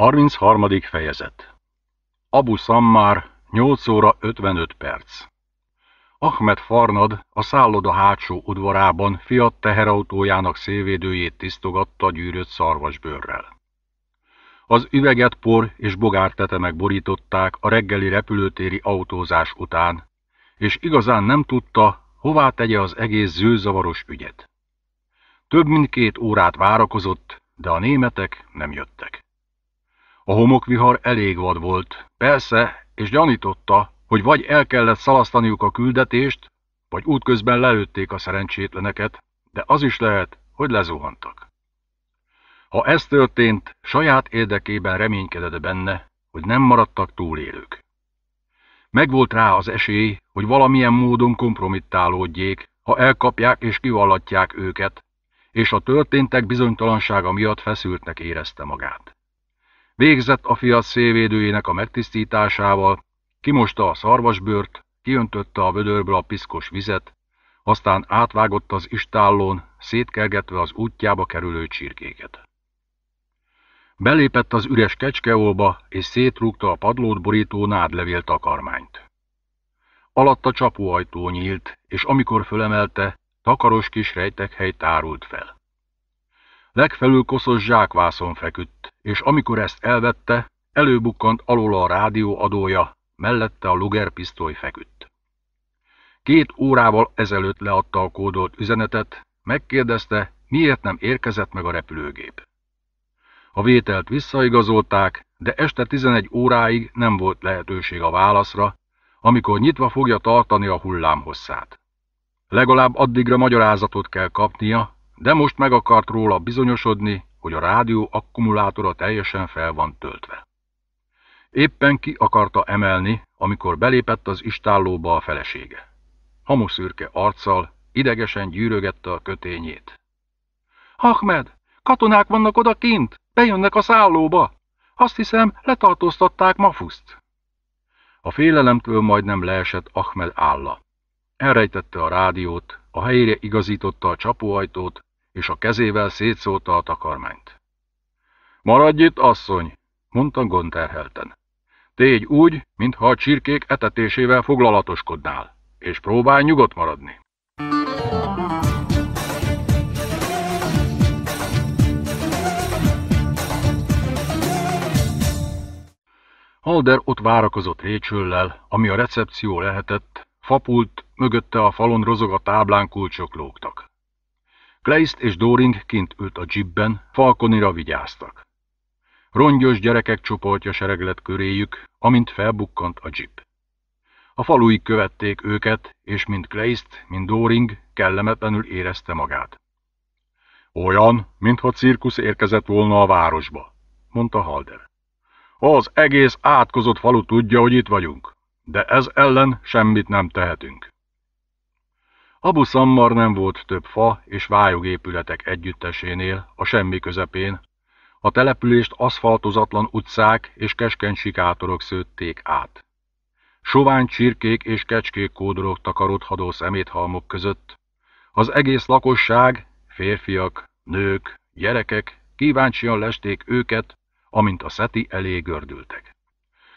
33. fejezet Abu Sammar 8 óra 55 perc Ahmed Farnad a szálloda hátsó udvarában fiat teherautójának szélvédőjét tisztogatta gyűrött szarvasbőrrel. Az üveget por és bogár tetemek borították a reggeli repülőtéri autózás után, és igazán nem tudta, hová tegye az egész zűzavaros ügyet. Több mint két órát várakozott, de a németek nem jöttek. A homokvihar elég vad volt. Persze, és gyanította, hogy vagy el kellett szalasztaniuk a küldetést, vagy útközben lelőtték a szerencsétleneket, de az is lehet, hogy lezuhantak. Ha ez történt, saját érdekében reménykedett benne, hogy nem maradtak túlélők. Megvolt rá az esély, hogy valamilyen módon kompromittálódjék, ha elkapják és kivallatják őket, és a történtek bizonytalansága miatt feszültnek érezte magát. Végzett a fiat szélvédőjének a megtisztításával, kimosta a szarvasbőrt, kiöntötte a vödörből a piszkos vizet, aztán átvágott az istállón, szétkergetve az útjába kerülő csirkéket. Belépett az üres kecskeolba, és szétrúgta a padlót borító nádlevél takarmányt. Alatta csapóajtó nyílt, és amikor fölemelte, takaros kis rejtekhely tárult fel. Legfelül koszos zsákvászon feküdt, és amikor ezt elvette, előbukkant alól a rádió adója, mellette a Luger pisztoly feküdt. Két órával ezelőtt leadta a kódolt üzenetet, megkérdezte, miért nem érkezett meg a repülőgép. A vételt visszaigazolták, de este 11 óráig nem volt lehetőség a válaszra, amikor nyitva fogja tartani a hullámhosszát. Legalább addigra magyarázatot kell kapnia, de most meg akart róla bizonyosodni, hogy a rádió akkumulátora teljesen fel van töltve. Éppen ki akarta emelni, amikor belépett az istállóba a felesége. Hamuszürke arccal idegesen gyűrögette a kötényét. Ahmed, katonák vannak oda kint, bejönnek a szállóba. Azt hiszem, letartóztatták Mafuszt. A félelemtől majdnem leesett Ahmed álla. Elrejtette a rádiót, a helyére igazította a csapóajtót, és a kezével szétszórta a takarmányt. Maradj itt, asszony, mondta gonterhelten. Tégy úgy, mintha a csirkék etetésével foglalatoskodnál, és próbálj nyugodt maradni. Halder ott várakozott récsőllel, ami a recepció lehetett, fapult, mögötte a falon rozog a táblán kulcsok lógtak. Kleist és Doring kint ült a dzsibben, Falkonira vigyáztak. Rongyos gyerekek csoportja sereglet köréjük, amint felbukkant a dzsib. A faluig követték őket, és mind Kleist, mind Doring kellemetlenül érezte magát. Olyan, mintha cirkusz érkezett volna a városba, mondta Halder. Az egész átkozott falu tudja, hogy itt vagyunk, de ez ellen semmit nem tehetünk. Abu Sammar nem volt több fa és vályog épületek együttesénél, a semmi közepén. A települést aszfaltozatlan utcák és keskeny sikátorok szőtték át. Sovány csirkék és kecskék kódorogtak a rothadó szeméthalmok között. Az egész lakosság, férfiak, nők, gyerekek kíváncsian lesték őket, amint a szeti elé gördültek.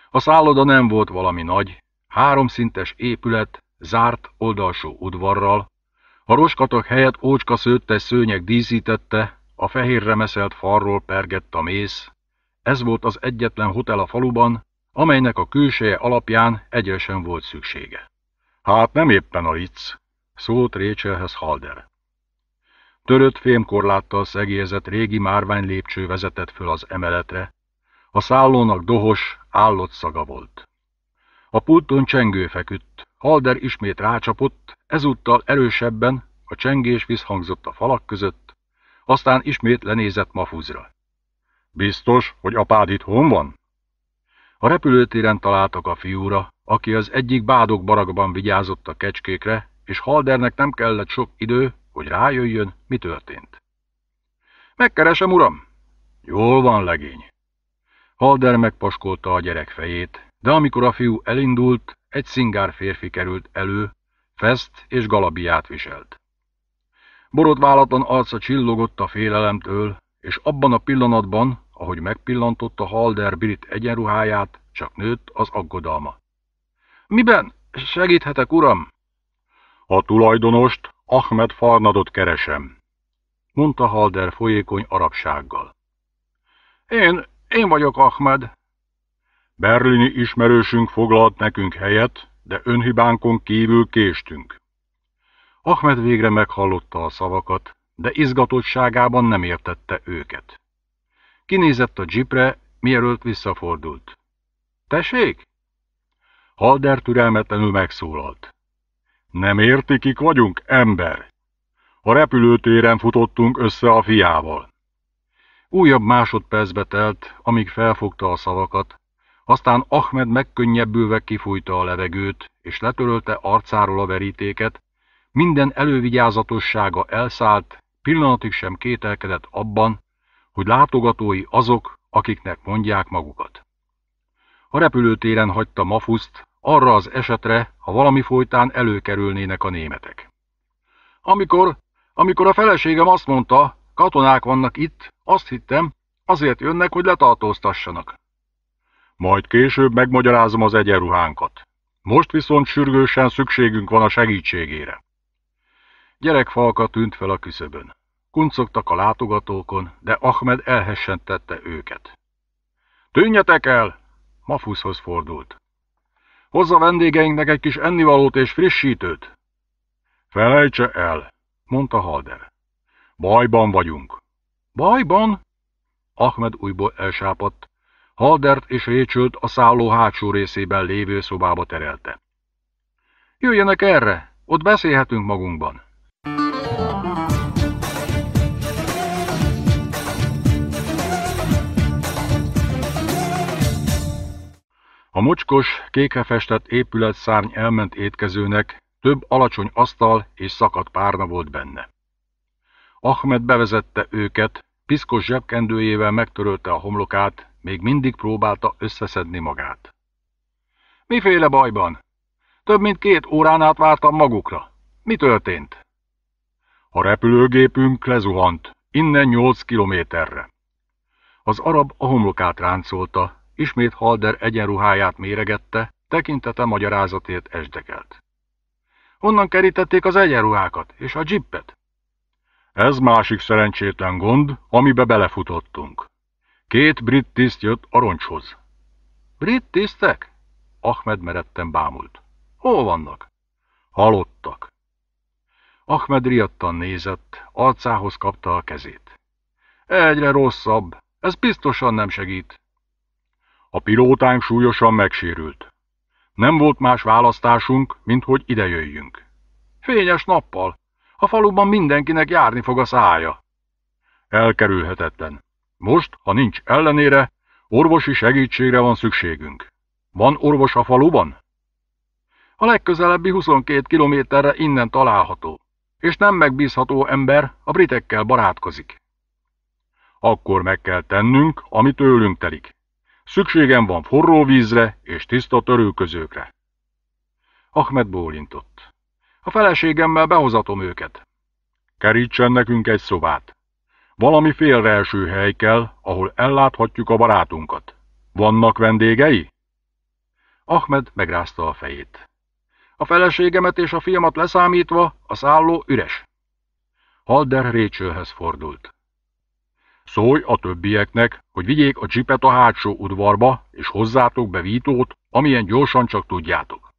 A szálloda nem volt valami nagy, háromszintes épület, zárt oldalsó udvarral, a roskatok helyett ócska szőttes szőnyeg díszítette, a fehérre meszelt falról pergett a mész. Ez volt az egyetlen hotel a faluban, amelynek a külseje alapján egyesen volt szüksége. Hát nem éppen a licc, szólt Récselhez Halder. Törött fémkorláttal szegélyezett régi márvány lépcső vezetett föl az emeletre. A szállónak dohos, állott szaga volt. A pulton csengő feküdt, Halder ismét rácsapott, ezúttal erősebben a csengés visszhangzott a falak között, aztán ismét lenézett Mafuzra. Biztos, hogy apád itt hon van? A repülőtéren találtak a fiúra, aki az egyik bádok barakban vigyázott a kecskékre, és Haldernek nem kellett sok idő, hogy rájöjjön, mi történt. Megkeresem, uram! Jól van, legény. Halder megpaskolta a gyerek fejét, de amikor a fiú elindult, egy szingár férfi került elő, feszt és galabiát viselt. Borotválatlan arca csillogott a félelemtől, és abban a pillanatban, ahogy megpillantotta Halder Brit egyenruháját, csak nőtt az aggodalma. Miben? Segíthetek, uram? A tulajdonost, Ahmed Farnadot keresem, mondta Halder folyékony arabsággal. Én, én vagyok Ahmed, Berlini ismerősünk foglalt nekünk helyet, de önhibánkon kívül késtünk. Ahmed végre meghallotta a szavakat, de izgatottságában nem értette őket. Kinézett a dzsipre, mielőtt visszafordult. Tessék? Halder türelmetlenül megszólalt. Nem érti, kik vagyunk, ember? A repülőtéren futottunk össze a fiával. Újabb másodpercbe telt, amíg felfogta a szavakat, aztán Ahmed megkönnyebbülve kifújta a levegőt, és letörölte arcáról a verítéket, minden elővigyázatossága elszállt, pillanatig sem kételkedett abban, hogy látogatói azok, akiknek mondják magukat. A repülőtéren hagyta Mafuszt, arra az esetre, ha valami folytán előkerülnének a németek. Amikor, amikor a feleségem azt mondta, katonák vannak itt, azt hittem, azért jönnek, hogy letartóztassanak. Majd később megmagyarázom az egyenruhánkat. Most viszont sürgősen szükségünk van a segítségére. Gyerekfalka tűnt fel a küszöbön. Kuncogtak a látogatókon, de Ahmed elhessentette őket. Tűnjetek el! Mafuszhoz fordult. Hozza vendégeinknek egy kis ennivalót és frissítőt. Felejtse el, mondta Halder. Bajban vagyunk. Bajban? Ahmed újból elsápadt, Haldert és récsőt a szálló hátsó részében lévő szobába terelte. Jöjjenek erre, ott beszélhetünk magunkban. A mocskos, kékre festett épület szárny elment étkezőnek, több alacsony asztal és szakadt párna volt benne. Ahmed bevezette őket, piszkos zsebkendőjével megtörölte a homlokát, még mindig próbálta összeszedni magát. Miféle bajban? Több mint két órán át vártam magukra. Mi történt? A repülőgépünk lezuhant, innen nyolc kilométerre. Az arab a homlokát ráncolta, ismét Halder egyenruháját méregette, tekintete magyarázatért esdekelt. Honnan kerítették az egyenruhákat és a dzsippet? Ez másik szerencsétlen gond, amibe belefutottunk. Két brit tiszt jött a roncshoz. Brit tisztek? Ahmed meretten bámult. Hol vannak? Halottak. Ahmed riadtan nézett, arcához kapta a kezét. Egyre rosszabb, ez biztosan nem segít. A pilótánk súlyosan megsérült. Nem volt más választásunk, mint hogy jöjjünk. Fényes nappal. A faluban mindenkinek járni fog a szája. Elkerülhetetlen. Most, ha nincs ellenére, orvosi segítségre van szükségünk. Van orvos a faluban? A legközelebbi 22 kilométerre innen található, és nem megbízható ember a britekkel barátkozik. Akkor meg kell tennünk, ami tőlünk telik. Szükségem van forró vízre és tiszta törőközőkre. Ahmed bólintott. A feleségemmel behozatom őket. Kerítsen nekünk egy szobát. Valami első hely kell, ahol elláthatjuk a barátunkat. Vannak vendégei? Ahmed megrázta a fejét. A feleségemet és a fiamat leszámítva a szálló üres. Halder récsőhez fordult. Szólj a többieknek, hogy vigyék a csipet a hátsó udvarba, és hozzátok be Vítót, amilyen gyorsan csak tudjátok.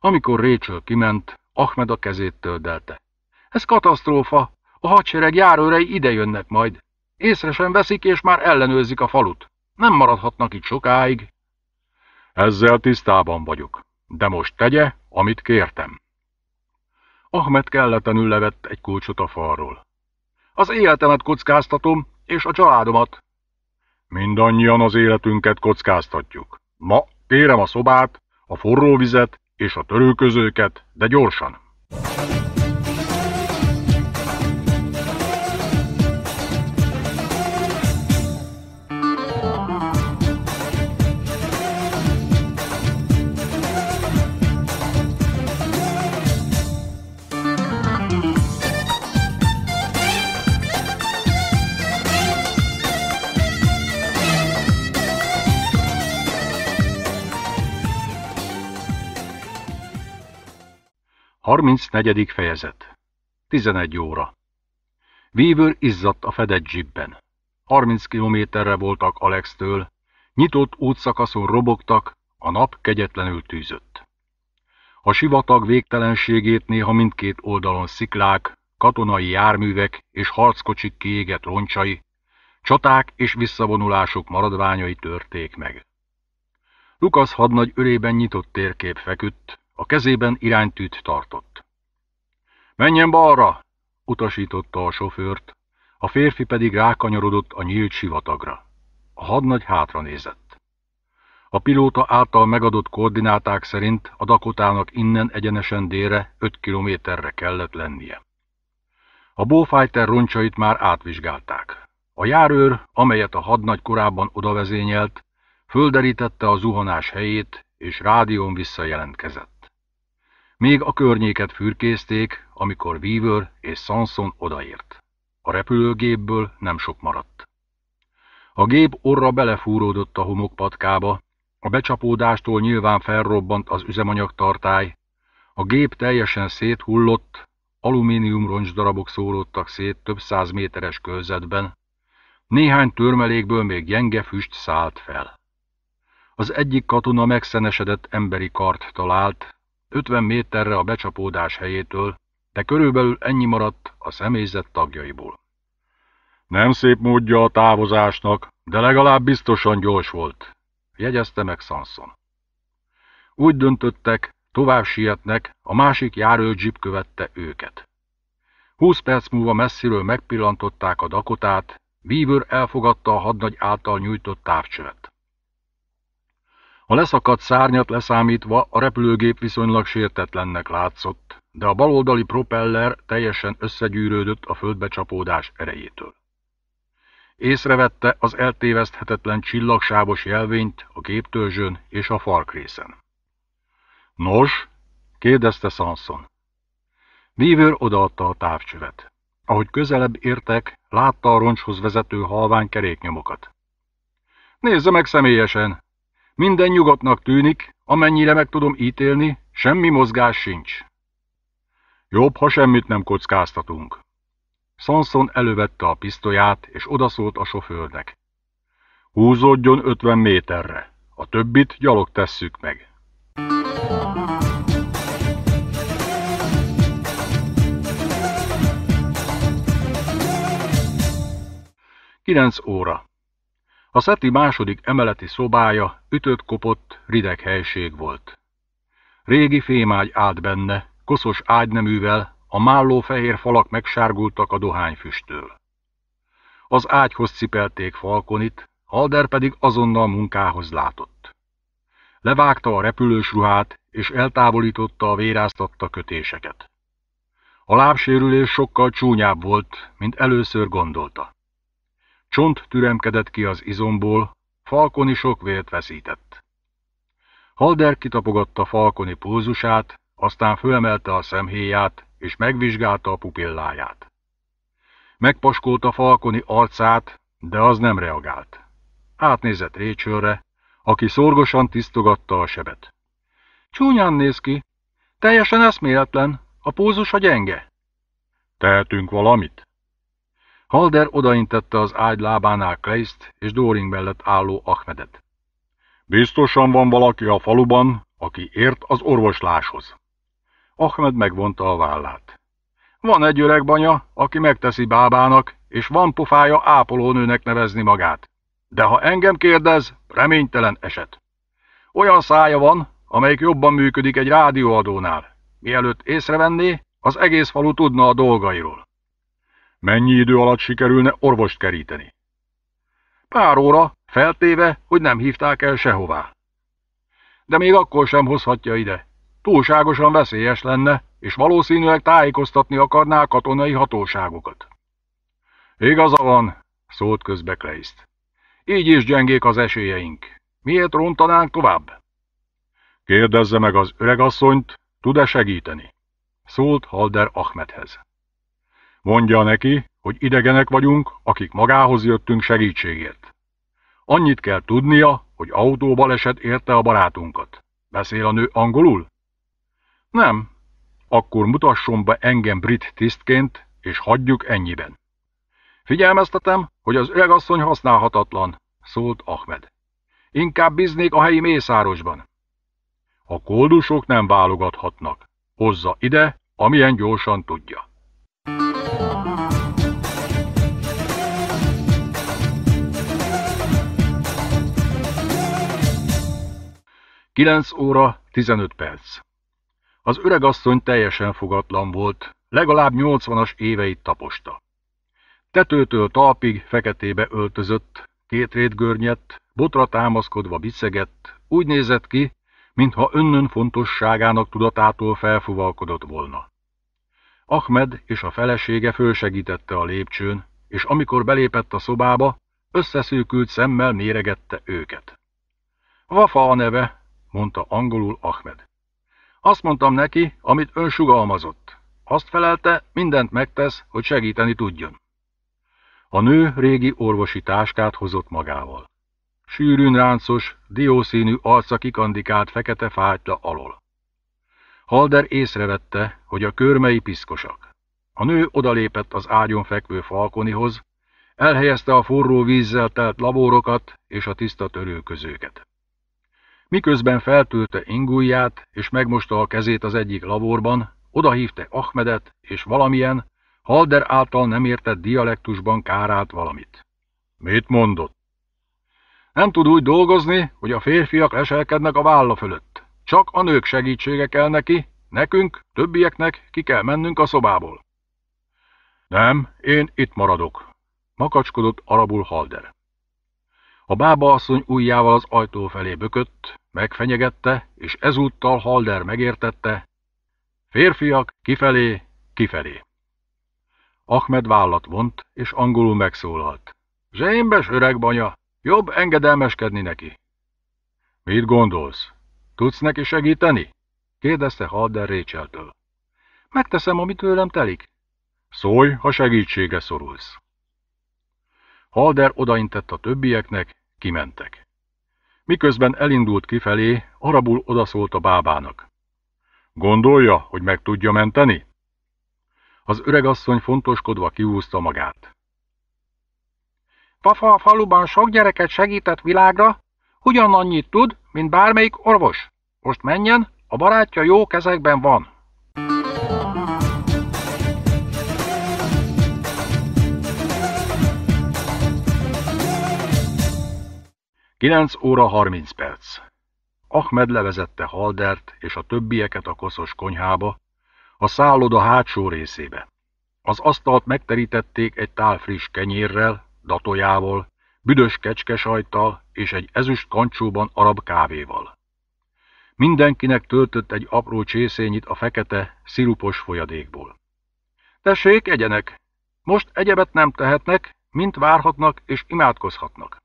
Amikor récső kiment, Ahmed a kezét töldelte. Ez katasztrófa, a hadsereg járőrei ide jönnek majd. Észre sem veszik, és már ellenőrzik a falut. Nem maradhatnak itt sokáig. Ezzel tisztában vagyok, de most tegye, amit kértem. Ahmed kelletlenül levett egy kulcsot a falról. Az életemet kockáztatom, és a családomat. Mindannyian az életünket kockáztatjuk. Ma kérem a szobát, a forró vizet és a törőközőket, de gyorsan. 34. fejezet 11 óra Weaver izzadt a fedett zsibben. 30 kilométerre voltak Alextől, nyitott útszakaszon robogtak, a nap kegyetlenül tűzött. A sivatag végtelenségét néha mindkét oldalon sziklák, katonai járművek és harckocsik kiégett roncsai, csaták és visszavonulások maradványai törték meg. Lukasz hadnagy ölében nyitott térkép feküdt, a kezében iránytűt tartott. Menjen balra! utasította a sofőrt, a férfi pedig rákanyarodott a nyílt sivatagra. A hadnagy hátra nézett. A pilóta által megadott koordináták szerint a Dakotának innen egyenesen délre 5 kilométerre kellett lennie. A bófájter roncsait már átvizsgálták. A járőr, amelyet a hadnagy korábban odavezényelt, földerítette a zuhanás helyét, és rádión visszajelentkezett. Még a környéket fürkészték, amikor Weaver és Sanson odaért. A repülőgépből nem sok maradt. A gép orra belefúródott a homokpatkába, a becsapódástól nyilván felrobbant az üzemanyagtartály, a gép teljesen széthullott, alumínium roncsdarabok szóródtak szét több száz méteres körzetben, néhány törmelékből még gyenge füst szállt fel. Az egyik katona megszenesedett emberi kart talált, 50 méterre a becsapódás helyétől, de körülbelül ennyi maradt a személyzet tagjaiból. Nem szép módja a távozásnak, de legalább biztosan gyors volt, jegyezte meg Sanson. Úgy döntöttek, tovább sietnek, a másik járő dzsip követte őket. Húsz perc múlva messziről megpillantották a dakotát, Weaver elfogadta a hadnagy által nyújtott távcsövet. A leszakadt szárnyat leszámítva a repülőgép viszonylag sértetlennek látszott, de a baloldali propeller teljesen összegyűrődött a földbe csapódás erejétől. Észrevette az eltéveszthetetlen csillagsábos jelvényt a géptörzsön és a farkrészen. Nos? kérdezte Sanson. Weaver odaadta a távcsövet. Ahogy közelebb értek, látta a roncshoz vezető halvány keréknyomokat. Nézze meg személyesen, minden nyugatnak tűnik, amennyire meg tudom ítélni, semmi mozgás sincs. Jobb, ha semmit nem kockáztatunk. Sanson elővette a pisztolyát, és odaszólt a sofőrnek. Húzódjon 50 méterre, a többit gyalog tesszük meg. Kilenc óra. A Szeti második emeleti szobája ütött-kopott, rideg helység volt. Régi fémágy állt benne, koszos ágyneművel, a málló fehér falak megsárgultak a dohányfüstől. Az ágyhoz cipelték Falkonit, Alder pedig azonnal munkához látott. Levágta a repülős ruhát, és eltávolította a véráztatta kötéseket. A lábsérülés sokkal csúnyább volt, mint először gondolta. Csont türemkedett ki az izomból, Falkoni sok vért veszített. Halder kitapogatta Falkoni pulzusát, aztán fölemelte a szemhéját, és megvizsgálta a pupilláját. Megpaskolta Falkoni arcát, de az nem reagált. Átnézett Récsőre, aki szorgosan tisztogatta a sebet. Csúnyán néz ki, teljesen eszméletlen, a pózus a gyenge. Tehetünk valamit? Halder odaintette az ágy lábánál Kleist és Dóring mellett álló Ahmedet. Biztosan van valaki a faluban, aki ért az orvosláshoz. Ahmed megvonta a vállát. Van egy öreg banya, aki megteszi bábának, és van pofája ápolónőnek nevezni magát. De ha engem kérdez, reménytelen eset. Olyan szája van, amelyik jobban működik egy rádióadónál. Mielőtt észrevenné, az egész falu tudna a dolgairól. Mennyi idő alatt sikerülne orvost keríteni? Pár óra, feltéve, hogy nem hívták el sehová. De még akkor sem hozhatja ide. Túlságosan veszélyes lenne, és valószínűleg tájékoztatni akarná a katonai hatóságokat. Igaza van, szólt közbe Kleist. Így is gyengék az esélyeink. Miért rontanánk tovább? Kérdezze meg az öregasszonyt, tud-e segíteni? Szólt Halder Ahmedhez. Mondja neki, hogy idegenek vagyunk, akik magához jöttünk segítségért. Annyit kell tudnia, hogy autóbaleset érte a barátunkat. Beszél a nő angolul? Nem. Akkor mutasson be engem brit tisztként, és hagyjuk ennyiben. Figyelmeztetem, hogy az öregasszony használhatatlan, szólt Ahmed. Inkább biznék a helyi mészárosban. A koldusok nem válogathatnak. Hozza ide, amilyen gyorsan tudja. 9 óra, 15 perc. Az öreg asszony teljesen fogatlan volt, legalább 80-as éveit taposta. Tetőtől talpig feketébe öltözött, két rét görnyett, botra támaszkodva biszegett, úgy nézett ki, mintha önnön fontosságának tudatától felfuvalkodott volna. Ahmed és a felesége fölsegítette a lépcsőn, és amikor belépett a szobába, összeszűkült szemmel méregette őket. Vafa a neve, mondta angolul Ahmed. Azt mondtam neki, amit ön sugalmazott. Azt felelte, mindent megtesz, hogy segíteni tudjon. A nő régi orvosi táskát hozott magával. Sűrűn ráncos, diószínű arca kikandikált fekete fájtla alól. Halder észrevette, hogy a körmei piszkosak. A nő odalépett az ágyon fekvő falkonihoz, elhelyezte a forró vízzel telt laborokat és a tiszta törőközőket. Miközben feltülte ingúját és megmosta a kezét az egyik laborban, odahívte Ahmedet, és valamilyen, Halder által nem értett dialektusban kárált valamit. Mit mondott? Nem tud úgy dolgozni, hogy a férfiak leselkednek a válla fölött. Csak a nők segítsége kell neki, nekünk, többieknek ki kell mennünk a szobából. Nem, én itt maradok, makacskodott arabul Halder. A bába asszony ujjával az ajtó felé bökött, Megfenyegette, és ezúttal Halder megértette, férfiak kifelé, kifelé. Ahmed vállat vont, és angolul megszólalt. Zsémbes öreg banya, jobb engedelmeskedni neki. Mit gondolsz? Tudsz neki segíteni? kérdezte Halder Récseltől. Megteszem, amit tőlem telik. Szólj, ha segítségre szorulsz. Halder odaintett a többieknek, kimentek. Miközben elindult kifelé, arabul odaszólt a bábának. Gondolja, hogy meg tudja menteni? Az öregasszony fontoskodva kiúzta magát. Papa a faluban sok gyereket segített világra, ugyanannyit tud, mint bármelyik orvos. Most menjen, a barátja jó kezekben van. 9 óra 30 perc. Ahmed levezette Haldert és a többieket a koszos konyhába, a szálloda hátsó részébe. Az asztalt megterítették egy tál friss kenyérrel, datojával, büdös kecskesajttal és egy ezüst kancsóban arab kávéval. Mindenkinek töltött egy apró csészényit a fekete, szirupos folyadékból. Tessék, egyenek! Most egyebet nem tehetnek, mint várhatnak és imádkozhatnak.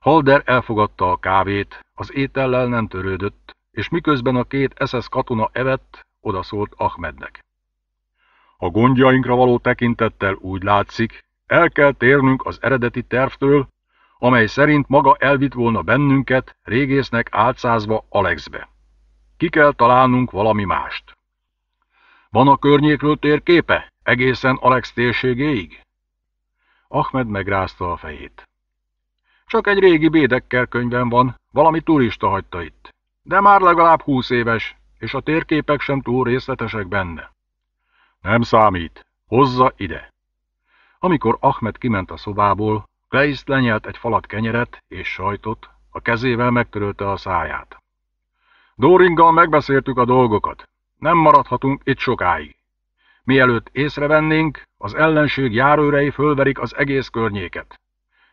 Halder elfogadta a kávét, az étellel nem törődött, és miközben a két SS katona evett, odaszólt Ahmednek. A gondjainkra való tekintettel úgy látszik, el kell térnünk az eredeti tervtől, amely szerint maga elvitt volna bennünket régésznek álcázva Alexbe. Ki kell találnunk valami mást. Van a környékről térképe? Egészen Alex térségéig? Ahmed megrázta a fejét. Csak egy régi bédekkel könyvem van, valami turista hagyta itt. De már legalább húsz éves, és a térképek sem túl részletesek benne. Nem számít, hozza ide. Amikor Ahmed kiment a szobából, Kleiszt lenyelt egy falat kenyeret és sajtot, a kezével megtörölte a száját. Dóringgal megbeszéltük a dolgokat. Nem maradhatunk itt sokáig. Mielőtt észrevennénk, az ellenség járőrei fölverik az egész környéket.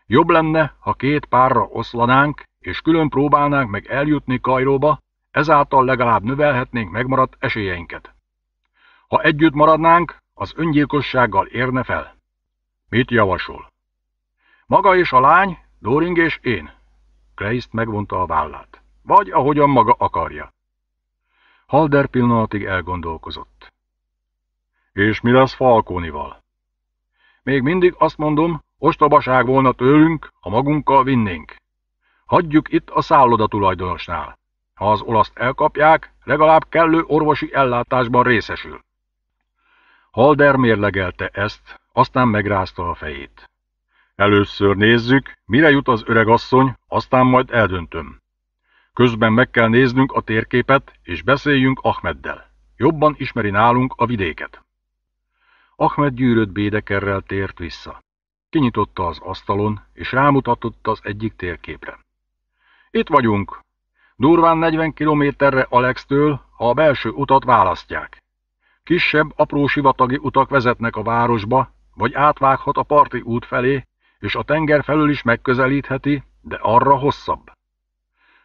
Jobb lenne, ha két párra oszlanánk, és külön próbálnánk meg eljutni Kajróba, ezáltal legalább növelhetnénk megmaradt esélyeinket. Ha együtt maradnánk, az öngyilkossággal érne fel. Mit javasol? Maga és a lány, Doring és én. Kleist megvonta a vállát. Vagy ahogyan maga akarja. Halder pillanatig elgondolkozott. És mi lesz Falkónival? Még mindig azt mondom, Ostobaság volna tőlünk, ha magunkkal vinnénk. Hagyjuk itt a szálloda tulajdonosnál. Ha az olaszt elkapják, legalább kellő orvosi ellátásban részesül. Halder mérlegelte ezt, aztán megrázta a fejét. Először nézzük, mire jut az öregasszony, aztán majd eldöntöm. Közben meg kell néznünk a térképet, és beszéljünk Ahmeddel. Jobban ismeri nálunk a vidéket. Ahmed gyűrött bédekerrel tért vissza. Kinyitotta az asztalon, és rámutatott az egyik térképre. Itt vagyunk. Durván 40 kilométerre Alextől, ha a belső utat választják. Kisebb, apró sivatagi utak vezetnek a városba, vagy átvághat a parti út felé, és a tenger felől is megközelítheti, de arra hosszabb.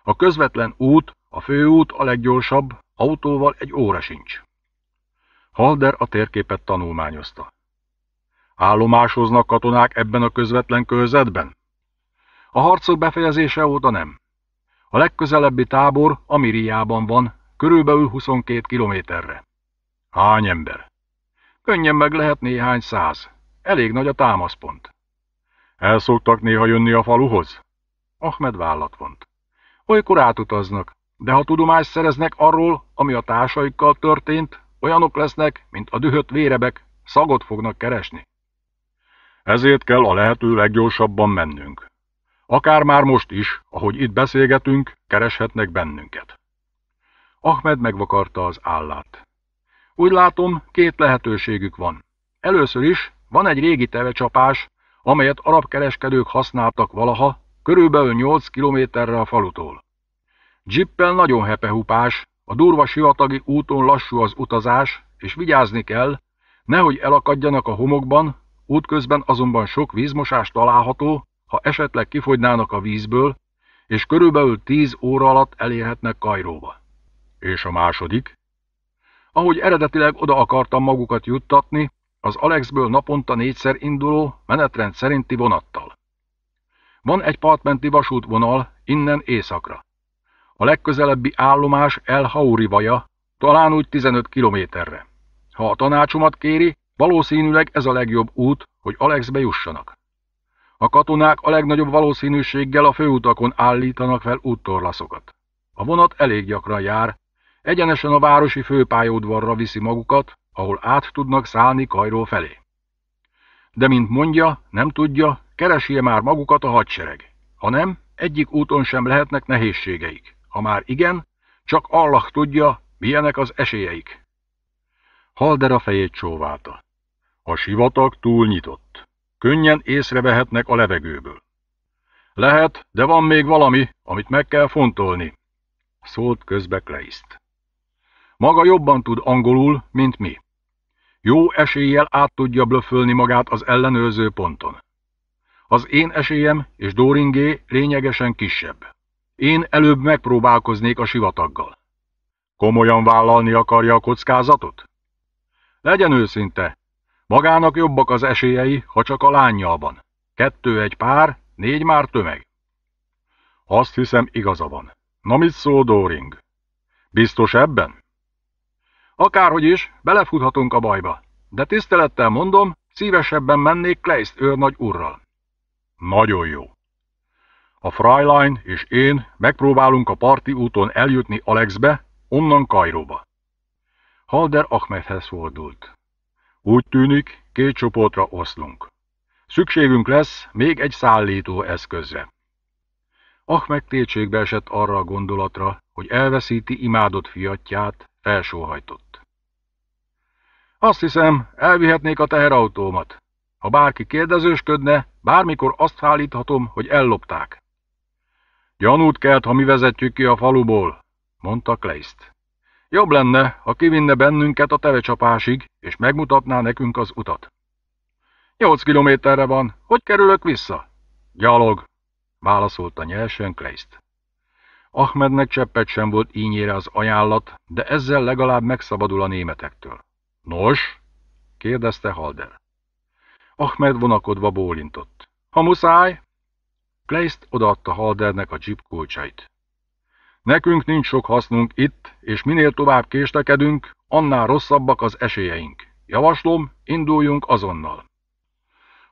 A közvetlen út, a főút a leggyorsabb, autóval egy óra sincs. Halder a térképet tanulmányozta. Állomásoznak katonák ebben a közvetlen körzetben? A harcok befejezése óta nem. A legközelebbi tábor Amiriában van, körülbelül 22 kilométerre. Hány ember? Könnyen meg lehet néhány száz. Elég nagy a támaszpont. El szoktak néha jönni a faluhoz? Ahmed vállat vont. Olykor átutaznak, de ha tudomást szereznek arról, ami a társaikkal történt, olyanok lesznek, mint a dühött vérebek, szagot fognak keresni. Ezért kell a lehető leggyorsabban mennünk. Akár már most is, ahogy itt beszélgetünk, kereshetnek bennünket. Ahmed megvakarta az állát. Úgy látom, két lehetőségük van. Először is van egy régi tevecsapás, amelyet arab kereskedők használtak valaha, körülbelül 8 kilométerre a falutól. Jippel nagyon hepehupás, a durva sivatagi úton lassú az utazás, és vigyázni kell, nehogy elakadjanak a homokban, Útközben azonban sok vízmosás található, ha esetleg kifogynának a vízből, és körülbelül tíz óra alatt elérhetnek Kajróba. És a második? Ahogy eredetileg oda akartam magukat juttatni, az Alexből naponta négyszer induló, menetrend szerinti vonattal. Van egy partmenti vasútvonal innen északra. A legközelebbi állomás El vaja, talán úgy 15 kilométerre. Ha a tanácsomat kéri, Valószínűleg ez a legjobb út, hogy Alexbe jussanak. A katonák a legnagyobb valószínűséggel a főutakon állítanak fel úttorlaszokat. A vonat elég gyakran jár, egyenesen a városi főpályaudvarra viszi magukat, ahol át tudnak szállni Kajró felé. De mint mondja, nem tudja, keresie már magukat a hadsereg. Ha nem, egyik úton sem lehetnek nehézségeik. Ha már igen, csak Allah tudja, milyenek az esélyeik. a fejét csóválta. A sivatag túl nyitott. Könnyen észrevehetnek a levegőből. Lehet, de van még valami, amit meg kell fontolni, szólt közbe Kleiszt. Maga jobban tud angolul, mint mi. Jó eséllyel át tudja blöfölni magát az ellenőrző ponton. Az én esélyem és Dóringé lényegesen kisebb. Én előbb megpróbálkoznék a sivataggal. Komolyan vállalni akarja a kockázatot? Legyen őszinte, Magának jobbak az esélyei, ha csak a lányjal van. Kettő egy pár, négy már tömeg. Azt hiszem igaza van. Na mit szól Dóring? Biztos ebben? Akárhogy is, belefuthatunk a bajba, de tisztelettel mondom, szívesebben mennék Kleist őrnagy urral. Nagyon jó. A Freiline és én megpróbálunk a parti úton eljutni Alexbe, onnan Kajróba. Halder Ahmedhez fordult. Úgy tűnik, két csoportra oszlunk. Szükségünk lesz még egy szállító eszközre. Ahmed tétségbe esett arra a gondolatra, hogy elveszíti imádott fiatját, felsóhajtott. Azt hiszem, elvihetnék a teherautómat. Ha bárki kérdezősködne, bármikor azt állíthatom, hogy ellopták. Gyanút kelt, ha mi vezetjük ki a faluból, mondta Kleist. Jobb lenne, ha kivinne bennünket a telecsapásig, és megmutatná nekünk az utat. Nyolc kilométerre van, hogy kerülök vissza? Gyalog, válaszolta nyersen Kleist. Ahmednek cseppet sem volt ínyére az ajánlat, de ezzel legalább megszabadul a németektől. Nos? kérdezte Halder. Ahmed vonakodva bólintott. Ha muszáj? Kleist odaadta Haldernek a dzsip kulcsait. Nekünk nincs sok hasznunk itt, és minél tovább késtekedünk, annál rosszabbak az esélyeink. Javaslom, induljunk azonnal.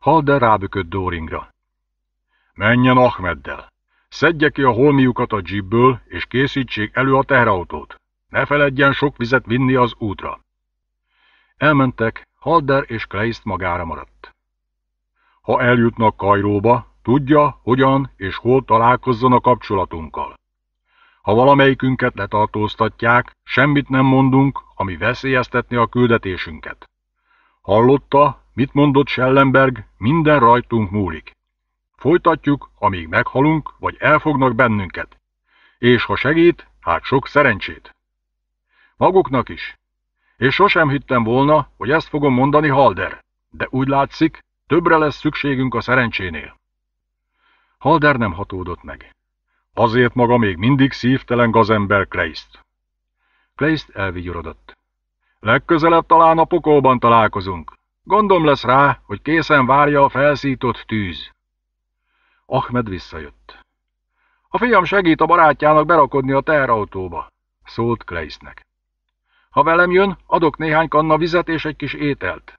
Halder rábökött Dóringra. Menjen Ahmeddel! Szedje ki a holmiukat a dzsibből, és készítsék elő a teherautót. Ne feledjen sok vizet vinni az útra. Elmentek, Halder és Kleist magára maradt. Ha eljutnak Kajróba, tudja, hogyan és hol találkozzon a kapcsolatunkkal. Ha valamelyikünket letartóztatják, semmit nem mondunk, ami veszélyeztetni a küldetésünket. Hallotta, mit mondott Schellenberg, minden rajtunk múlik. Folytatjuk, amíg meghalunk, vagy elfognak bennünket. És ha segít, hát sok szerencsét. Maguknak is. És sosem hittem volna, hogy ezt fogom mondani Halder, de úgy látszik, többre lesz szükségünk a szerencsénél. Halder nem hatódott meg. Azért maga még mindig szívtelen gazember Kleist. Kleist elvigyorodott. Legközelebb talán a pokolban találkozunk. Gondom lesz rá, hogy készen várja a felszított tűz. Ahmed visszajött. A fiam segít a barátjának berakodni a teherautóba, szólt Kleistnek. Ha velem jön, adok néhány kanna vizet és egy kis ételt.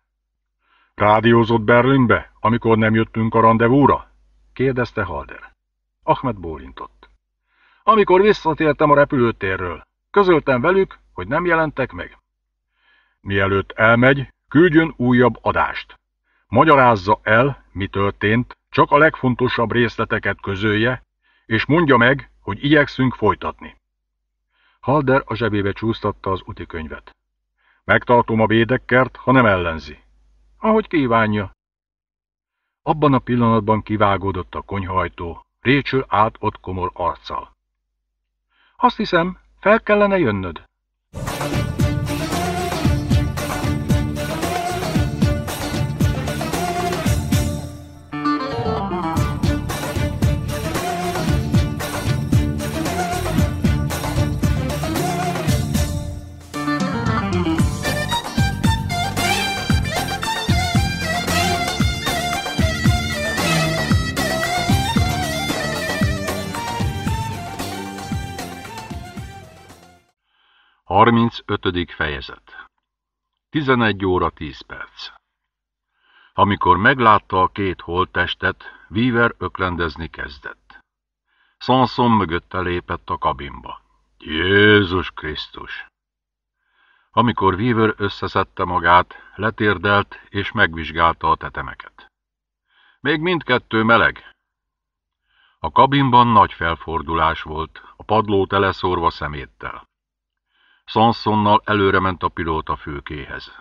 Rádiózott Berlinbe, amikor nem jöttünk a rendezvúra? kérdezte Halder. Ahmed bólintott. Amikor visszatértem a repülőtérről, közöltem velük, hogy nem jelentek meg. Mielőtt elmegy, küldjön újabb adást. Magyarázza el, mi történt, csak a legfontosabb részleteket közölje, és mondja meg, hogy igyekszünk folytatni. Halder a zsebébe csúsztatta az könyvet. Megtartom a védekkert, ha nem ellenzi. Ahogy kívánja. Abban a pillanatban kivágódott a konyhajtó, récső át ott komor arccal. Azt hiszem, fel kellene jönnöd. 35. fejezet 11 óra 10 perc Amikor meglátta a két holttestet, Weaver öklendezni kezdett. Sanson mögötte lépett a kabinba. Jézus Krisztus! Amikor Weaver összeszedte magát, letérdelt és megvizsgálta a tetemeket. Még mindkettő meleg. A kabinban nagy felfordulás volt, a padló teleszórva szeméttel. Sansonnal előrement a pilóta fülkéhez.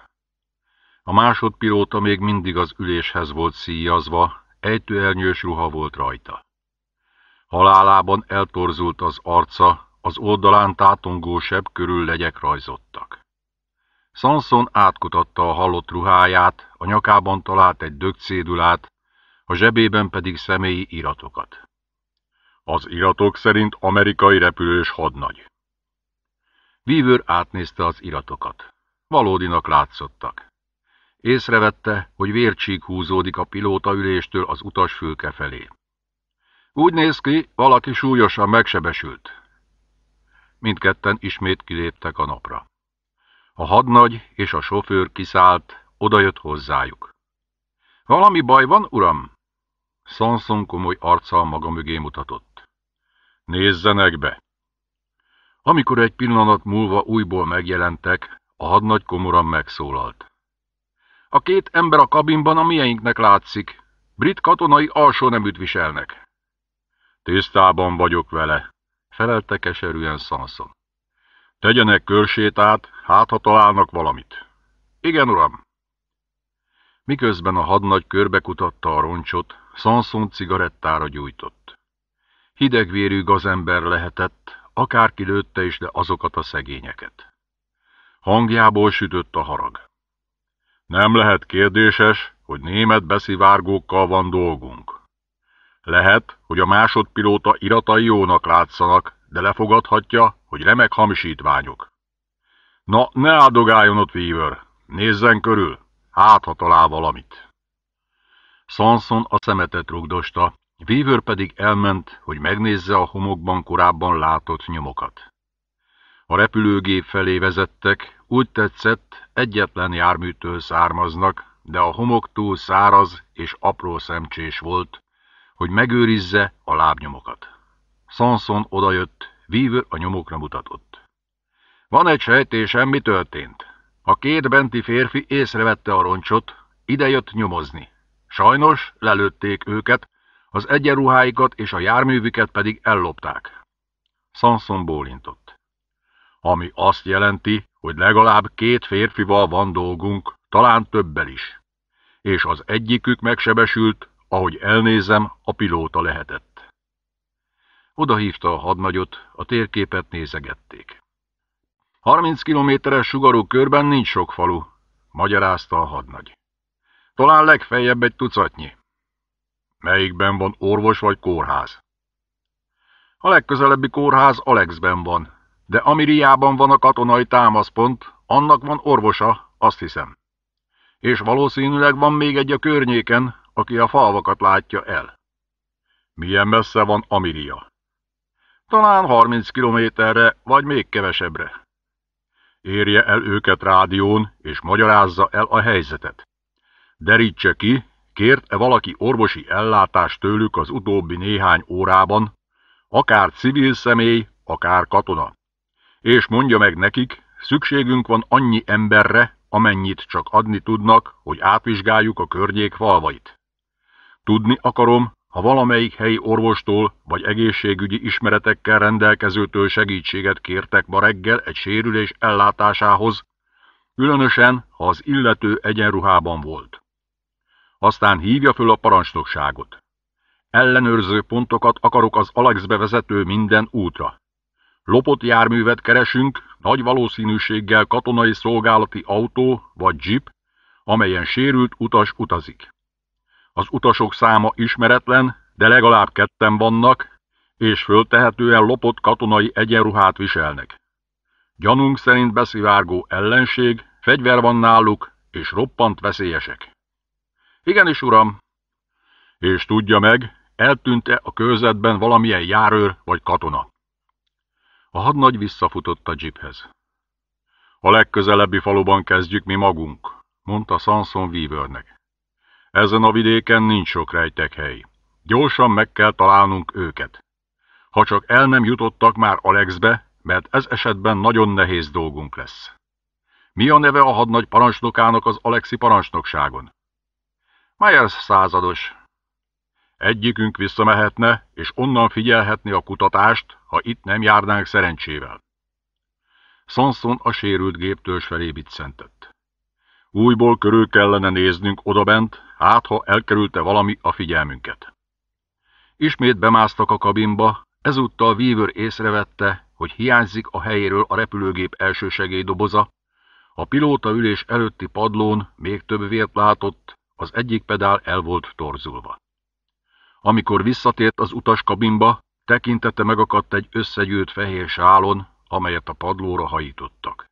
A másodpilóta még mindig az üléshez volt szíjazva, ejtőernyős ruha volt rajta. Halálában eltorzult az arca, az oldalán tátongó seb körül legyek rajzottak. Sanson átkutatta a halott ruháját, a nyakában talált egy dögcédulát, a zsebében pedig személyi iratokat. Az iratok szerint amerikai repülős hadnagy. Weaver átnézte az iratokat. Valódinak látszottak. Észrevette, hogy vércsík húzódik a pilóta üléstől az utasfülke felé. Úgy néz ki, valaki súlyosan megsebesült. Mindketten ismét kiléptek a napra. A hadnagy és a sofőr kiszállt, odajött hozzájuk. Valami baj van, uram? Sanson komoly arccal maga mögé mutatott. Nézzenek be! Amikor egy pillanat múlva újból megjelentek, a hadnagy komoran megszólalt. A két ember a kabinban a mieinknek látszik. Brit katonai alsó nem viselnek. Tisztában vagyok vele, felelte keserűen Sanson. Tegyenek körsétát, hát ha találnak valamit. Igen, uram. Miközben a hadnagy körbe kutatta a roncsot, Sanson cigarettára gyújtott. Hidegvérű gazember lehetett, Akárki lőtte is de azokat a szegényeket. Hangjából sütött a harag. Nem lehet kérdéses, hogy német beszivárgókkal van dolgunk. Lehet, hogy a másodpilóta iratai jónak látszanak, de lefogadhatja, hogy remek hamisítványok. Na, ne áldogáljon ott, Weaver! Nézzen körül! Hát, ha talál valamit! Sanson a szemetet rugdosta, Weaver pedig elment, hogy megnézze a homokban korábban látott nyomokat. A repülőgép felé vezettek, úgy tetszett, egyetlen járműtől származnak, de a homok túl száraz és apró szemcsés volt, hogy megőrizze a lábnyomokat. Sanson odajött, Weaver a nyomokra mutatott. Van egy sejtésem, mi történt. A két benti férfi észrevette a roncsot, idejött nyomozni. Sajnos lelőtték őket, az egyenruháikat és a járművüket pedig ellopták. Sanson bólintott. Ami azt jelenti, hogy legalább két férfival van dolgunk, talán többel is. És az egyikük megsebesült, ahogy elnézem, a pilóta lehetett. Oda hívta a hadnagyot, a térképet nézegették. 30 kilométeres sugarú körben nincs sok falu, magyarázta a hadnagy. Talán legfeljebb egy tucatnyi. Melyikben van orvos vagy kórház? A legközelebbi kórház Alexben van, de Amiriában van a katonai támaszpont, annak van orvosa, azt hiszem. És valószínűleg van még egy a környéken, aki a falvakat látja el. Milyen messze van Amiria? Talán 30 kilométerre, vagy még kevesebbre. Érje el őket rádión, és magyarázza el a helyzetet. Derítse ki, Kért-e valaki orvosi ellátást tőlük az utóbbi néhány órában, akár civil személy, akár katona? És mondja meg nekik, szükségünk van annyi emberre, amennyit csak adni tudnak, hogy átvizsgáljuk a környék falvait. Tudni akarom, ha valamelyik helyi orvostól vagy egészségügyi ismeretekkel rendelkezőtől segítséget kértek ma reggel egy sérülés ellátásához, különösen, ha az illető egyenruhában volt aztán hívja föl a parancsnokságot. Ellenőrző pontokat akarok az Alexbe vezető minden útra. Lopott járművet keresünk, nagy valószínűséggel katonai szolgálati autó vagy jeep, amelyen sérült utas utazik. Az utasok száma ismeretlen, de legalább ketten vannak, és föltehetően lopott katonai egyenruhát viselnek. Gyanunk szerint beszivárgó ellenség, fegyver van náluk, és roppant veszélyesek. Igenis, uram. És tudja meg, eltűnt-e a körzetben valamilyen járőr vagy katona? A hadnagy visszafutott a dzsiphez. A legközelebbi faluban kezdjük mi magunk, mondta Sanson Weavernek. Ezen a vidéken nincs sok rejtek hely. Gyorsan meg kell találnunk őket. Ha csak el nem jutottak már Alexbe, mert ez esetben nagyon nehéz dolgunk lesz. Mi a neve a hadnagy parancsnokának az Alexi parancsnokságon? Myers százados. Egyikünk visszamehetne, és onnan figyelhetni a kutatást, ha itt nem járnánk szerencsével. Sanson a sérült gép törzs felé biccentett. Újból körül kellene néznünk odabent, hát ha elkerülte valami a figyelmünket. Ismét bemásztak a kabinba, ezúttal Weaver észrevette, hogy hiányzik a helyéről a repülőgép első segélydoboza, a pilóta ülés előtti padlón még több vért látott, az egyik pedál el volt torzulva. Amikor visszatért az utas kabinba, tekintete megakadt egy összegyűlt fehér sálon, amelyet a padlóra hajítottak.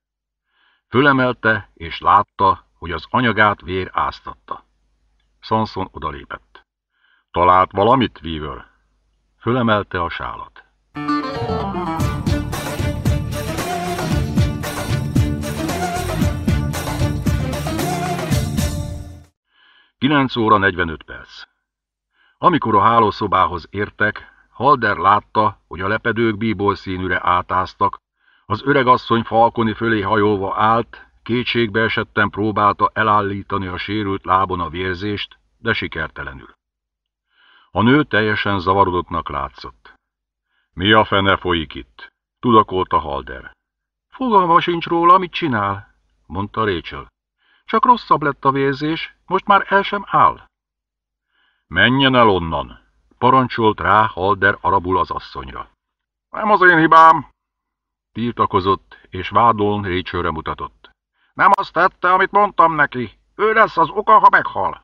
Fölemelte, és látta, hogy az anyagát vér áztatta. Sanson odalépett. Talált valamit, Weaver? Fölemelte a sálat. Thank you. 9 óra 45 perc. Amikor a hálószobához értek, Halder látta, hogy a lepedők bíbor színűre átáztak, az öregasszony falkoni fölé hajolva állt, kétségbe esetten próbálta elállítani a sérült lábon a vérzést, de sikertelenül. A nő teljesen zavarodottnak látszott. Mi a fene folyik itt? tudakolta Halder. Fogalma sincs róla, mit csinál, mondta Rachel. Csak rosszabb lett a vérzés, most már el sem áll. Menjen el onnan, parancsolt rá Halder arabul az asszonyra. Nem az én hibám, tiltakozott, és vádoln Récsőre mutatott. Nem azt tette, amit mondtam neki. Ő lesz az oka, ha meghal.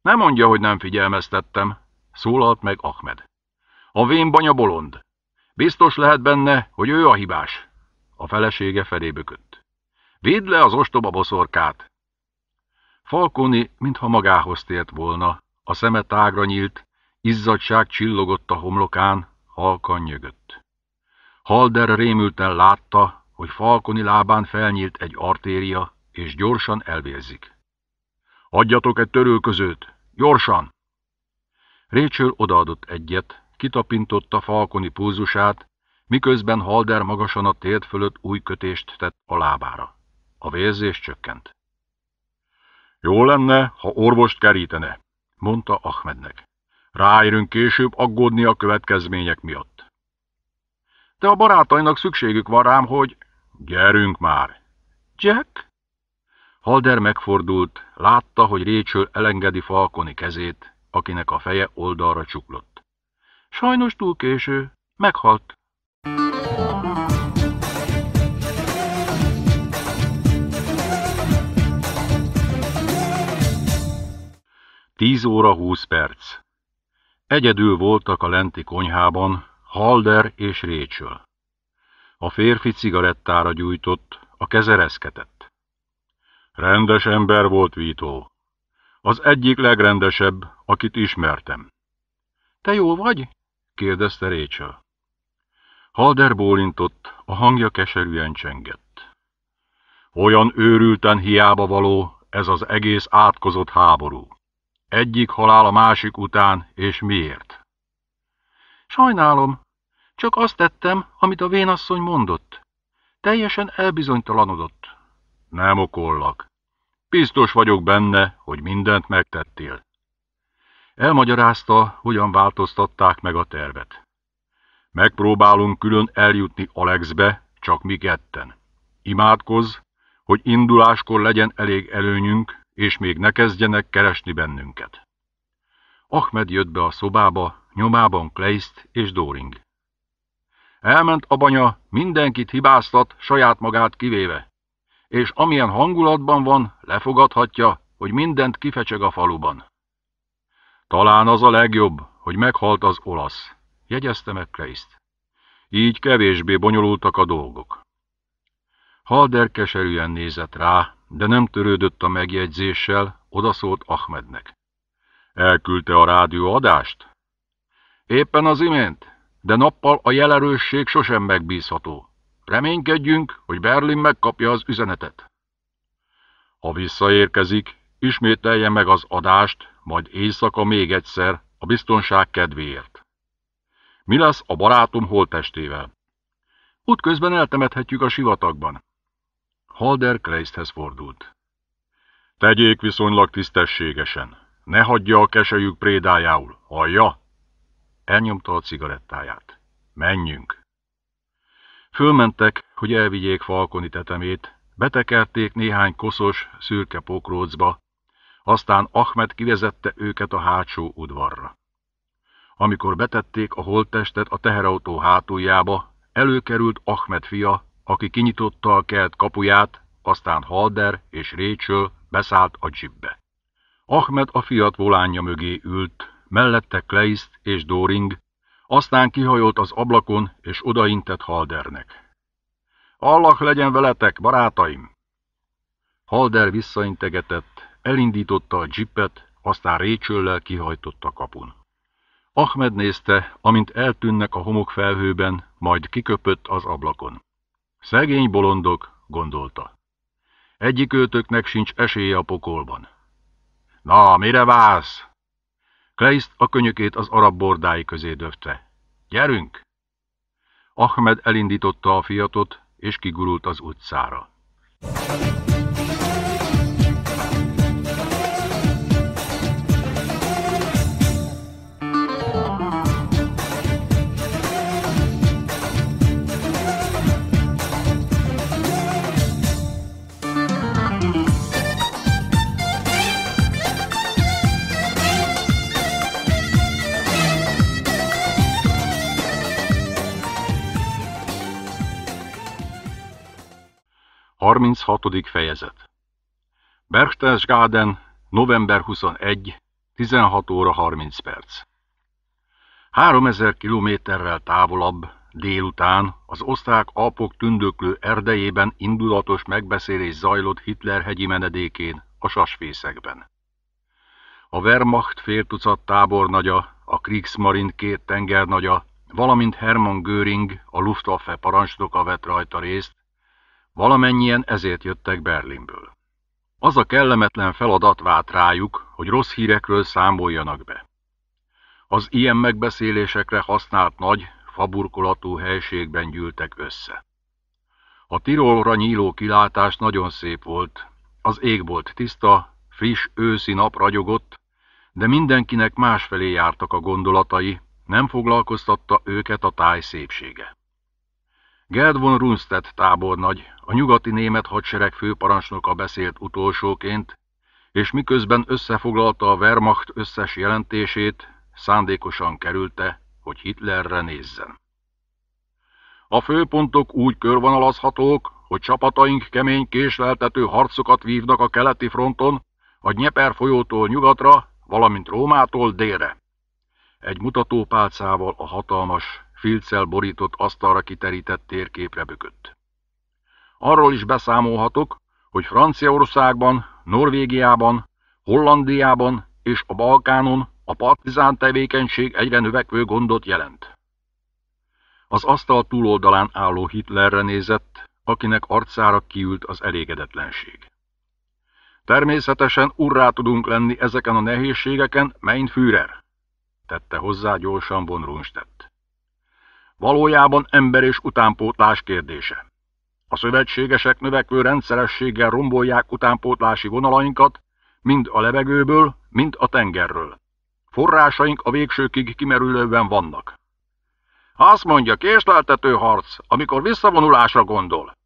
Nem mondja, hogy nem figyelmeztettem, szólalt meg Ahmed. A vén banya bolond. Biztos lehet benne, hogy ő a hibás. A felesége felé bökött. Vidd le az ostoba boszorkát. Falkoni, mintha magához tért volna, a szeme tágra nyílt, izzadság csillogott a homlokán, halkan nyögött. Halder rémülten látta, hogy Falkoni lábán felnyílt egy artéria, és gyorsan elvérzik. Adjatok egy törülközőt! Gyorsan! Rachel odaadott egyet, kitapintotta Falkoni pulzusát, miközben Halder magasan a térd fölött új kötést tett a lábára. A vérzés csökkent. Jó lenne, ha orvost kerítene, mondta Ahmednek. Ráérünk később aggódni a következmények miatt. De a barátainak szükségük van rám, hogy... Gyerünk már! Jack? Halder megfordult, látta, hogy Rachel elengedi Falkoni kezét, akinek a feje oldalra csuklott. Sajnos túl késő, meghalt. Tíz óra húsz perc. Egyedül voltak a lenti konyhában Halder és Rachel. A férfi cigarettára gyújtott, a keze reszketett. Rendes ember volt Vító. Az egyik legrendesebb, akit ismertem. Te jó vagy? kérdezte Rachel. Halder bólintott, a hangja keserűen csengett. Olyan őrülten hiába való ez az egész átkozott háború. Egyik halál a másik után, és miért? Sajnálom, csak azt tettem, amit a vénasszony mondott. Teljesen elbizonytalanodott. Nem okollak. Biztos vagyok benne, hogy mindent megtettél. Elmagyarázta, hogyan változtatták meg a tervet. Megpróbálunk külön eljutni Alexbe, csak mi ketten. Imádkozz, hogy induláskor legyen elég előnyünk, és még ne kezdjenek keresni bennünket. Ahmed jött be a szobába, nyomában Kleist és Doring. Elment a banya, mindenkit hibáztat, saját magát kivéve, és amilyen hangulatban van, lefogadhatja, hogy mindent kifecseg a faluban. Talán az a legjobb, hogy meghalt az olasz, jegyezte meg Kleist. Így kevésbé bonyolultak a dolgok. Halder keserűen nézett rá, de nem törődött a megjegyzéssel, odaszólt Ahmednek. Elküldte a rádió adást? Éppen az imént, de nappal a jelerősség sosem megbízható. Reménykedjünk, hogy Berlin megkapja az üzenetet. Ha visszaérkezik, ismételje meg az adást, majd éjszaka még egyszer, a biztonság kedvéért. Mi lesz a barátom holtestével? Útközben eltemethetjük a sivatagban. Holder Kleisthez fordult. Tegyék viszonylag tisztességesen. Ne hagyja a kesejük prédájául, hallja? Elnyomta a cigarettáját. Menjünk! Fölmentek, hogy elvigyék Falkoni tetemét, betekerték néhány koszos, szürke pokrócba, aztán Ahmed kivezette őket a hátsó udvarra. Amikor betették a holttestet a teherautó hátuljába, előkerült Ahmed fia, aki kinyitotta a kelt kapuját, aztán Halder és Rachel beszállt a dzsibbe. Ahmed a fiat volánja mögé ült, mellette Kleist és Doring, aztán kihajolt az ablakon és odaintett Haldernek. Allah legyen veletek, barátaim! Halder visszaintegetett, elindította a dzsippet, aztán récsőllel kihajtotta a kapun. Ahmed nézte, amint eltűnnek a homokfelhőben, majd kiköpött az ablakon. Szegény bolondok, gondolta. Egyik őtöknek sincs esélye a pokolban. Na, mire válsz? Kleist a könyökét az arab bordái közé döfte. Gyerünk! Ahmed elindította a fiatot, és kigurult az utcára. 36. fejezet Berchtesgaden, november 21, 16 óra 30 perc. 3000 kilométerrel távolabb, délután, az osztrák alpok tündöklő erdejében indulatos megbeszélés zajlott Hitler hegyi menedékén, a sasfészekben. A Wehrmacht féltucat tábornagya, a Kriegsmarine két tengernagya, valamint Hermann Göring, a Luftwaffe parancsnoka vett rajta részt, Valamennyien ezért jöttek Berlinből. Az a kellemetlen feladat vált rájuk, hogy rossz hírekről számoljanak be. Az ilyen megbeszélésekre használt nagy, faburkolatú helységben gyűltek össze. A Tirolra nyíló kilátás nagyon szép volt, az ég volt tiszta, friss őszi nap ragyogott, de mindenkinek másfelé jártak a gondolatai, nem foglalkoztatta őket a táj szépsége. Gerd von Rundstedt tábornagy, a nyugati német hadsereg főparancsnoka beszélt utolsóként, és miközben összefoglalta a Wehrmacht összes jelentését, szándékosan kerülte, hogy Hitlerre nézzen. A főpontok úgy körvonalazhatók, hogy csapataink kemény késleltető harcokat vívnak a keleti fronton, a Dnieper folyótól nyugatra, valamint Rómától délre. Egy mutatópálcával a hatalmas, filccel borított asztalra kiterített térképre bökött. Arról is beszámolhatok, hogy Franciaországban, Norvégiában, Hollandiában és a Balkánon a partizán tevékenység egyre növekvő gondot jelent. Az asztal túloldalán álló Hitlerre nézett, akinek arcára kiült az elégedetlenség. Természetesen urrá tudunk lenni ezeken a nehézségeken, Mein Führer, tette hozzá gyorsan von Rundstedt valójában ember és utánpótlás kérdése. A szövetségesek növekvő rendszerességgel rombolják utánpótlási vonalainkat, mind a levegőből, mind a tengerről. Forrásaink a végsőkig kimerülőben vannak. Azt mondja, késleltető harc, amikor visszavonulásra gondol.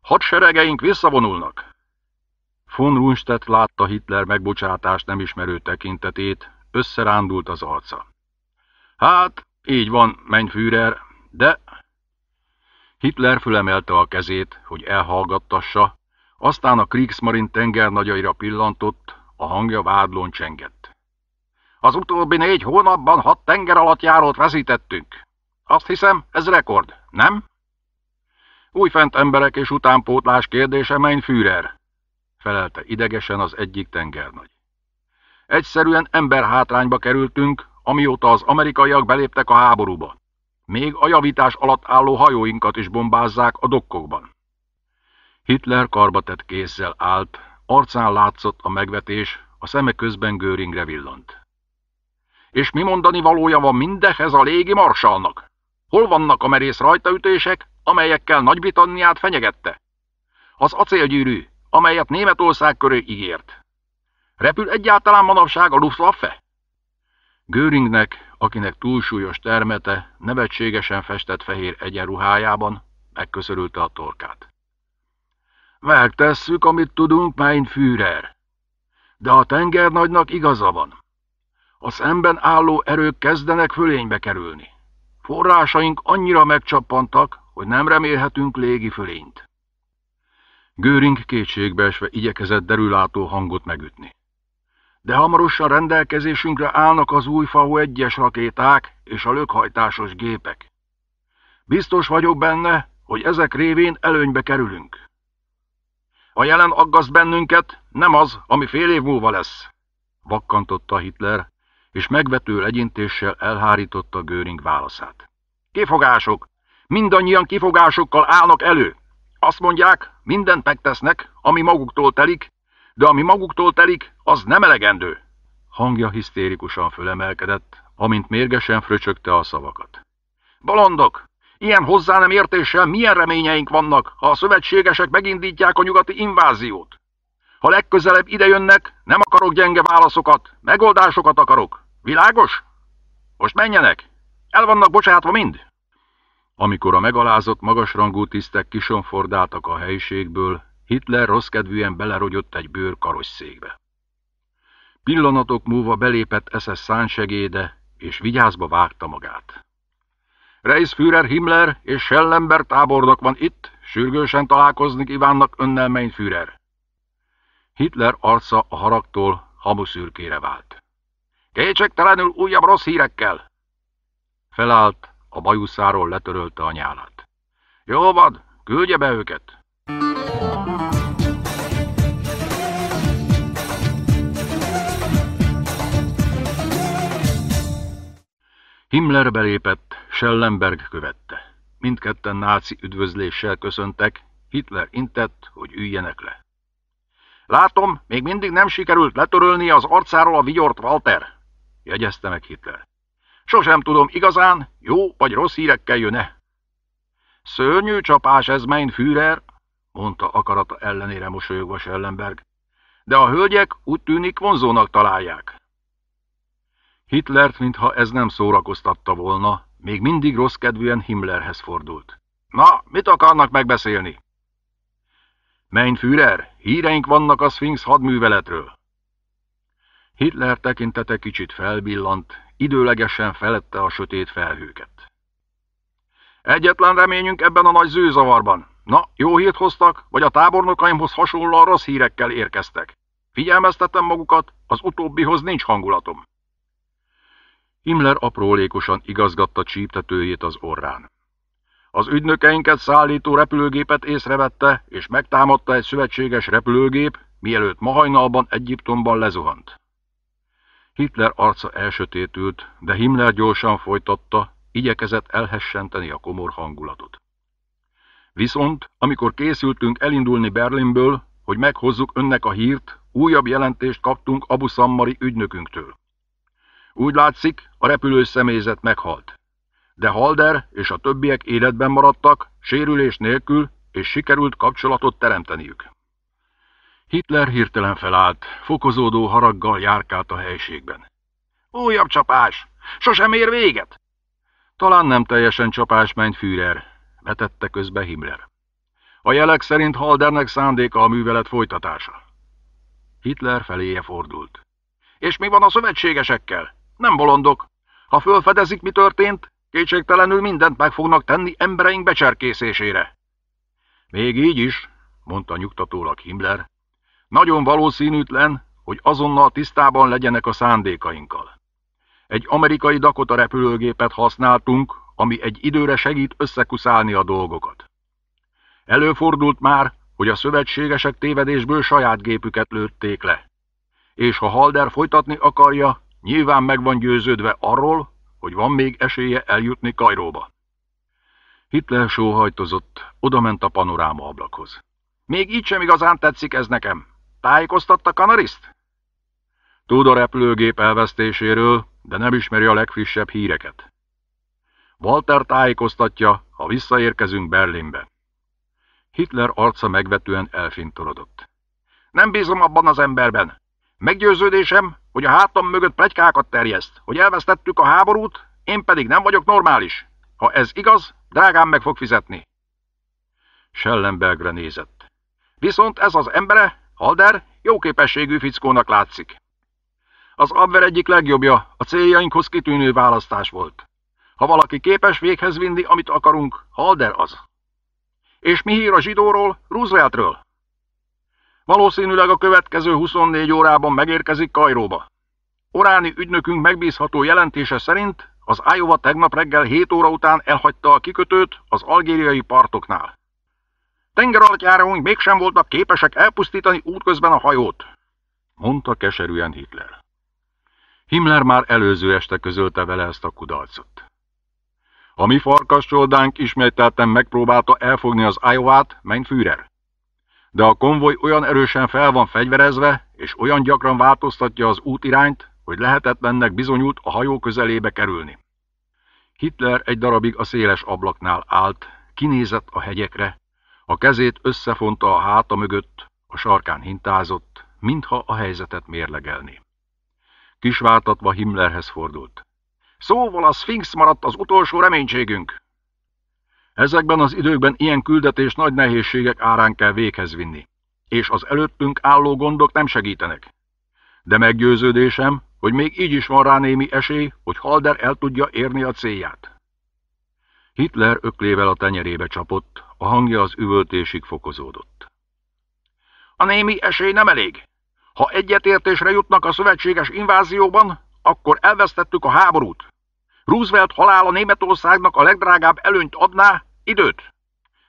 Hadseregeink visszavonulnak. Von Rundstedt látta Hitler megbocsátást nem ismerő tekintetét, összerándult az arca. Hát, így van, menj Führer, de... Hitler fölemelte a kezét, hogy elhallgattassa, aztán a Kriegsmarine tengernagyaira pillantott, a hangja vádlón csengett. Az utóbbi négy hónapban hat tenger alatt járót veszítettünk. Azt hiszem, ez rekord, nem? Újfent emberek és utánpótlás kérdése, menj Führer, felelte idegesen az egyik tengernagy. Egyszerűen emberhátrányba kerültünk, amióta az amerikaiak beléptek a háborúba. Még a javítás alatt álló hajóinkat is bombázzák a dokkokban. Hitler karbatett kézzel állt, arcán látszott a megvetés, a szeme közben Göringre villant. És mi mondani valója van mindehez a légi marsalnak? Hol vannak a merész rajtaütések, amelyekkel Nagy-Britanniát fenyegette? Az acélgyűrű, amelyet Németország körül ígért. Repül egyáltalán manapság a Luftwaffe? Göringnek, akinek túlsúlyos termete nevetségesen festett fehér egyenruhájában megköszörülte a torkát. Megtesszük, amit tudunk, mein Führer. De a tengernagynak igaza van. A szemben álló erők kezdenek fölénybe kerülni. Forrásaink annyira megcsappantak, hogy nem remélhetünk légi fölényt. Göring kétségbeesve igyekezett derülátó hangot megütni de hamarosan rendelkezésünkre állnak az új FAU egyes rakéták és a lökhajtásos gépek. Biztos vagyok benne, hogy ezek révén előnybe kerülünk. A jelen aggaszt bennünket nem az, ami fél év múlva lesz, vakkantotta Hitler, és megvető legyintéssel elhárította Göring válaszát. Kifogások! Mindannyian kifogásokkal állnak elő! Azt mondják, mindent megtesznek, ami maguktól telik, de ami maguktól telik, az nem elegendő. Hangja hisztérikusan fölemelkedett, amint mérgesen fröcsögte a szavakat. Balandok! Ilyen hozzá nem értéssel milyen reményeink vannak, ha a szövetségesek megindítják a nyugati inváziót? Ha legközelebb idejönnek, nem akarok gyenge válaszokat, megoldásokat akarok. Világos? Most menjenek! El vannak bocsátva mind! Amikor a megalázott magasrangú tisztek kisonfordáltak a helyiségből, Hitler rosszkedvűen belerogyott egy bőr karosszékbe. Pillanatok múlva belépett SS szánsegéde, és vigyázba vágta magát. Reisführer Himmler és Schellenberg tábornok van itt, sürgősen találkozni kívánnak önnel, Führer. Hitler arca a haragtól hamuszürkére vált. Kétségtelenül újabb rossz hírekkel! Felállt, a bajuszáról letörölte a nyálat. "Jó van, küldje be őket! Himmler belépett, Schellenberg követte. Mindketten náci üdvözléssel köszöntek, Hitler intett, hogy üljenek le. Látom, még mindig nem sikerült letörölni az arcáról a vigyort Walter, jegyezte meg Hitler. Sosem tudom igazán, jó vagy rossz hírekkel jön-e. Szörnyű csapás ez, mein Führer, mondta akarata ellenére mosolyogva Schellenberg. De a hölgyek úgy tűnik vonzónak találják. Hitlert, mintha ez nem szórakoztatta volna, még mindig rossz kedvűen Himmlerhez fordult. Na, mit akarnak megbeszélni? Menj, Führer, híreink vannak a Sphinx hadműveletről. Hitler tekintete kicsit felbillant, időlegesen felette a sötét felhőket. Egyetlen reményünk ebben a nagy zűzavarban. Na, jó hírt hoztak, vagy a tábornokaimhoz hasonlóan rossz hírekkel érkeztek. Figyelmeztetem magukat, az utóbbihoz nincs hangulatom. Himmler aprólékosan igazgatta csíptetőjét az orrán. Az ügynökeinket szállító repülőgépet észrevette, és megtámadta egy szövetséges repülőgép, mielőtt ma hajnalban Egyiptomban lezuhant. Hitler arca elsötétült, de Himmler gyorsan folytatta, igyekezett elhessenteni a komor hangulatot. Viszont, amikor készültünk elindulni Berlinből, hogy meghozzuk önnek a hírt, újabb jelentést kaptunk Abu Sammari ügynökünktől. Úgy látszik, a repülő személyzet meghalt. De Halder és a többiek életben maradtak, sérülés nélkül, és sikerült kapcsolatot teremteniük. Hitler hirtelen felállt, fokozódó haraggal járkált a helységben. Újabb csapás! Sosem ér véget! Talán nem teljesen csapás, ment Führer, vetette közbe Himmler. A jelek szerint Haldernek szándéka a művelet folytatása. Hitler feléje fordult. És mi van a szövetségesekkel? Nem bolondok. Ha fölfedezik, mi történt, kétségtelenül mindent meg fognak tenni embereink becserkészésére. Még így is, mondta nyugtatólag Himmler, nagyon valószínűtlen, hogy azonnal tisztában legyenek a szándékainkkal. Egy amerikai Dakota repülőgépet használtunk, ami egy időre segít összekuszálni a dolgokat. Előfordult már, hogy a szövetségesek tévedésből saját gépüket lőtték le. És ha Halder folytatni akarja, Nyilván meg van győződve arról, hogy van még esélye eljutni Kajróba. Hitler sóhajtozott, odament a panoráma ablakhoz. Még így sem igazán tetszik ez nekem. Tájékoztatta Kanariszt? Tud a repülőgép elvesztéséről, de nem ismeri a legfrissebb híreket. Walter tájékoztatja, ha visszaérkezünk Berlinbe. Hitler arca megvetően elfintorodott. Nem bízom abban az emberben. Meggyőződésem, hogy a hátam mögött plegykákat terjeszt, hogy elvesztettük a háborút, én pedig nem vagyok normális. Ha ez igaz, drágám meg fog fizetni. Schellenbergre nézett. Viszont ez az embere, Alder, jó képességű fickónak látszik. Az abver egyik legjobbja, a céljainkhoz kitűnő választás volt. Ha valaki képes véghez vinni, amit akarunk, Halder az. És mi hír a zsidóról, Rooseveltről? Valószínűleg a következő 24 órában megérkezik Kajróba. Oráni ügynökünk megbízható jelentése szerint az Iowa tegnap reggel 7 óra után elhagyta a kikötőt az algériai partoknál. Tengeralattjáróink mégsem voltak képesek elpusztítani útközben a hajót, mondta keserűen Hitler. Himmler már előző este közölte vele ezt a kudarcot. A mi csoldánk ismételten megpróbálta elfogni az Iowát, Führer de a konvoj olyan erősen fel van fegyverezve, és olyan gyakran változtatja az útirányt, hogy lehetetlennek bizonyult a hajó közelébe kerülni. Hitler egy darabig a széles ablaknál állt, kinézett a hegyekre, a kezét összefonta a háta mögött, a sarkán hintázott, mintha a helyzetet mérlegelni. Kisváltatva Himmlerhez fordult. Szóval a Sphinx maradt az utolsó reménységünk. Ezekben az időkben ilyen küldetés nagy nehézségek árán kell véghez vinni, és az előttünk álló gondok nem segítenek. De meggyőződésem, hogy még így is van rá némi esély, hogy Halder el tudja érni a célját. Hitler öklével a tenyerébe csapott, a hangja az üvöltésig fokozódott. A némi esély nem elég. Ha egyetértésre jutnak a szövetséges invázióban, akkor elvesztettük a háborút. Roosevelt halála Németországnak a legdrágább előnyt adná, időt.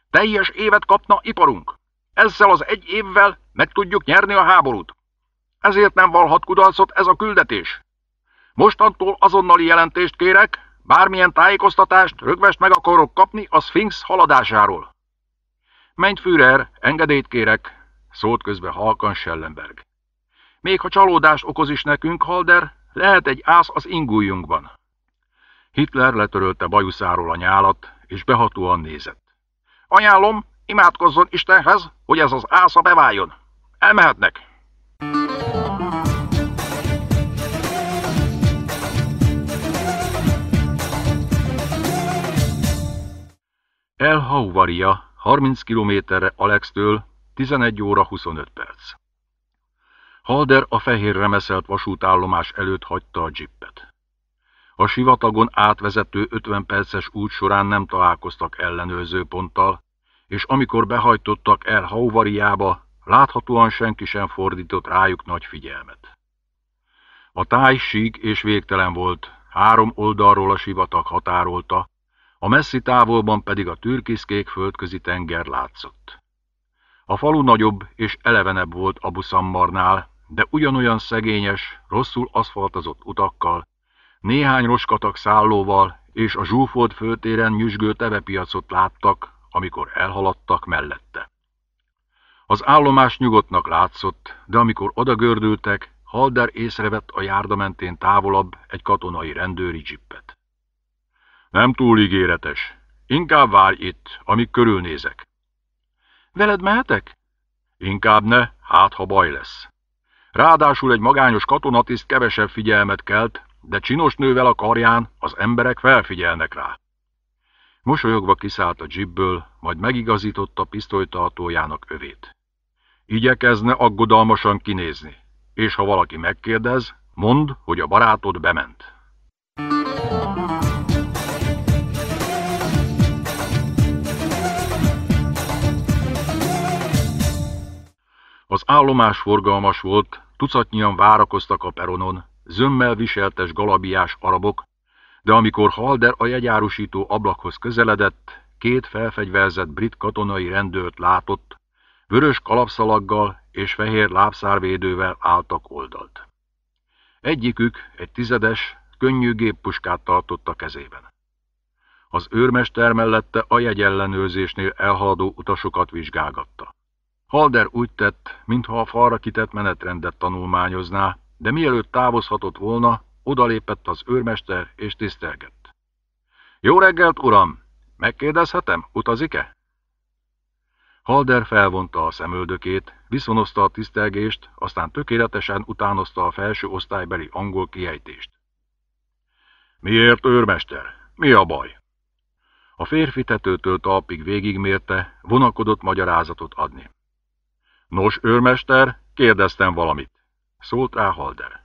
Teljes évet kapna iparunk. Ezzel az egy évvel meg tudjuk nyerni a háborút. Ezért nem valhat kudarcot ez a küldetés. Mostantól azonnali jelentést kérek, bármilyen tájékoztatást rögvest meg akarok kapni a Sphinx haladásáról. Menj, Führer, engedélyt kérek, szólt közbe halkan Schellenberg. Még ha csalódást okoz is nekünk, Halder, lehet egy ász az ingújunkban. Hitler letörölte bajuszáról a nyálat, és behatóan nézett. Ajánlom, imádkozzon Istenhez, hogy ez az ásza beváljon. Elmehetnek! El Hauvaria, 30 kilométerre Alextől, 11 óra 25 perc. Halder a fehér remeszelt vasútállomás előtt hagyta a dzsippet. A sivatagon átvezető 50 perces út során nem találkoztak ellenőrzőponttal, és amikor behajtottak el Hauvariába, láthatóan senki sem fordított rájuk nagy figyelmet. A táj sík és végtelen volt, három oldalról a sivatag határolta, a messzi távolban pedig a türkiszkék földközi tenger látszott. A falu nagyobb és elevenebb volt Abu Sammarnál, de ugyanolyan szegényes, rosszul aszfaltozott utakkal, néhány roskatak szállóval és a zsúfolt főtéren nyüzsgő tevepiacot láttak, amikor elhaladtak mellette. Az állomás nyugodtnak látszott, de amikor odagördültek, Halder észrevett a járda mentén távolabb egy katonai rendőri dzsippet. Nem túl ígéretes. Inkább várj itt, amíg körülnézek. Veled mehetek? Inkább ne, hát ha baj lesz. Ráadásul egy magányos katonatiszt kevesebb figyelmet kelt, de csinos nővel a karján az emberek felfigyelnek rá. Mosolyogva kiszállt a dzsibből, majd megigazította pisztolytartójának övét. Igyekezne aggodalmasan kinézni, és ha valaki megkérdez, mondd, hogy a barátod bement. Az állomás forgalmas volt, tucatnyian várakoztak a peronon, zömmel viseltes galabiás arabok, de amikor Halder a jegyárusító ablakhoz közeledett, két felfegyverzett brit katonai rendőrt látott, vörös kalapszalaggal és fehér lábszárvédővel álltak oldalt. Egyikük, egy tizedes, könnyű géppuskát tartott a kezében. Az őrmester mellette a jegyellenőrzésnél elhaladó utasokat vizsgálgatta. Halder úgy tett, mintha a falra kitett menetrendet tanulmányozná, de mielőtt távozhatott volna, odalépett az őrmester és tisztelgett. Jó reggelt, uram! Megkérdezhetem, utazik-e? Halder felvonta a szemöldökét, viszonozta a tisztelgést, aztán tökéletesen utánozta a felső osztálybeli angol kiejtést. Miért, őrmester? Mi a baj? A férfi tetőtől talpig végigmérte, vonakodott magyarázatot adni. Nos, őrmester, kérdeztem valamit. Szólt rá Halder.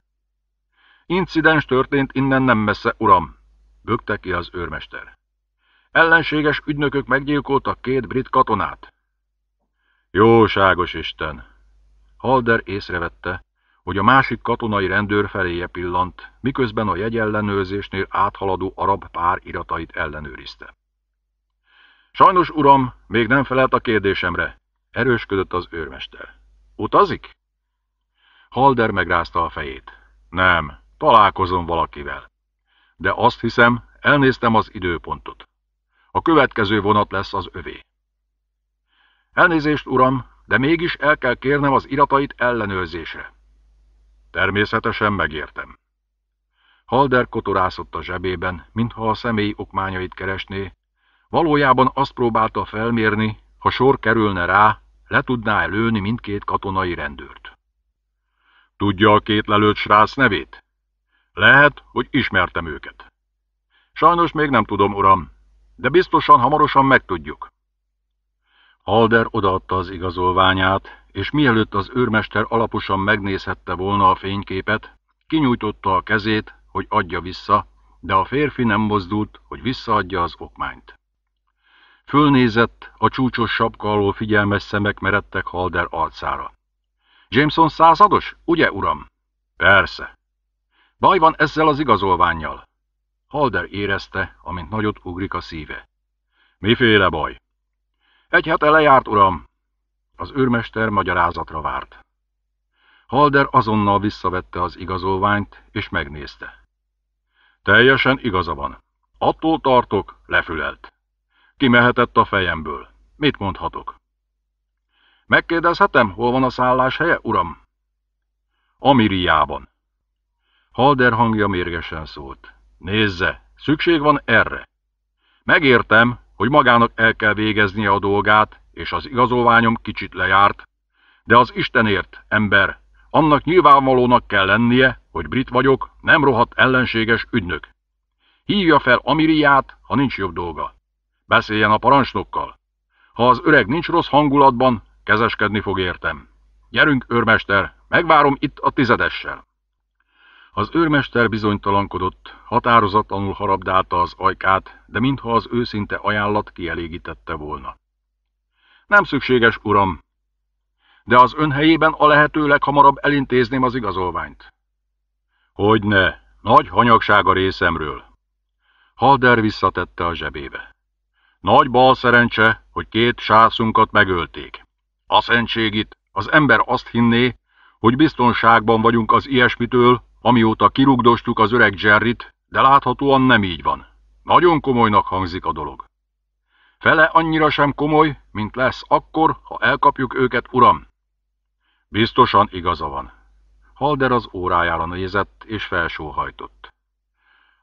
Incidens történt innen nem messze, uram, bökte ki az őrmester. Ellenséges ügynökök meggyilkoltak két brit katonát. Jóságos Isten! Halder észrevette, hogy a másik katonai rendőr feléje pillant, miközben a jegyellenőrzésnél áthaladó arab pár iratait ellenőrizte. Sajnos, uram, még nem felelt a kérdésemre, erősködött az őrmester. Utazik? Halder megrázta a fejét. Nem, találkozom valakivel. De azt hiszem, elnéztem az időpontot. A következő vonat lesz az övé. Elnézést, uram, de mégis el kell kérnem az iratait ellenőrzésre. Természetesen megértem. Halder kotorászott a zsebében, mintha a személy okmányait keresné, valójában azt próbálta felmérni, ha sor kerülne rá, le tudná előni mindkét katonai rendőrt. Tudja a két lelőtt srác nevét? Lehet, hogy ismertem őket. Sajnos még nem tudom, uram, de biztosan hamarosan megtudjuk. Halder odaadta az igazolványát, és mielőtt az őrmester alaposan megnézhette volna a fényképet, kinyújtotta a kezét, hogy adja vissza, de a férfi nem mozdult, hogy visszaadja az okmányt. Fölnézett, a csúcsos sapka alól figyelmes szemek meredtek Halder arcára. Jameson százados, ugye, uram? Persze. Baj van ezzel az igazolványjal. Halder érezte, amint nagyot ugrik a szíve. Miféle baj? Egy hete lejárt, uram. Az őrmester magyarázatra várt. Halder azonnal visszavette az igazolványt, és megnézte. Teljesen igaza van. Attól tartok, lefülelt. Kimehetett a fejemből. Mit mondhatok? Megkérdezhetem, hol van a szállás helye, uram? Amiriában. Halder hangja mérgesen szólt. Nézze, szükség van erre. Megértem, hogy magának el kell végeznie a dolgát, és az igazolványom kicsit lejárt, de az Istenért, ember, annak nyilvánvalónak kell lennie, hogy brit vagyok, nem rohadt ellenséges ügynök. Hívja fel Amiriát, ha nincs jobb dolga. Beszéljen a parancsnokkal. Ha az öreg nincs rossz hangulatban, Kezeskedni fog értem. Gyerünk, őrmester, megvárom itt a tizedessel. Az őrmester bizonytalankodott, határozatlanul harabdálta az ajkát, de mintha az őszinte ajánlat kielégítette volna. Nem szükséges, uram, de az ön helyében a lehető leghamarabb elintézném az igazolványt. Hogyne, nagy hanyagság a részemről. Halder visszatette a zsebébe. Nagy bal szerencse, hogy két sászunkat megölték. A szentség itt, az ember azt hinné, hogy biztonságban vagyunk az ilyesmitől, amióta kirugdostuk az öreg Jerryt, de láthatóan nem így van. Nagyon komolynak hangzik a dolog. Fele annyira sem komoly, mint lesz akkor, ha elkapjuk őket, uram. Biztosan igaza van. Halder az órájára nézett és felsóhajtott.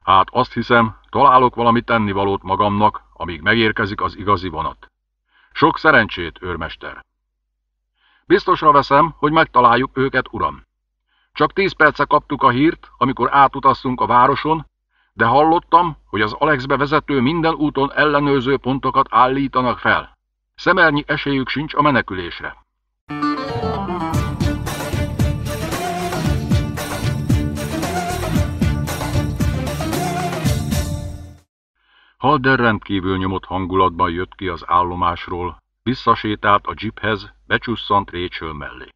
Hát azt hiszem, találok valami tennivalót magamnak, amíg megérkezik az igazi vonat. Sok szerencsét, őrmester! Biztosra veszem, hogy megtaláljuk őket, uram. Csak tíz perce kaptuk a hírt, amikor átutaztunk a városon, de hallottam, hogy az Alexbe vezető minden úton ellenőrző pontokat állítanak fel. Szemernyi esélyük sincs a menekülésre. Halder rendkívül nyomott hangulatban jött ki az állomásról, Visszasétált a dzsiphez, becsusszant Rachel mellé.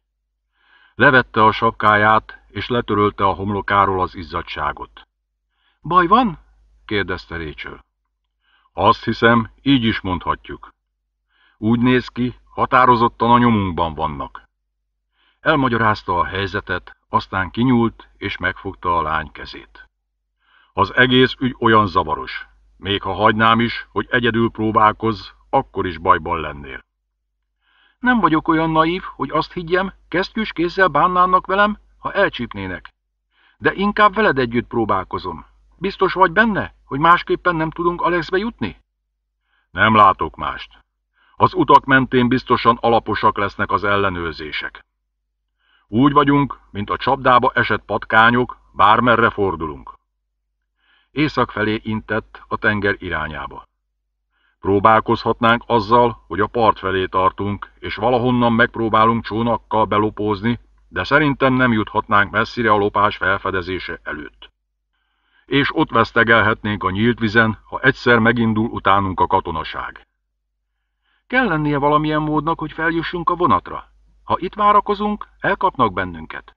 Levette a sapkáját, és letörölte a homlokáról az izzadságot. – Baj van? – kérdezte Rachel. – Azt hiszem, így is mondhatjuk. Úgy néz ki, határozottan a nyomunkban vannak. Elmagyarázta a helyzetet, aztán kinyúlt és megfogta a lány kezét. Az egész ügy olyan zavaros. Még ha hagynám is, hogy egyedül próbálkozz, akkor is bajban lennél. Nem vagyok olyan naív, hogy azt higgyem, kesztyűs kézzel bánnának velem, ha elcsípnének. De inkább veled együtt próbálkozom. Biztos vagy benne, hogy másképpen nem tudunk Alexbe jutni? Nem látok mást. Az utak mentén biztosan alaposak lesznek az ellenőrzések. Úgy vagyunk, mint a csapdába esett patkányok, bármerre fordulunk. Észak felé intett a tenger irányába. Próbálkozhatnánk azzal, hogy a part felé tartunk, és valahonnan megpróbálunk csónakkal belopózni, de szerintem nem juthatnánk messzire a lopás felfedezése előtt. És ott vesztegelhetnénk a nyílt vizen, ha egyszer megindul utánunk a katonaság. Kell lennie valamilyen módnak, hogy feljussunk a vonatra. Ha itt várakozunk, elkapnak bennünket.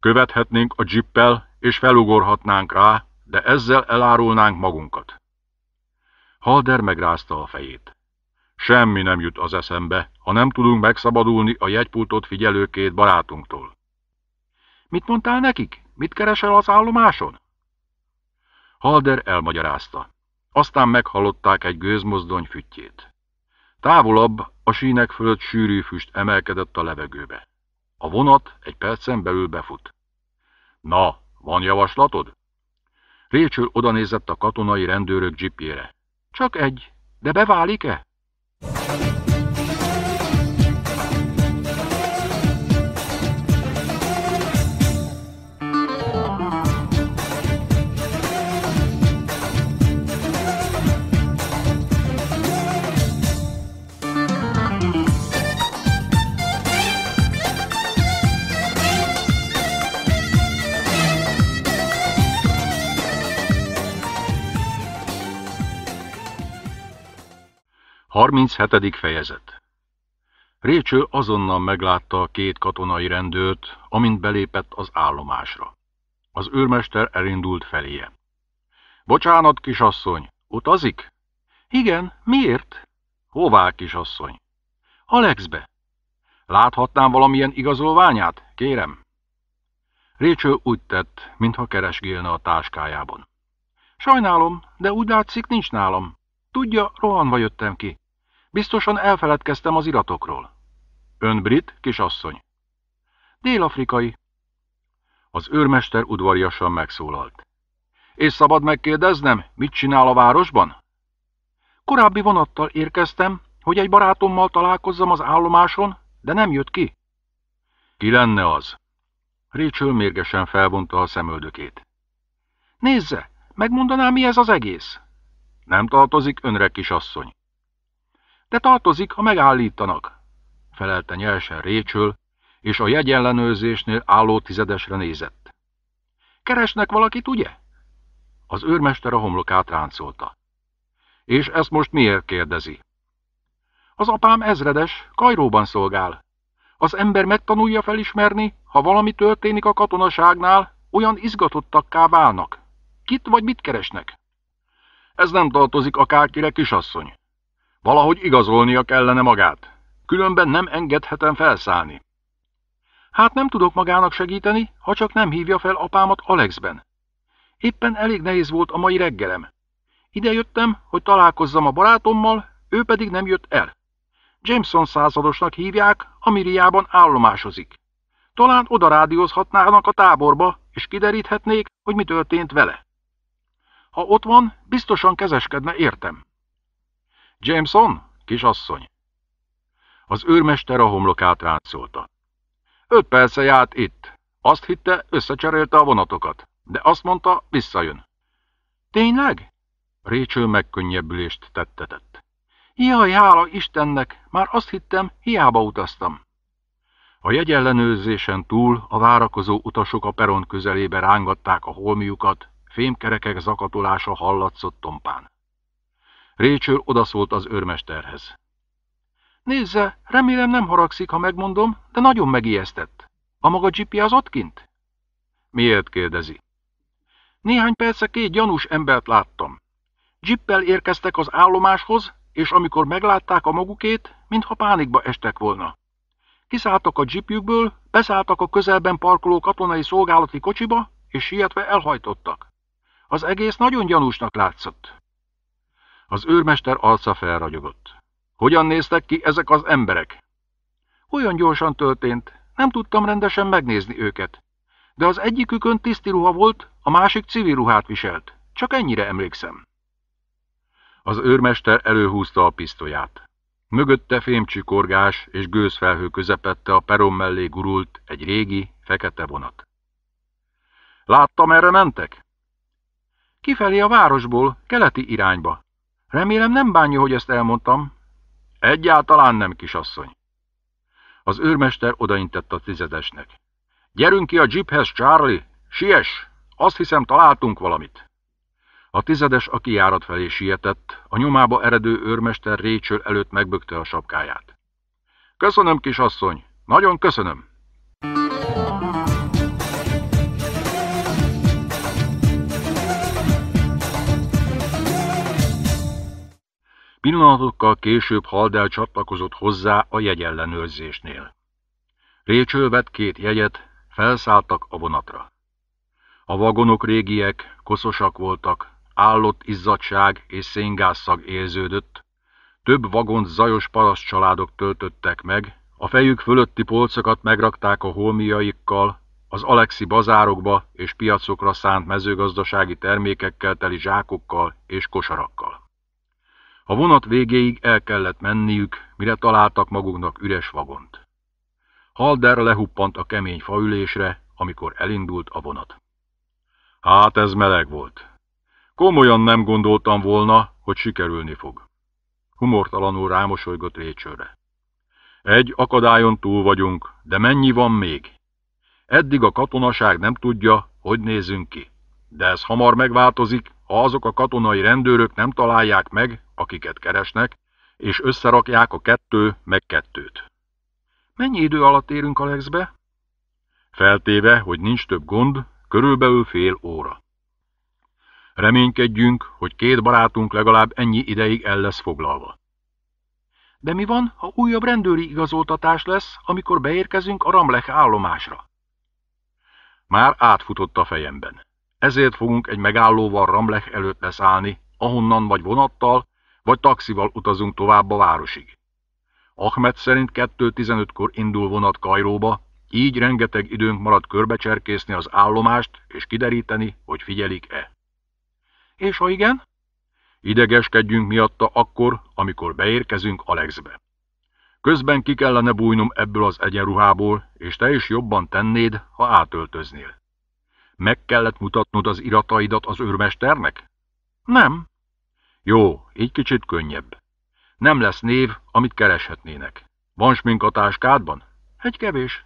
Követhetnénk a dzsippel, és felugorhatnánk rá, de ezzel elárulnánk magunkat. Halder megrázta a fejét. Semmi nem jut az eszembe, ha nem tudunk megszabadulni a jegypultot figyelő két barátunktól. Mit mondtál nekik? Mit keresel az állomáson? Halder elmagyarázta. Aztán meghallották egy gőzmozdony füttyét. Távolabb a sínek fölött sűrű füst emelkedett a levegőbe. A vonat egy percen belül befut. Na, van javaslatod? Rachel odanézett a katonai rendőrök dzsipjére. Csak egy, de beválik-e? 37. fejezet Récső azonnal meglátta a két katonai rendőrt, amint belépett az állomásra. Az őrmester elindult feléje. Bocsánat, kisasszony, utazik? Igen, miért? Hová, kisasszony? Alexbe. Láthatnám valamilyen igazolványát, kérem? Récső úgy tett, mintha keresgélne a táskájában. Sajnálom, de úgy látszik nincs nálam. Tudja, rohanva jöttem ki. Biztosan elfeledkeztem az iratokról. Ön brit, kisasszony. Dél-afrikai. Az őrmester udvariasan megszólalt. És szabad megkérdeznem, mit csinál a városban? Korábbi vonattal érkeztem, hogy egy barátommal találkozzam az állomáson, de nem jött ki. Ki lenne az? Rachel mérgesen felvonta a szemöldökét. Nézze, megmondaná, mi ez az egész? Nem tartozik önre, kisasszony. De tartozik, ha megállítanak, felelte nyelsen Récsül, és a jegyellenőrzésnél álló tizedesre nézett. Keresnek valakit, ugye? Az őrmester a homlokát ráncolta. És ezt most miért kérdezi? Az apám ezredes, Kajróban szolgál. Az ember megtanulja felismerni, ha valami történik a katonaságnál, olyan izgatottakká válnak. Kit vagy mit keresnek? Ez nem tartozik akárkire, kisasszony. Valahogy igazolnia kellene magát. Különben nem engedhetem felszállni. Hát nem tudok magának segíteni, ha csak nem hívja fel apámat Alexben. Éppen elég nehéz volt a mai reggelem. Ide jöttem, hogy találkozzam a barátommal, ő pedig nem jött el. Jameson századosnak hívják, Amiriában állomásozik. Talán oda rádiózhatnának a táborba, és kideríthetnék, hogy mi történt vele. Ha ott van, biztosan kezeskedne, értem. Jameson, kisasszony. Az őrmester a homlokát ráncolta. Öt perce járt itt. Azt hitte, összecserélte a vonatokat, de azt mondta, visszajön. Tényleg? Récső megkönnyebbülést tettetett. Jaj, hála Istennek, már azt hittem, hiába utaztam. A jegyellenőrzésen túl a várakozó utasok a peron közelébe rángatták a holmiukat, fémkerekek zakatolása hallatszott tompán. Récsőr odaszólt az őrmesterhez. Nézze, remélem nem haragszik, ha megmondom, de nagyon megijesztett. A maga gipje az ott kint? Miért kérdezi? Néhány perce két gyanús embert láttam. Jippel érkeztek az állomáshoz, és amikor meglátták a magukét, mintha pánikba estek volna. Kiszálltak a dzsipjükből, beszálltak a közelben parkoló katonai szolgálati kocsiba, és sietve elhajtottak. Az egész nagyon gyanúsnak látszott. Az őrmester alca felragyogott. Hogyan néztek ki ezek az emberek? Olyan gyorsan történt, nem tudtam rendesen megnézni őket. De az egyikükön tiszti ruha volt, a másik civil ruhát viselt. Csak ennyire emlékszem. Az őrmester előhúzta a pisztolyát. Mögötte fémcsikorgás és gőzfelhő közepette a peron mellé gurult egy régi, fekete vonat. Láttam, erre mentek? Kifelé a városból, keleti irányba. Remélem nem bánja, hogy ezt elmondtam. Egyáltalán nem, kisasszony. Az őrmester odaintett a tizedesnek. Gyerünk ki a jeephez, Charlie! Siess! Azt hiszem, találtunk valamit. A tizedes a kijárat felé sietett, a nyomába eredő őrmester Rachel előtt megbökte a sapkáját. Köszönöm, kisasszony! Nagyon köszönöm! Pillanatokkal később Haldel csatlakozott hozzá a jegyellenőrzésnél. Récső vett két jegyet, felszálltak a vonatra. A vagonok régiek, koszosak voltak, állott izzadság és széngázszag érződött, több vagont zajos paraszt családok töltöttek meg, a fejük fölötti polcokat megrakták a holmiaikkal, az Alexi bazárokba és piacokra szánt mezőgazdasági termékekkel teli zsákokkal és kosarakkal. A vonat végéig el kellett menniük, mire találtak maguknak üres vagont. Halder lehuppant a kemény faülésre, amikor elindult a vonat. Hát ez meleg volt. Komolyan nem gondoltam volna, hogy sikerülni fog. Humortalanul rámosolygott Récsőre. Egy akadályon túl vagyunk, de mennyi van még? Eddig a katonaság nem tudja, hogy nézünk ki, de ez hamar megváltozik, ha azok a katonai rendőrök nem találják meg, akiket keresnek, és összerakják a kettő meg kettőt. Mennyi idő alatt érünk Alexbe? Feltéve, hogy nincs több gond, körülbelül fél óra. Reménykedjünk, hogy két barátunk legalább ennyi ideig el lesz foglalva. De mi van, ha újabb rendőri igazoltatás lesz, amikor beérkezünk a Ramlech állomásra? Már átfutott a fejemben. Ezért fogunk egy megállóval Ramlech előtt leszállni, ahonnan vagy vonattal, vagy taxival utazunk tovább a városig. Ahmed szerint 2.15-kor indul vonat Kajróba, így rengeteg időnk marad körbecserkészni az állomást és kideríteni, hogy figyelik-e. És ha igen? Idegeskedjünk miatta akkor, amikor beérkezünk Alexbe. Közben ki kellene bújnom ebből az egyenruhából, és te is jobban tennéd, ha átöltöznél. Meg kellett mutatnod az irataidat az őrmesternek? Nem. Jó, így kicsit könnyebb. Nem lesz név, amit kereshetnének. Van smink a táskádban? Egy kevés.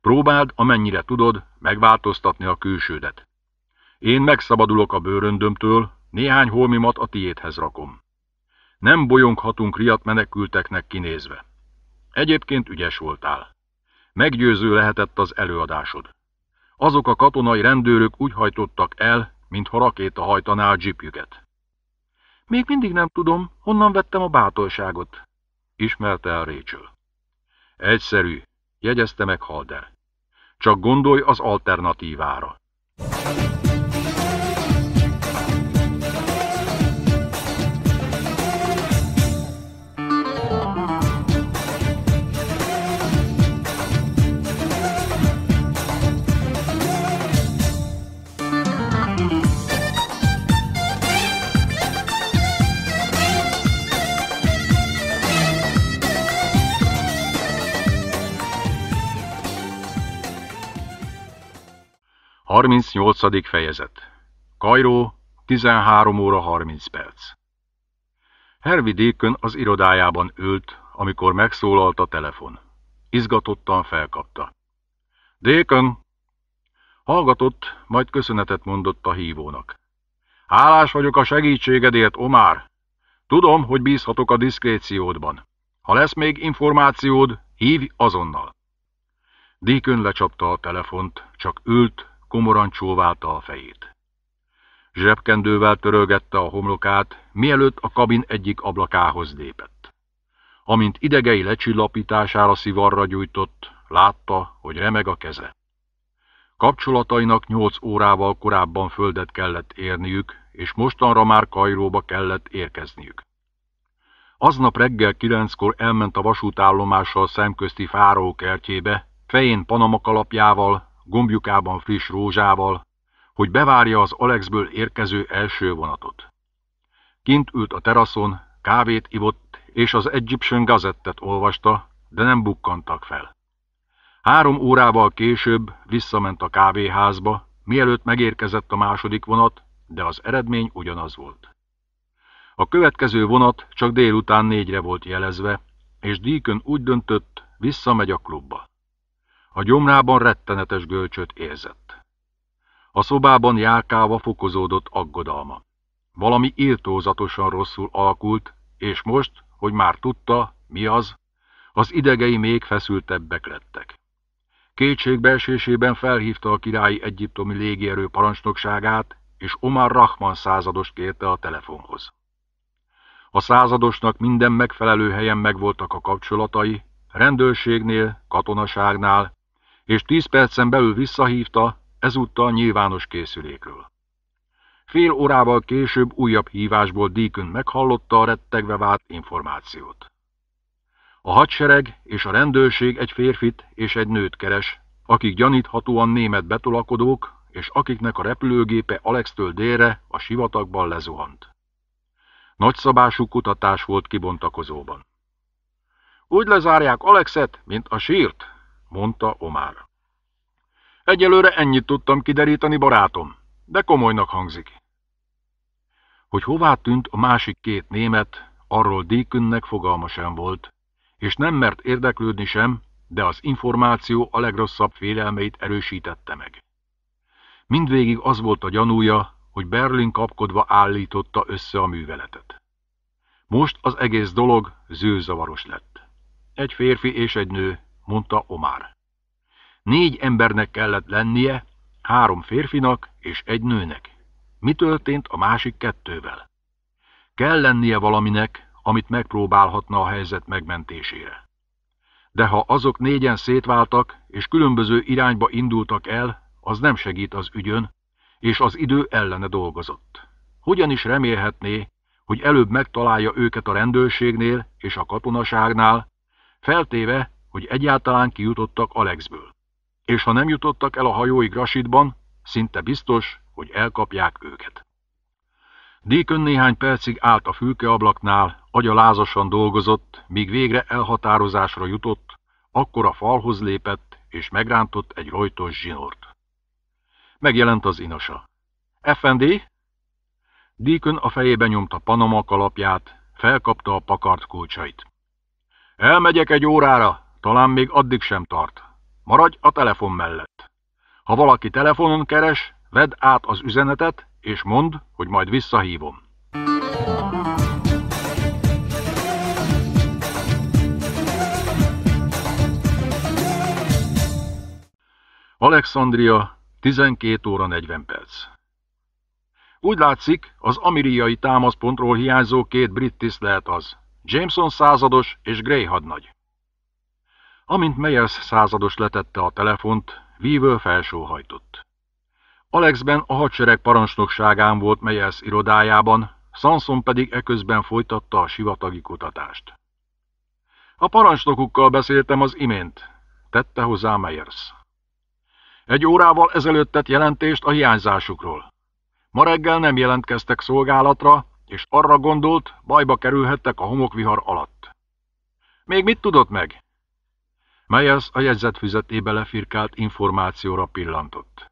Próbáld, amennyire tudod, megváltoztatni a külsődet. Én megszabadulok a bőröndömtől, néhány holmimat a tiédhez rakom. Nem bolyonghatunk riadt menekülteknek kinézve. Egyébként ügyes voltál. Meggyőző lehetett az előadásod azok a katonai rendőrök úgy hajtottak el, mintha rakéta hajtaná a dzsipjüket. Még mindig nem tudom, honnan vettem a bátorságot, ismerte el Rachel. Egyszerű, jegyezte meg Halder. Csak gondolj az alternatívára. 38. fejezet Kajró, 13 óra 30 perc Hervi Dékön az irodájában ült, amikor megszólalt a telefon. Izgatottan felkapta. Dékön! Hallgatott, majd köszönetet mondott a hívónak. Hálás vagyok a segítségedért, Omar. Tudom, hogy bízhatok a diszkréciódban. Ha lesz még információd, hívj azonnal. Dékön lecsapta a telefont, csak ült, komoran csóválta a fejét. Zsebkendővel törölgette a homlokát, mielőtt a kabin egyik ablakához lépett. Amint idegei lecsillapítására szivarra gyújtott, látta, hogy remeg a keze. Kapcsolatainak nyolc órával korábban földet kellett érniük, és mostanra már Kajróba kellett érkezniük. Aznap reggel kilenckor elment a vasútállomással szemközti kertjébe, fején panamakalapjával, gombjukában friss rózsával, hogy bevárja az Alexből érkező első vonatot. Kint ült a teraszon, kávét ivott, és az Egyptian gazettet olvasta, de nem bukkantak fel. Három órával később visszament a kávéházba, mielőtt megérkezett a második vonat, de az eredmény ugyanaz volt. A következő vonat csak délután négyre volt jelezve, és Deacon úgy döntött, visszamegy a klubba. A gyomrában rettenetes gölcsöt érzett. A szobában járkálva fokozódott aggodalma. Valami írtózatosan rosszul alakult, és most, hogy már tudta, mi az, az idegei még feszültebbek lettek. Kétségbeesésében felhívta a királyi egyiptomi légierő parancsnokságát, és Omar Rahman századost kérte a telefonhoz. A századosnak minden megfelelő helyen megvoltak a kapcsolatai, rendőrségnél, katonaságnál, és tíz percen belül visszahívta, ezúttal nyilvános készülékről. Fél órával később újabb hívásból Deacon meghallotta a rettegve várt információt. A hadsereg és a rendőrség egy férfit és egy nőt keres, akik gyaníthatóan német betolakodók, és akiknek a repülőgépe Alextől délre a sivatagban lezuhant. Nagyszabású kutatás volt kibontakozóban. Úgy lezárják Alexet, mint a sírt, mondta Omar. Egyelőre ennyit tudtam kideríteni, barátom, de komolynak hangzik. Hogy hová tűnt a másik két német, arról díkünnek fogalma sem volt, és nem mert érdeklődni sem, de az információ a legrosszabb félelmeit erősítette meg. Mindvégig az volt a gyanúja, hogy Berlin kapkodva állította össze a műveletet. Most az egész dolog zűrzavaros lett. Egy férfi és egy nő mondta Omar. Négy embernek kellett lennie, három férfinak és egy nőnek. Mi történt a másik kettővel? Kell lennie valaminek, amit megpróbálhatna a helyzet megmentésére. De ha azok négyen szétváltak és különböző irányba indultak el, az nem segít az ügyön, és az idő ellene dolgozott. Hogyan is remélhetné, hogy előbb megtalálja őket a rendőrségnél és a katonaságnál, feltéve, hogy egyáltalán kijutottak Alexből. És ha nem jutottak el a hajóig Rasidban, szinte biztos, hogy elkapják őket. Dékön néhány percig állt a fülkeablaknál, agya lázasan dolgozott, míg végre elhatározásra jutott, akkor a falhoz lépett, és megrántott egy rojtos zsinort. Megjelent az inasa. FND? Díkön a fejébe nyomta Panama kalapját, felkapta a pakart kulcsait. Elmegyek egy órára, talán még addig sem tart. Maradj a telefon mellett. Ha valaki telefonon keres, vedd át az üzenetet, és mondd, hogy majd visszahívom. Alexandria, 12 óra 40 perc. Úgy látszik, az amiriai támaszpontról hiányzó két brit tiszt lehet az, Jameson százados és Grey hadnagy. Amint Meyers százados letette a telefont, Weaver felsóhajtott. Alexben a hadsereg parancsnokságán volt Meyers irodájában, Sanson pedig eközben folytatta a sivatagi kutatást. A parancsnokukkal beszéltem az imént, tette hozzá Meyers. Egy órával ezelőtt tett jelentést a hiányzásukról. Ma reggel nem jelentkeztek szolgálatra, és arra gondolt, bajba kerülhettek a homokvihar alatt. Még mit tudott meg? Meyers a jegyzetfüzetébe lefirkált információra pillantott.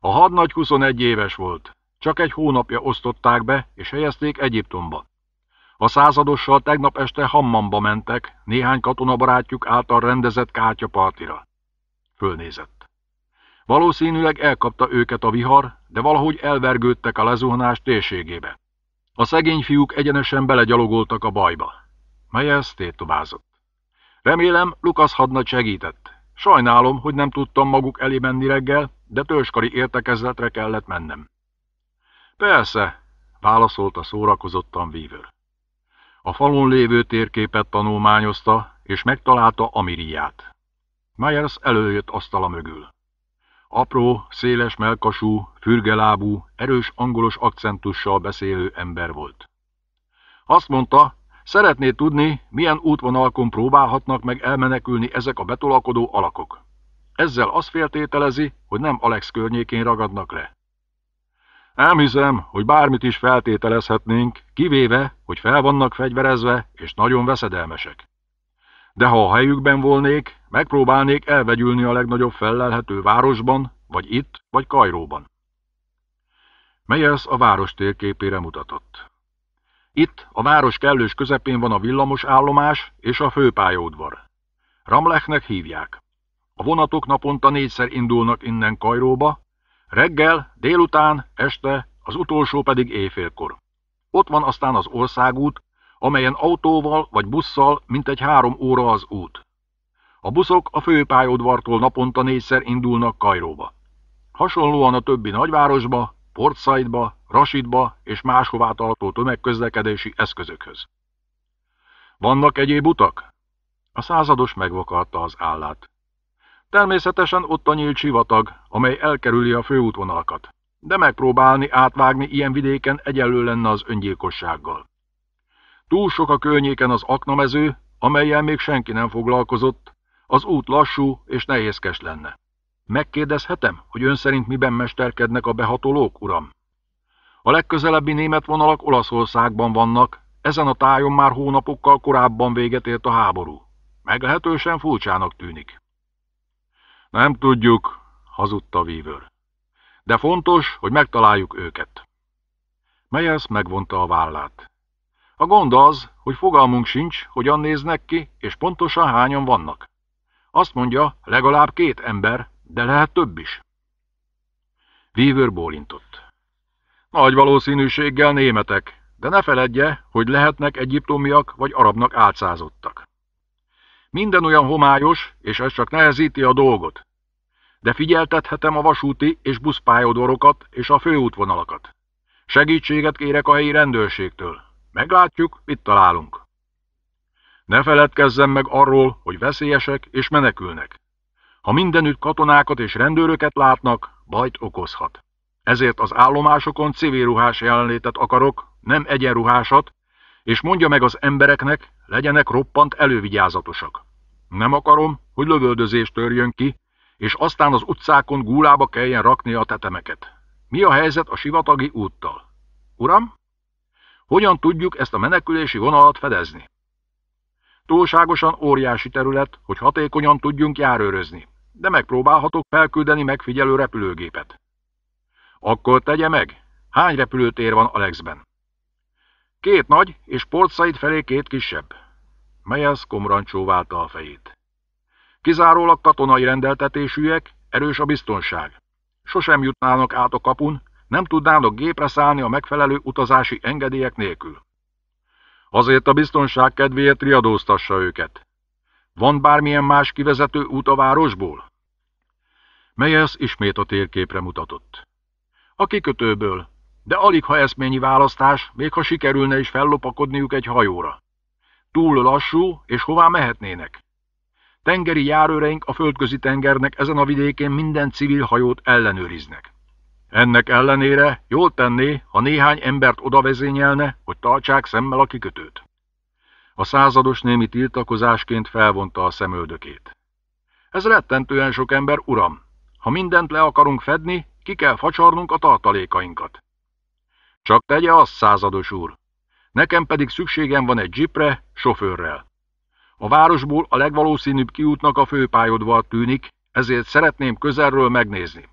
A hadnagy 21 éves volt, csak egy hónapja osztották be és helyezték Egyiptomba. A századossal tegnap este Hammamba mentek, néhány katonabarátjuk által rendezett kártyapartira. Fölnézett. Valószínűleg elkapta őket a vihar, de valahogy elvergődtek a lezuhanás térségébe. A szegény fiúk egyenesen belegyalogoltak a bajba. Meyers tétobázott. Remélem, Lukasz hadnagy segített. Sajnálom, hogy nem tudtam maguk elé menni reggel, de törskari értekezletre kellett mennem. Persze, válaszolta szórakozottan Weaver. A falon lévő térképet tanulmányozta, és megtalálta Amiriát. Myers előjött asztala mögül. Apró, széles melkasú, fürgelábú, erős angolos akcentussal beszélő ember volt. Azt mondta, Szeretné tudni, milyen útvonalkon próbálhatnak meg elmenekülni ezek a betolakodó alakok. Ezzel azt feltételezi, hogy nem Alex környékén ragadnak le. Nem hiszem, hogy bármit is feltételezhetnénk, kivéve, hogy fel vannak fegyverezve és nagyon veszedelmesek. De ha a helyükben volnék, megpróbálnék elvegyülni a legnagyobb fellelhető városban, vagy itt, vagy Kajróban. Melyez a város térképére mutatott. Itt, a város kellős közepén van a villamos állomás és a főpályaudvar. Ramlechnek hívják. A vonatok naponta négyszer indulnak innen Kajróba, reggel, délután, este, az utolsó pedig éjfélkor. Ott van aztán az országút, amelyen autóval vagy busszal mintegy három óra az út. A buszok a főpályaudvartól naponta négyszer indulnak Kajróba. Hasonlóan a többi nagyvárosba, Portside-ba, Portsaidba, ba és máshová tartó tömegközlekedési eszközökhöz. Vannak egyéb utak? A százados megvakarta az állát. Természetesen ott a nyílt sivatag, amely elkerüli a főútvonalakat, de megpróbálni átvágni ilyen vidéken egyenlő lenne az öngyilkossággal. Túl sok a környéken az aknamező, amelyen még senki nem foglalkozott, az út lassú és nehézkes lenne. Megkérdezhetem, hogy ön szerint miben mesterkednek a behatolók, uram? A legközelebbi német vonalak Olaszországban vannak, ezen a tájon már hónapokkal korábban véget ért a háború. Meglehetősen furcsának tűnik. Nem tudjuk, hazudta Weaver. De fontos, hogy megtaláljuk őket. Meyers megvonta a vállát. A gond az, hogy fogalmunk sincs, hogyan néznek ki, és pontosan hányan vannak. Azt mondja, legalább két ember, de lehet több is. Weaver bólintott. Nagy valószínűséggel németek, de ne feledje, hogy lehetnek egyiptomiak vagy arabnak álcázottak. Minden olyan homályos, és ez csak nehezíti a dolgot. De figyeltethetem a vasúti és buszpályodorokat és a főútvonalakat. Segítséget kérek a helyi rendőrségtől. Meglátjuk, mit találunk. Ne feledkezzem meg arról, hogy veszélyesek és menekülnek. Ha mindenütt katonákat és rendőröket látnak, bajt okozhat. Ezért az állomásokon civil ruhás jelenlétet akarok, nem egyenruhásat, és mondja meg az embereknek, legyenek roppant elővigyázatosak. Nem akarom, hogy lövöldözés törjön ki, és aztán az utcákon gúlába kelljen rakni a tetemeket. Mi a helyzet a sivatagi úttal? Uram? Hogyan tudjuk ezt a menekülési vonalat fedezni? Túlságosan óriási terület, hogy hatékonyan tudjunk járőrözni, de megpróbálhatok felküldeni megfigyelő repülőgépet. Akkor tegye meg, hány repülőtér van Alexben? Két nagy, és porcaid felé két kisebb. Melyez komrancsó válta a fejét. Kizárólag katonai rendeltetésűek, erős a biztonság. Sosem jutnának át a kapun, nem tudnának gépre szállni a megfelelő utazási engedélyek nélkül. Azért a biztonság kedvéért riadóztassa őket. Van bármilyen más kivezető út a városból? Melyez ismét a térképre mutatott. A kikötőből, de alig ha eszményi választás, még ha sikerülne is fellopakodniuk egy hajóra. Túl lassú, és hová mehetnének? Tengeri járőreink a földközi tengernek ezen a vidékén minden civil hajót ellenőriznek. Ennek ellenére jól tenné, ha néhány embert odavezényelne, hogy tartsák szemmel a kikötőt. A százados némi tiltakozásként felvonta a szemöldökét. Ez rettentően sok ember, uram. Ha mindent le akarunk fedni, ki kell facsarnunk a tartalékainkat. Csak tegye azt, százados úr. Nekem pedig szükségem van egy jeepre, sofőrrel. A városból a legvalószínűbb kiútnak a főpályodval tűnik, ezért szeretném közelről megnézni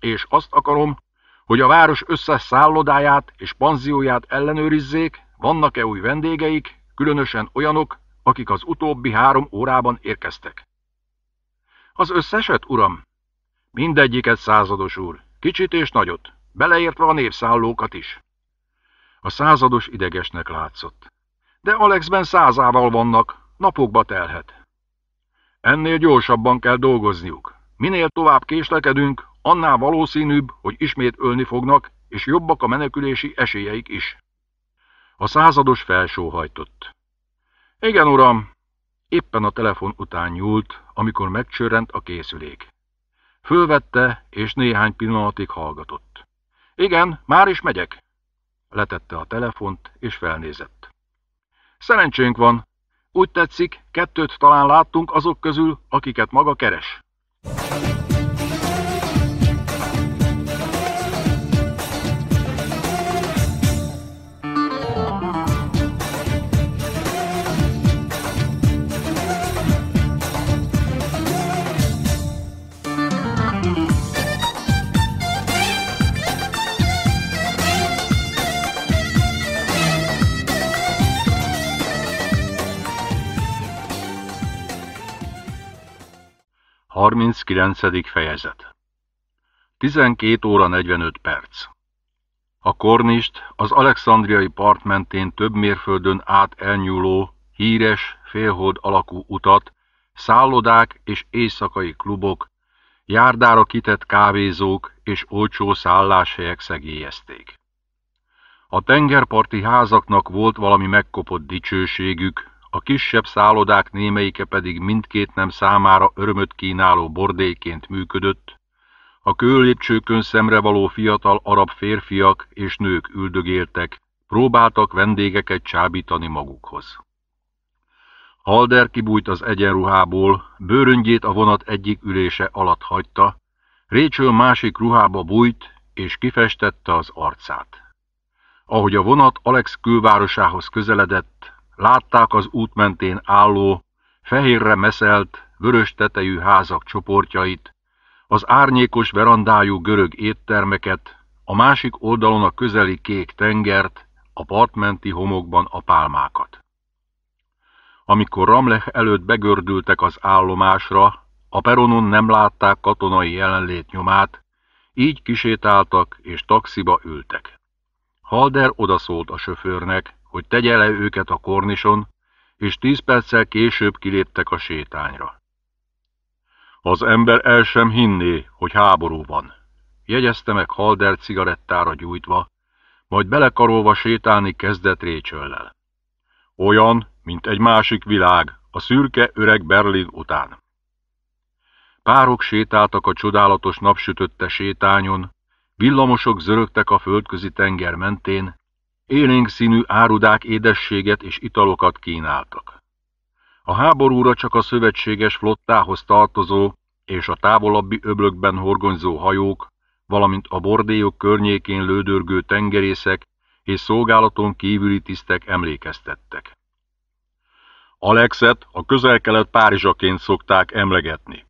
és azt akarom, hogy a város összes szállodáját és panzióját ellenőrizzék, vannak-e új vendégeik, különösen olyanok, akik az utóbbi három órában érkeztek. Az összeset, uram? Mindegyiket százados úr, kicsit és nagyot, beleértve a népszállókat is. A százados idegesnek látszott. De Alexben százával vannak, napokba telhet. Ennél gyorsabban kell dolgozniuk. Minél tovább késlekedünk, annál valószínűbb, hogy ismét ölni fognak, és jobbak a menekülési esélyeik is. A százados felsóhajtott. Igen, uram, éppen a telefon után nyúlt, amikor megcsörrent a készülék. Fölvette, és néhány pillanatig hallgatott. Igen, már is megyek. Letette a telefont, és felnézett. Szerencsénk van. Úgy tetszik, kettőt talán láttunk azok közül, akiket maga keres. 39. fejezet 12 óra 45 perc A kornist az alexandriai part mentén több mérföldön át elnyúló, híres, félhold alakú utat, szállodák és éjszakai klubok, járdára kitett kávézók és olcsó szálláshelyek szegélyezték. A tengerparti házaknak volt valami megkopott dicsőségük, a kisebb szállodák némeike pedig mindkét nem számára örömöt kínáló bordéként működött, a kőlépcsőkön szemre való fiatal arab férfiak és nők üldögéltek, próbáltak vendégeket csábítani magukhoz. Halder kibújt az egyenruhából, bőröngyét a vonat egyik ülése alatt hagyta, Rachel másik ruhába bújt, és kifestette az arcát. Ahogy a vonat Alex külvárosához közeledett, Látták az út mentén álló, fehérre meszelt, vörös tetejű házak csoportjait, az árnyékos verandájú görög éttermeket, a másik oldalon a közeli kék tengert, a partmenti homokban a pálmákat. Amikor Ramleh előtt begördültek az állomásra, a peronon nem látták katonai jelenlét nyomát, így kisétáltak és taxiba ültek. Halder odaszólt a sofőrnek, hogy tegye le őket a kornison, és tíz perccel később kiléptek a sétányra. Az ember el sem hinné, hogy háború van, jegyezte meg Halder cigarettára gyújtva, majd belekarolva sétálni kezdett récsöllel. Olyan, mint egy másik világ, a szürke öreg Berlin után. Párok sétáltak a csodálatos napsütötte sétányon, villamosok zörögtek a földközi tenger mentén, Élénk színű árudák édességet és italokat kínáltak. A háborúra csak a szövetséges flottához tartozó és a távolabbi öblökben horgonyzó hajók, valamint a bordélyok környékén lődörgő tengerészek és szolgálaton kívüli tisztek emlékeztettek. Alexet a közel-kelet Párizsaként szokták emlegetni,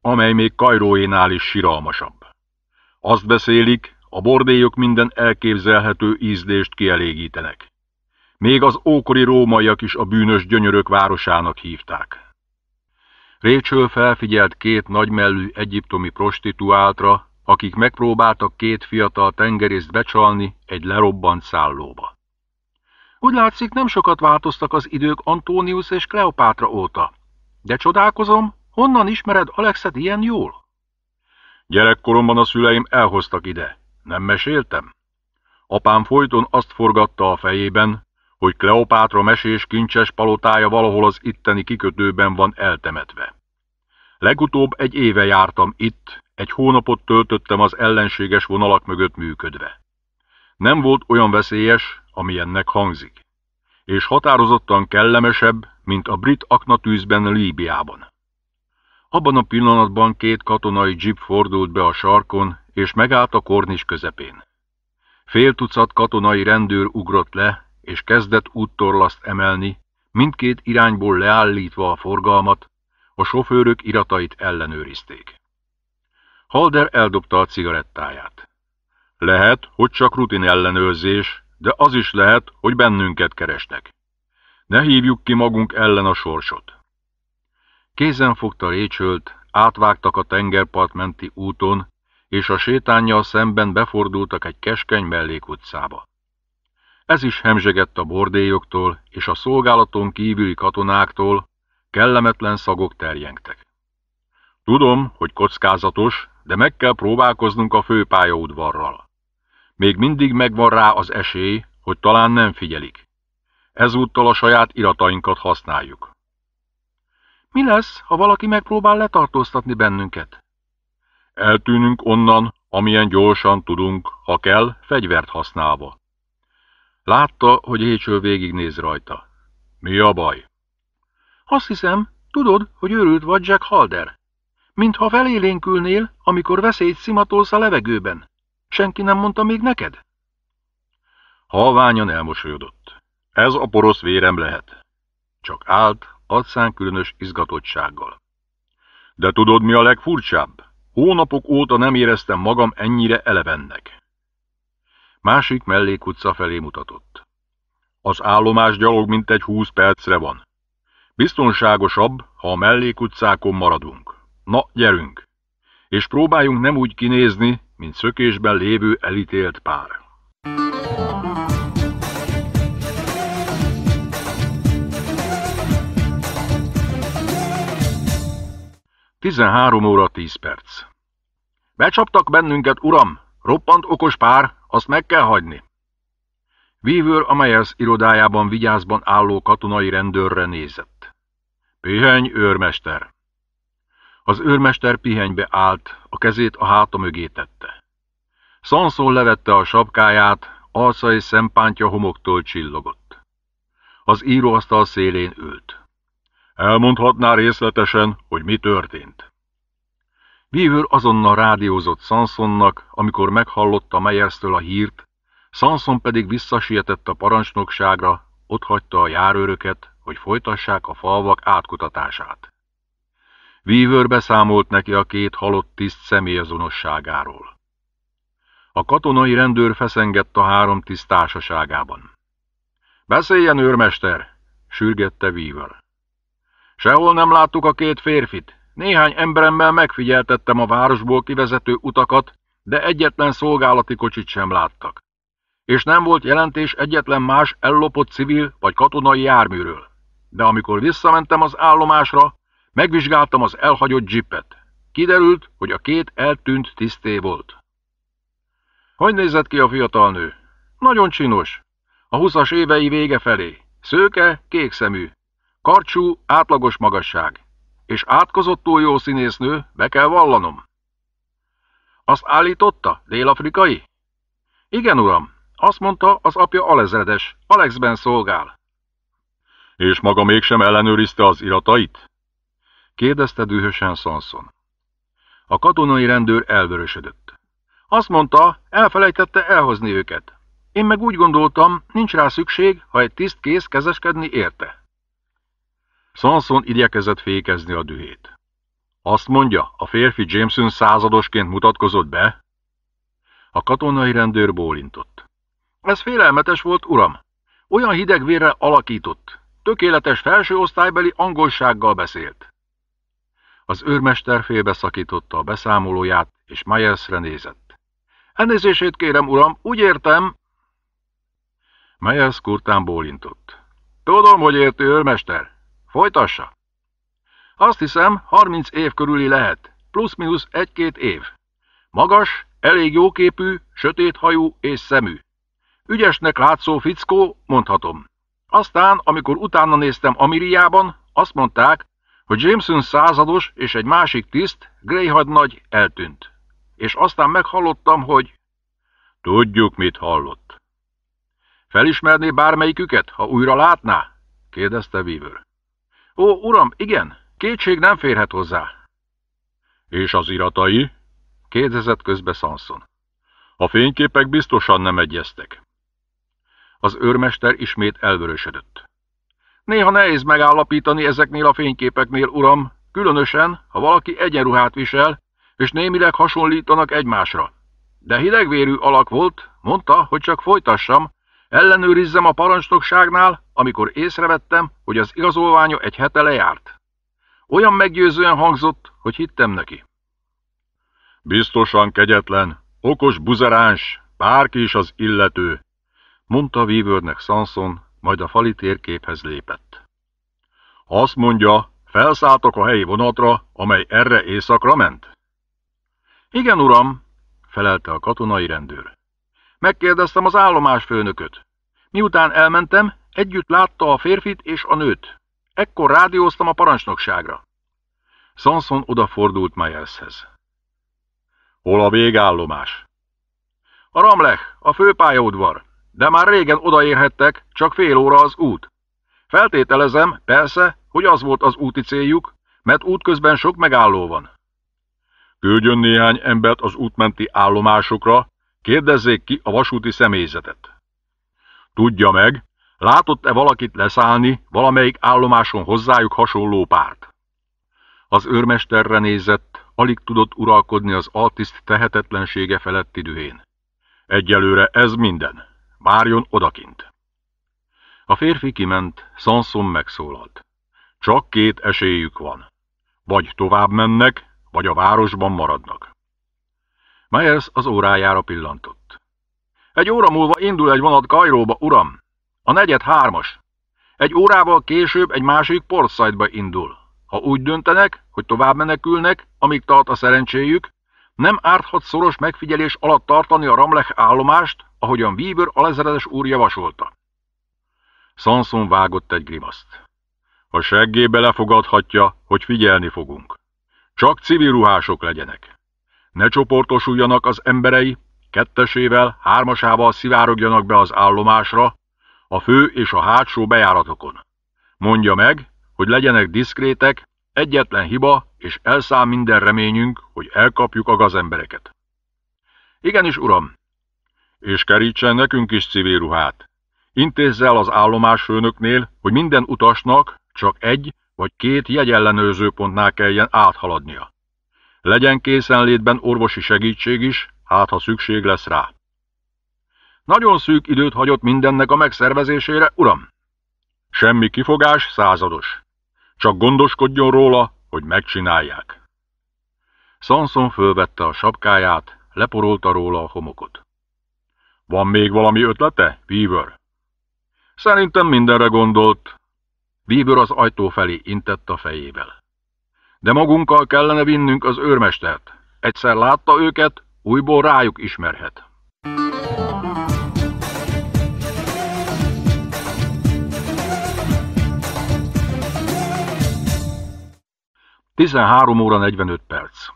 amely még Kajróénál is siralmasabb. Azt beszélik, a bordélyok minden elképzelhető ízlést kielégítenek. Még az ókori rómaiak is a bűnös gyönyörök városának hívták. Rachel felfigyelt két nagymellű egyiptomi prostituáltra, akik megpróbáltak két fiatal tengerészt becsalni egy lerobbant szállóba. Úgy látszik, nem sokat változtak az idők Antonius és Kleopátra óta. De csodálkozom, honnan ismered Alexet ilyen jól? Gyerekkoromban a szüleim elhoztak ide, nem meséltem? Apám folyton azt forgatta a fejében, hogy Kleopátra mesés kincses palotája valahol az itteni kikötőben van eltemetve. Legutóbb egy éve jártam itt, egy hónapot töltöttem az ellenséges vonalak mögött működve. Nem volt olyan veszélyes, ami ennek hangzik, és határozottan kellemesebb, mint a brit aknatűzben Líbiában. Abban a pillanatban két katonai jeep fordult be a sarkon, és megállt a kornis közepén. Fél tucat katonai rendőr ugrott le, és kezdett úttorlaszt emelni, mindkét irányból leállítva a forgalmat, a sofőrök iratait ellenőrizték. Halder eldobta a cigarettáját. Lehet, hogy csak rutin ellenőrzés, de az is lehet, hogy bennünket keresnek. Ne hívjuk ki magunk ellen a sorsot. Kézen fogta Récsölt, átvágtak a tengerpart menti úton, és a sétányjal szemben befordultak egy keskeny mellékutcába. Ez is hemzsegett a bordélyoktól és a szolgálaton kívüli katonáktól, kellemetlen szagok terjengtek. Tudom, hogy kockázatos, de meg kell próbálkoznunk a főpályaudvarral. Még mindig megvan rá az esély, hogy talán nem figyelik. Ezúttal a saját iratainkat használjuk. Mi lesz, ha valaki megpróbál letartóztatni bennünket? Eltűnünk onnan, amilyen gyorsan tudunk, ha kell, fegyvert használva. Látta, hogy Hécső végignéz rajta. Mi a baj? Azt hiszem, tudod, hogy őrült vagy Jack Halder. Mintha felélénkülnél, amikor veszélyt szimatolsz a levegőben. Senki nem mondta még neked? Halványan elmosolyodott. Ez a porosz vérem lehet. Csak állt, adszán különös izgatottsággal. De tudod, mi a legfurcsább? Hónapok óta nem éreztem magam ennyire elevennek. Másik mellékutca felé mutatott. Az állomás gyalog mintegy húsz percre van. Biztonságosabb, ha a mellékutcákon maradunk. Na, gyerünk! És próbáljunk nem úgy kinézni, mint szökésben lévő elítélt pár. Thank you. 13 óra 10 perc. Becsaptak bennünket, uram! Roppant okos pár, azt meg kell hagyni. Weaver a Meyers irodájában vigyázban álló katonai rendőrre nézett. Pihenj, őrmester! Az őrmester pihenybe állt, a kezét a háta mögé tette. Szanszon levette a sapkáját, alszai és szempántja homoktól csillogott. Az íróasztal szélén ült. Elmondhatná részletesen, hogy mi történt. Weaver azonnal rádiózott Sansonnak, amikor meghallotta Meyerstől a hírt, Sanson pedig visszasietett a parancsnokságra, ott hagyta a járőröket, hogy folytassák a falvak átkutatását. Weaver beszámolt neki a két halott tiszt személyazonosságáról. A katonai rendőr feszengett a három tiszt társaságában. Beszéljen, őrmester! sürgette Weaver. Sehol nem láttuk a két férfit. Néhány emberemmel megfigyeltettem a városból kivezető utakat, de egyetlen szolgálati kocsit sem láttak. És nem volt jelentés egyetlen más ellopott civil vagy katonai járműről. De amikor visszamentem az állomásra, megvizsgáltam az elhagyott dzsippet. Kiderült, hogy a két eltűnt tiszté volt. Hogy nézett ki a fiatal nő? Nagyon csinos. A huszas évei vége felé. Szőke, kékszemű. Karcsú, átlagos magasság. És átkozottul jó színésznő, be kell vallanom. Azt állította, dél-afrikai? Igen, uram. Azt mondta, az apja alezredes, Alexben szolgál. És maga mégsem ellenőrizte az iratait? Kérdezte dühösen Sanson. A katonai rendőr elvörösödött. Azt mondta, elfelejtette elhozni őket. Én meg úgy gondoltam, nincs rá szükség, ha egy tiszt kész kezeskedni érte. Sanson igyekezett fékezni a dühét. Azt mondja, a férfi Jameson századosként mutatkozott be? A katonai rendőr bólintott. Ez félelmetes volt, uram. Olyan hideg vérre alakított. Tökéletes felső osztálybeli angolsággal beszélt. Az őrmester félbeszakította a beszámolóját, és Myersre nézett. Elnézését kérem, uram, úgy értem... Myers kurtán bólintott. Tudom, hogy értő, őrmester. Folytassa. Azt hiszem, 30 év körüli lehet, plusz-minusz egy-két év. Magas, elég jóképű, sötét hajú és szemű. Ügyesnek látszó fickó, mondhatom. Aztán, amikor utána néztem Amiriában, azt mondták, hogy Jameson százados és egy másik tiszt, Greyhad nagy, eltűnt. És aztán meghallottam, hogy... Tudjuk, mit hallott. Felismerné bármelyiküket, ha újra látná? kérdezte Weaver. Ó, uram, igen, kétség nem férhet hozzá. És az iratai? kérdezett közbe Sanson. A fényképek biztosan nem egyeztek. Az őrmester ismét elvörösödött. Néha nehéz megállapítani ezeknél a fényképeknél, uram, különösen, ha valaki egyenruhát visel, és némileg hasonlítanak egymásra. De hidegvérű alak volt, mondta, hogy csak folytassam, Ellenőrizzem a parancsnokságnál, amikor észrevettem, hogy az igazolványa egy hete lejárt. Olyan meggyőzően hangzott, hogy hittem neki. Biztosan kegyetlen, okos buzeráns, bárki is az illető, mondta vívőrnek Sanson, majd a fali térképhez lépett. Azt mondja, felszálltok a helyi vonatra, amely erre éjszakra ment? Igen, uram, felelte a katonai rendőr. Megkérdeztem az állomásfőnököt. Miután elmentem, együtt látta a férfit és a nőt. Ekkor rádióztam a parancsnokságra. Sanson odafordult Myershez. Hol a végállomás? A Ramlech, a főpályaudvar, de már régen odaérhettek, csak fél óra az út. Feltételezem, persze, hogy az volt az úti céljuk, mert útközben sok megálló van. Küldjön néhány embert az útmenti állomásokra, Kérdezzék ki a vasúti személyzetet. Tudja meg, látott-e valakit leszállni valamelyik állomáson hozzájuk hasonló párt? Az őrmesterre nézett, alig tudott uralkodni az altiszt tehetetlensége feletti dühén. Egyelőre ez minden. Várjon odakint. A férfi kiment, Sanson megszólalt. Csak két esélyük van. Vagy tovább mennek, vagy a városban maradnak. Myers az órájára pillantott. Egy óra múlva indul egy vonat Kajróba, uram. A negyed hármas. Egy órával később egy másik Portside-ba indul. Ha úgy döntenek, hogy tovább menekülnek, amíg tart a szerencséjük, nem árthat szoros megfigyelés alatt tartani a Ramlech állomást, ahogyan Weaver lezeredes úr javasolta. Sanson vágott egy grimaszt. A seggébe lefogadhatja, hogy figyelni fogunk. Csak civil ruhások legyenek ne csoportosuljanak az emberei, kettesével, hármasával szivárogjanak be az állomásra, a fő és a hátsó bejáratokon. Mondja meg, hogy legyenek diszkrétek, egyetlen hiba, és elszáll minden reményünk, hogy elkapjuk a gazembereket. Igenis, uram, és kerítsen nekünk is civil ruhát. Intézze el az főnöknél, hogy minden utasnak csak egy vagy két pontnál kelljen áthaladnia. Legyen készenlétben orvosi segítség is, hát ha szükség lesz rá. Nagyon szűk időt hagyott mindennek a megszervezésére, uram. Semmi kifogás, százados. Csak gondoskodjon róla, hogy megcsinálják. Sanson fölvette a sapkáját, leporolta róla a homokot. Van még valami ötlete, Weaver? Szerintem mindenre gondolt. Weaver az ajtó felé intett a fejével. De magunkkal kellene vinnünk az őrmestert. Egyszer látta őket, újból rájuk ismerhet. Tizenhárom óra 45 perc.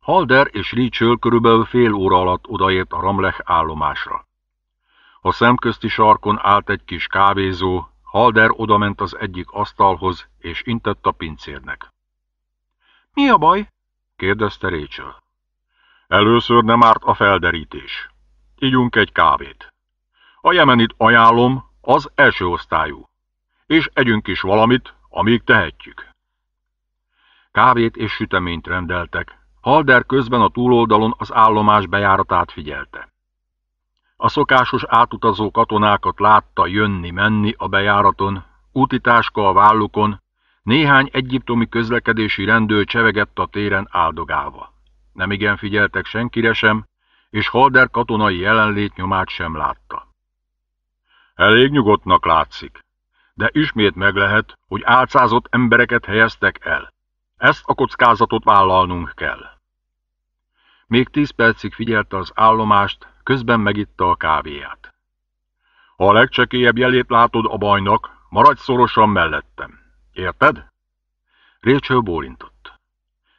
Halder és Rachel körülbelül fél óra alatt odaért a Ramlech állomásra. A szemközti sarkon állt egy kis kávézó, Halder odament az egyik asztalhoz, és intett a pincérnek. Mi a baj? kérdezte Rachel. Először nem árt a felderítés. Igyunk egy kávét. A jemenit ajánlom, az első osztályú. És együnk is valamit, amíg tehetjük. Kávét és süteményt rendeltek. Halder közben a túloldalon az állomás bejáratát figyelte. A szokásos átutazó katonákat látta jönni-menni a bejáraton, útitáska a vállukon, néhány egyiptomi közlekedési rendőr csevegett a téren áldogálva. igen figyeltek senkire sem, és Halder katonai jelenlét nyomát sem látta. Elég nyugodtnak látszik, de ismét meg lehet, hogy álcázott embereket helyeztek el. Ezt a kockázatot vállalnunk kell. Még tíz percig figyelte az állomást, közben megitta a kávéját. Ha a legcsekélyebb jelét látod a bajnak, maradj szorosan mellettem. Érted? Rachel bólintott.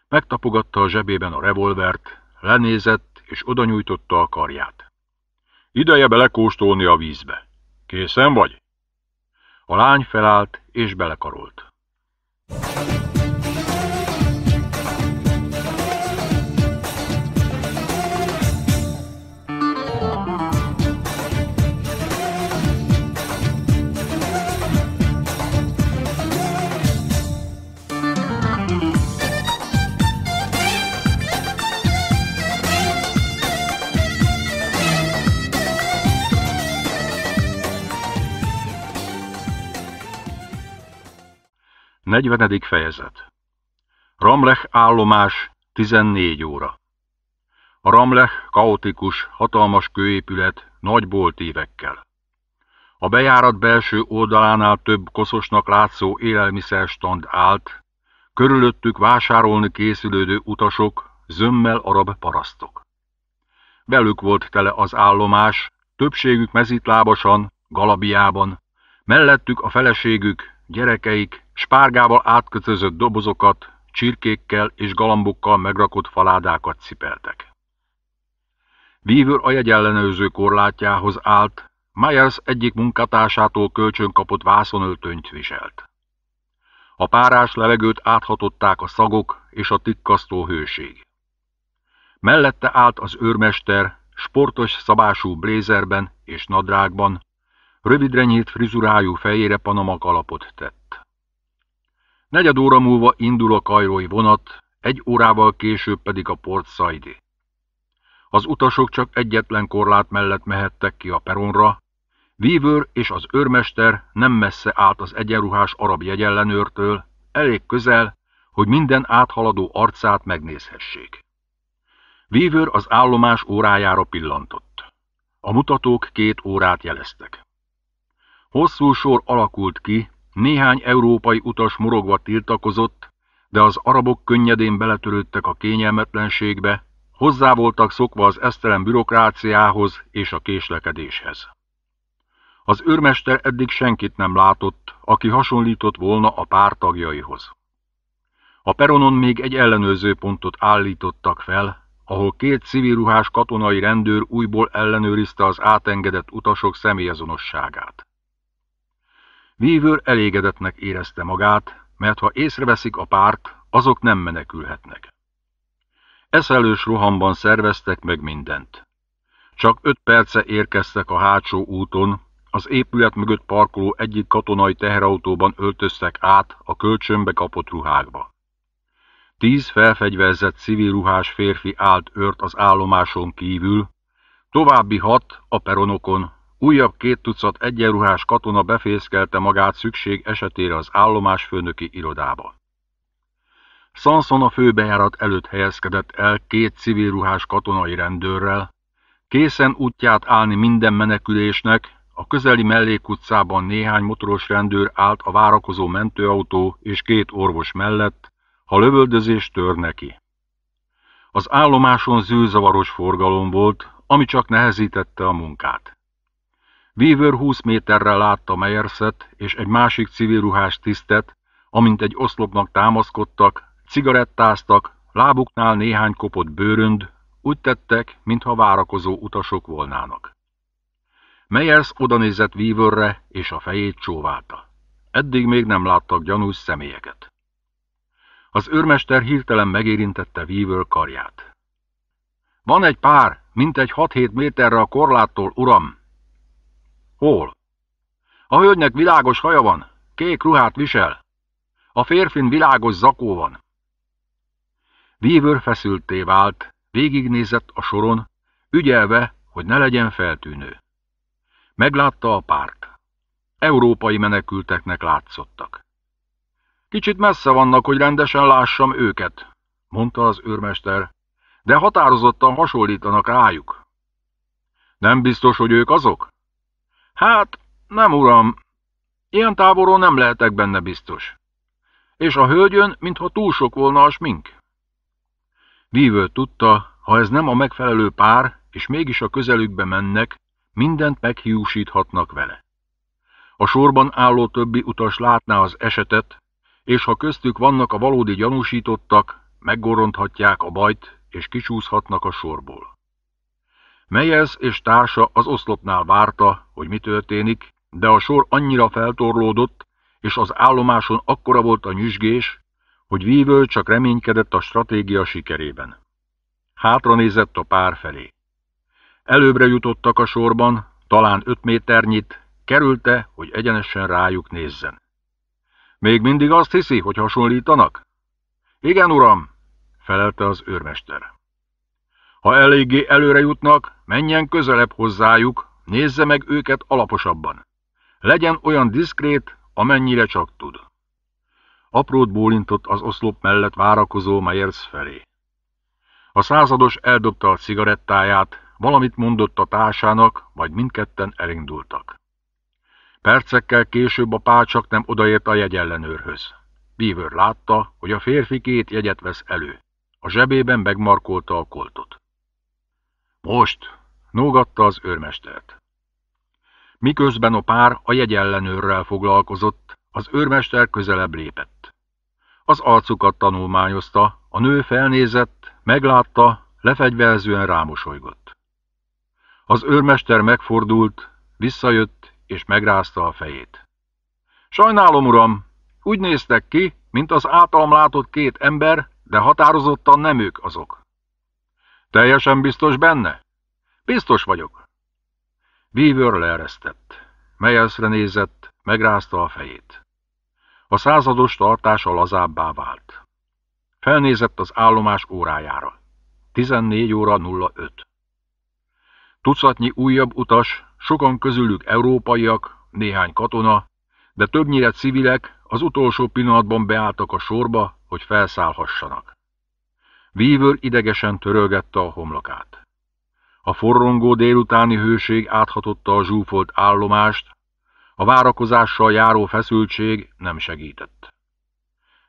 Megtapogatta a zsebében a revolvert, lenézett és odanyújtotta a karját. Ideje belekóstolni a vízbe. Készen vagy? A lány felállt és belekarolt. 40. fejezet Ramlech állomás 14 óra A Ramlech kaotikus, hatalmas kőépület nagy boltívekkel. A bejárat belső oldalánál több koszosnak látszó élelmiszerstand állt, körülöttük vásárolni készülődő utasok, zömmel arab parasztok. Belük volt tele az állomás, többségük mezitlábasan, galabiában, mellettük a feleségük, gyerekeik, Spárgával átkötözött dobozokat, csirkékkel és galambokkal megrakott faládákat cipeltek. Vívőr a jegyellenőrző korlátjához állt, Myers egyik munkatársától kölcsön kapott vászonöltönyt viselt. A párás levegőt áthatották a szagok és a tikkasztó hőség. Mellette állt az őrmester, sportos szabású blézerben és nadrágban, rövidre nyílt frizurájú fejére panama kalapot tett. Negyed óra múlva indul a kajrói vonat, egy órával később pedig a Port Saidi. Az utasok csak egyetlen korlát mellett mehettek ki a peronra, Weaver és az őrmester nem messze állt az egyenruhás arab jegyellenőrtől, elég közel, hogy minden áthaladó arcát megnézhessék. Weaver az állomás órájára pillantott. A mutatók két órát jeleztek. Hosszú sor alakult ki, néhány európai utas morogva tiltakozott, de az arabok könnyedén beletörődtek a kényelmetlenségbe, hozzá voltak szokva az esztelen bürokráciához és a késlekedéshez. Az őrmester eddig senkit nem látott, aki hasonlított volna a pár tagjaihoz. A peronon még egy ellenőrző pontot állítottak fel, ahol két civilruhás katonai rendőr újból ellenőrizte az átengedett utasok személyazonosságát. Weaver elégedetnek érezte magát, mert ha észreveszik a párt, azok nem menekülhetnek. Eszelős rohamban szerveztek meg mindent. Csak öt perce érkeztek a hátsó úton, az épület mögött parkoló egyik katonai teherautóban öltöztek át a kölcsönbe kapott ruhákba. Tíz felfegyverzett civil ruhás férfi állt ört az állomáson kívül, további hat a peronokon, Újabb két tucat egyenruhás katona befészkelte magát szükség esetére az állomás főnöki irodába. Sanson a főbejárat előtt helyezkedett el két civilruhás katonai rendőrrel, készen útját állni minden menekülésnek, a közeli mellékutcában néhány motoros rendőr állt a várakozó mentőautó és két orvos mellett, ha lövöldözés tör neki. Az állomáson zűrzavaros forgalom volt, ami csak nehezítette a munkát. Weaver 20 méterrel látta Meyerset és egy másik ruhás tisztet, amint egy oszlopnak támaszkodtak, cigarettáztak, lábuknál néhány kopott bőrönd, úgy tettek, mintha várakozó utasok volnának. Meyers odanézett Weaverre, és a fejét csóválta. Eddig még nem láttak gyanús személyeket. Az őrmester hirtelen megérintette Weaver karját. Van egy pár, mint egy 6-7 méterre a korláttól, uram, Hol? A hölgynek világos haja van, kék ruhát visel. A férfin világos zakó van. Weaver feszülté vált, végignézett a soron, ügyelve, hogy ne legyen feltűnő. Meglátta a párt. Európai menekülteknek látszottak. Kicsit messze vannak, hogy rendesen lássam őket, mondta az őrmester, de határozottan hasonlítanak rájuk. Nem biztos, hogy ők azok? Hát, nem uram, ilyen táboron nem lehetek benne biztos. És a hölgyön, mintha túl sok volna a smink. Vívő tudta, ha ez nem a megfelelő pár, és mégis a közelükbe mennek, mindent meghiúsíthatnak vele. A sorban álló többi utas látná az esetet, és ha köztük vannak a valódi gyanúsítottak, meggoronthatják a bajt, és kicsúszhatnak a sorból. Mejez és társa az oszlopnál várta, hogy mi történik, de a sor annyira feltorlódott, és az állomáson akkora volt a nyüzsgés, hogy vívő csak reménykedett a stratégia sikerében. Hátra nézett a pár felé. Előbbre jutottak a sorban, talán öt méternyit, kerülte, hogy egyenesen rájuk nézzen. Még mindig azt hiszi, hogy hasonlítanak? Igen, uram, felelte az őrmester. Ha eléggé előre jutnak, menjen közelebb hozzájuk, nézze meg őket alaposabban. Legyen olyan diszkrét, amennyire csak tud. Aprót bólintott az oszlop mellett várakozó Meyers felé. A százados eldobta a cigarettáját, valamit mondott a társának, majd mindketten elindultak. Percekkel később a pácsak nem odaért a jegyellenőrhöz. Beaver látta, hogy a férfi két jegyet vesz elő. A zsebében megmarkolta a koltot. Most! Nógatta az őrmestert. Miközben a pár a jegyellenőrrel foglalkozott, az őrmester közelebb lépett. Az arcukat tanulmányozta, a nő felnézett, meglátta, lefegyverzően rámosolygott. Az őrmester megfordult, visszajött és megrázta a fejét. Sajnálom, uram, úgy néztek ki, mint az általam látott két ember, de határozottan nem ők azok. Teljesen biztos benne? Biztos vagyok. Weaver leeresztett. Meyelsre nézett, megrázta a fejét. A százados tartása lazábbá vált. Felnézett az állomás órájára. 14 óra 05. Tucatnyi újabb utas, sokan közülük európaiak, néhány katona, de többnyire civilek az utolsó pillanatban beálltak a sorba, hogy felszállhassanak. Weaver idegesen törölgette a homlokát. A forrongó délutáni hőség áthatotta a zsúfolt állomást, a várakozással járó feszültség nem segített.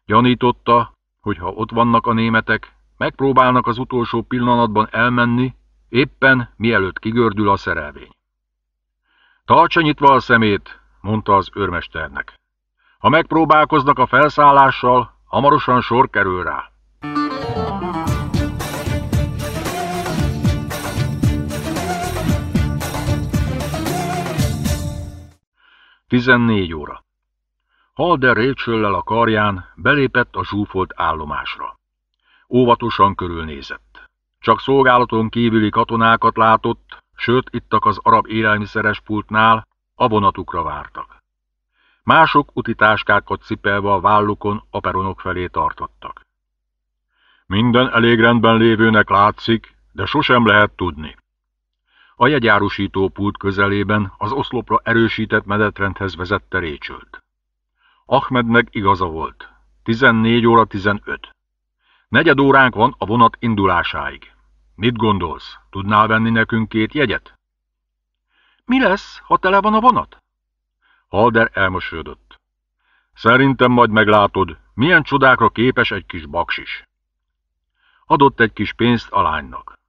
Gyanította, hogy ha ott vannak a németek, megpróbálnak az utolsó pillanatban elmenni, éppen mielőtt kigördül a szerelvény. Tartsa nyitva a szemét, mondta az őrmesternek. Ha megpróbálkoznak a felszállással, hamarosan sor kerül rá. 14 óra. Halder récsöllel a karján belépett a zsúfolt állomásra. Óvatosan körülnézett. Csak szolgálaton kívüli katonákat látott, sőt ittak az arab élelmiszeres pultnál, a vonatukra vártak. Mások utitáskákat cipelve a vállukon a peronok felé tartottak. Minden elég rendben lévőnek látszik, de sosem lehet tudni. A jegyárusító pult közelében az oszlopra erősített medetrendhez vezette récsőt. Ahmednek igaza volt. 14 óra 15. Negyed óránk van a vonat indulásáig. Mit gondolsz? Tudnál venni nekünk két jegyet? Mi lesz, ha tele van a vonat? Halder elmosődött. Szerintem majd meglátod, milyen csodákra képes egy kis baksis. Adott egy kis pénzt a lánynak.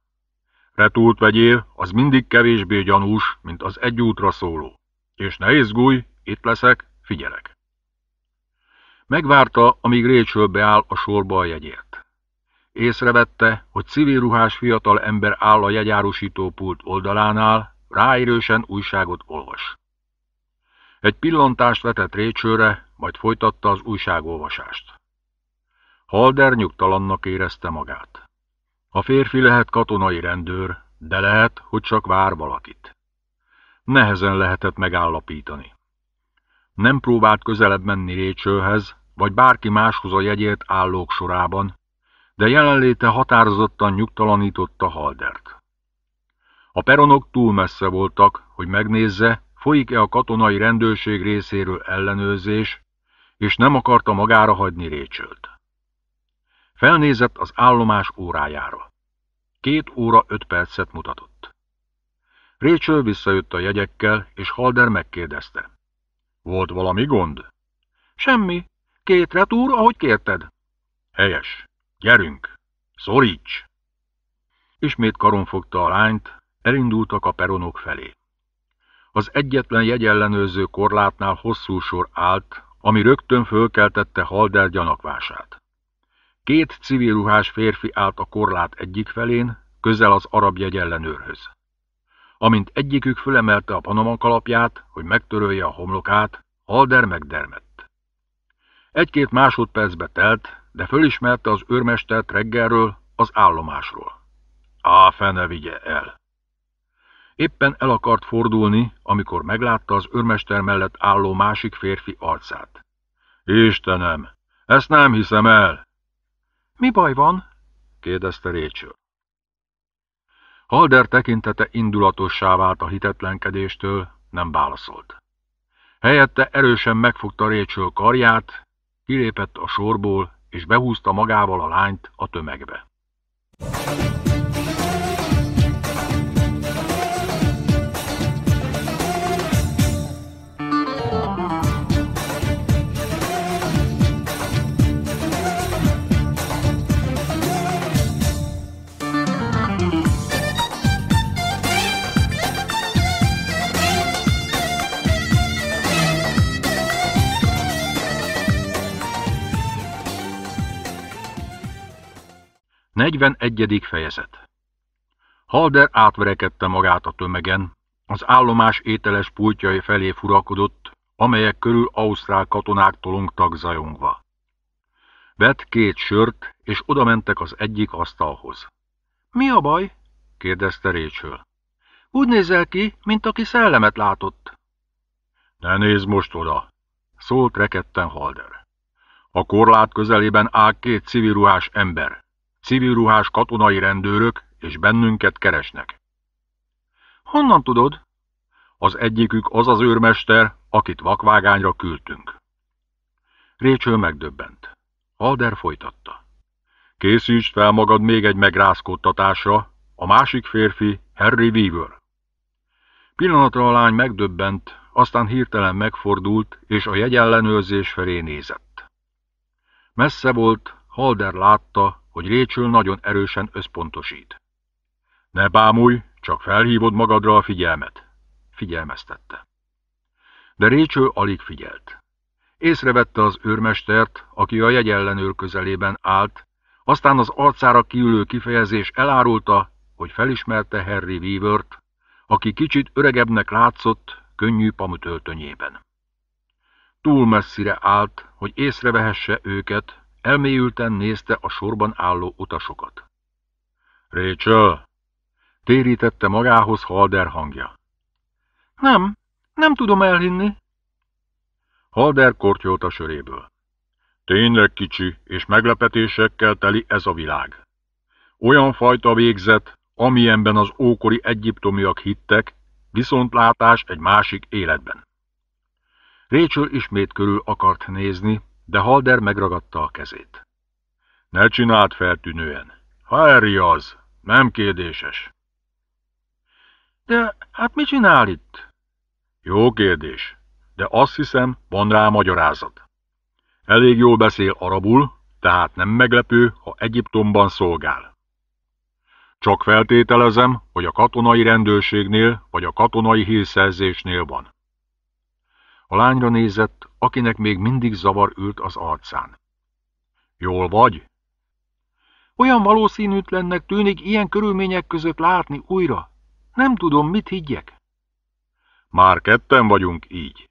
Retúrt vegyél, az mindig kevésbé gyanús, mint az egy útra szóló. És ne izgulj, itt leszek, figyelek. Megvárta, amíg Rachel beáll a sorba a jegyért. Észrevette, hogy civil ruhás fiatal ember áll a jegyárusító pult oldalánál, ráérősen újságot olvas. Egy pillantást vetett Récsőre, majd folytatta az újságolvasást. Halder nyugtalannak érezte magát. A férfi lehet katonai rendőr, de lehet, hogy csak vár valakit. Nehezen lehetett megállapítani. Nem próbált közelebb menni Récsőhez, vagy bárki máshoz a jegyért állók sorában, de jelenléte határozottan nyugtalanította Haldert. A peronok túl messze voltak, hogy megnézze, folyik-e a katonai rendőrség részéről ellenőrzés, és nem akarta magára hagyni Récsőt. Felnézett az állomás órájára. Két óra öt percet mutatott. Rachel visszajött a jegyekkel, és Halder megkérdezte. Volt valami gond? Semmi. Két retúr, ahogy kérted. Helyes. Gyerünk. Szoríts! Ismét karon fogta a lányt, elindultak a peronok felé. Az egyetlen jegyellenőrző korlátnál hosszú sor állt, ami rögtön fölkeltette Halder gyanakvását. Két civil ruhás férfi állt a korlát egyik felén, közel az arab jegyellenőrhöz. Amint egyikük fölemelte a panama kalapját, hogy megtörölje a homlokát, Halder megdermett. Egy-két másodpercbe telt, de fölismerte az őrmestert reggelről, az állomásról. Á, fene vigye el! Éppen el akart fordulni, amikor meglátta az őrmester mellett álló másik férfi arcát. Istenem, ezt nem hiszem el! Mi baj van? kérdezte Rachel. Halder tekintete indulatossá vált a hitetlenkedéstől, nem válaszolt. Helyette erősen megfogta Rachel karját, kilépett a sorból, és behúzta magával a lányt a tömegbe. 41. fejezet Halder átverekedte magát a tömegen, az állomás ételes pultjai felé furakodott, amelyek körül ausztrál katonák tolongtak zajongva. Vett két sört, és odamentek az egyik asztalhoz. – Mi a baj? – kérdezte Récsöl. Úgy nézel ki, mint aki szellemet látott. – Ne nézz most oda! – szólt rekedten Halder. A korlát közelében áll két civilruhás ember civilruhás katonai rendőrök, és bennünket keresnek. Honnan tudod? Az egyikük az az őrmester, akit vakvágányra küldtünk. Récső megdöbbent. Alder folytatta. Készítsd fel magad még egy megrázkódtatásra, a másik férfi Harry Weaver. Pillanatra a lány megdöbbent, aztán hirtelen megfordult, és a jegyellenőrzés felé nézett. Messze volt, Halder látta, hogy Récsül nagyon erősen összpontosít. Ne bámulj, csak felhívod magadra a figyelmet, figyelmeztette. De Récső alig figyelt. Észrevette az őrmestert, aki a jegyellenőr közelében állt, aztán az arcára kiülő kifejezés elárulta, hogy felismerte Harry weaver aki kicsit öregebbnek látszott, könnyű pamutöltönyében. Túl messzire állt, hogy észrevehesse őket, Elmélyülten nézte a sorban álló utasokat. Rachel! Térítette magához Halder hangja. Nem, nem tudom elhinni. Halder kortyolt a söréből. Tényleg kicsi és meglepetésekkel teli ez a világ. Olyan fajta végzet, amilyenben az ókori egyiptomiak hittek, viszontlátás egy másik életben. Rachel ismét körül akart nézni, de Halder megragadta a kezét. Ne csináld feltűnően. Ha Harry az, nem kérdéses. De hát mi csinál itt? Jó kérdés, de azt hiszem, van rá magyarázat. Elég jól beszél arabul, tehát nem meglepő, ha Egyiptomban szolgál. Csak feltételezem, hogy a katonai rendőrségnél vagy a katonai hírszerzésnél van. A lányra nézett, akinek még mindig zavar ült az arcán. Jól vagy? Olyan valószínűtlennek tűnik ilyen körülmények között látni újra. Nem tudom, mit higgyek. Már ketten vagyunk így.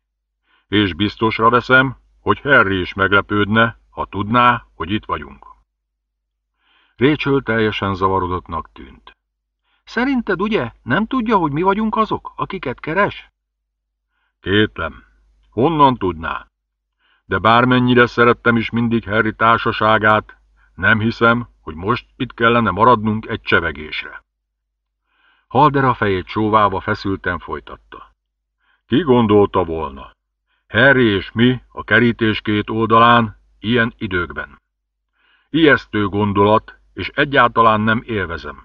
És biztosra veszem, hogy Harry is meglepődne, ha tudná, hogy itt vagyunk. Rachel teljesen zavarodottnak tűnt. Szerinted ugye nem tudja, hogy mi vagyunk azok, akiket keres? Kétlem. Honnan tudná? De bármennyire szerettem is mindig Harry társaságát, nem hiszem, hogy most itt kellene maradnunk egy csevegésre. a fejét csóváva feszülten folytatta. Ki gondolta volna? Harry és mi a kerítés két oldalán, ilyen időkben. Ijesztő gondolat, és egyáltalán nem élvezem.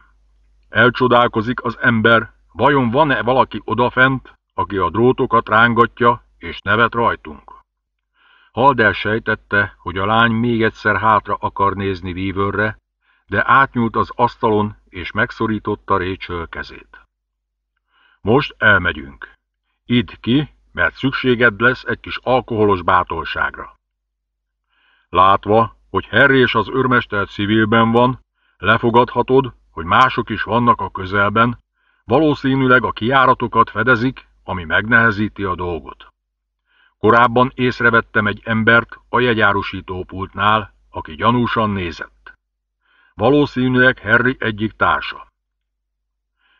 Elcsodálkozik az ember, vajon van-e valaki odafent, aki a drótokat rángatja, és nevet rajtunk. Haldel sejtette, hogy a lány még egyszer hátra akar nézni vívőrre, de átnyúlt az asztalon, és megszorította Récsöl kezét. Most elmegyünk. Idd ki, mert szükséged lesz egy kis alkoholos bátorságra. Látva, hogy Harry és az őrmester civilben van, lefogadhatod, hogy mások is vannak a közelben, valószínűleg a kiáratokat fedezik, ami megnehezíti a dolgot. Korábban észrevettem egy embert a jegyárusítópultnál, aki gyanúsan nézett. Valószínűleg Harry egyik társa.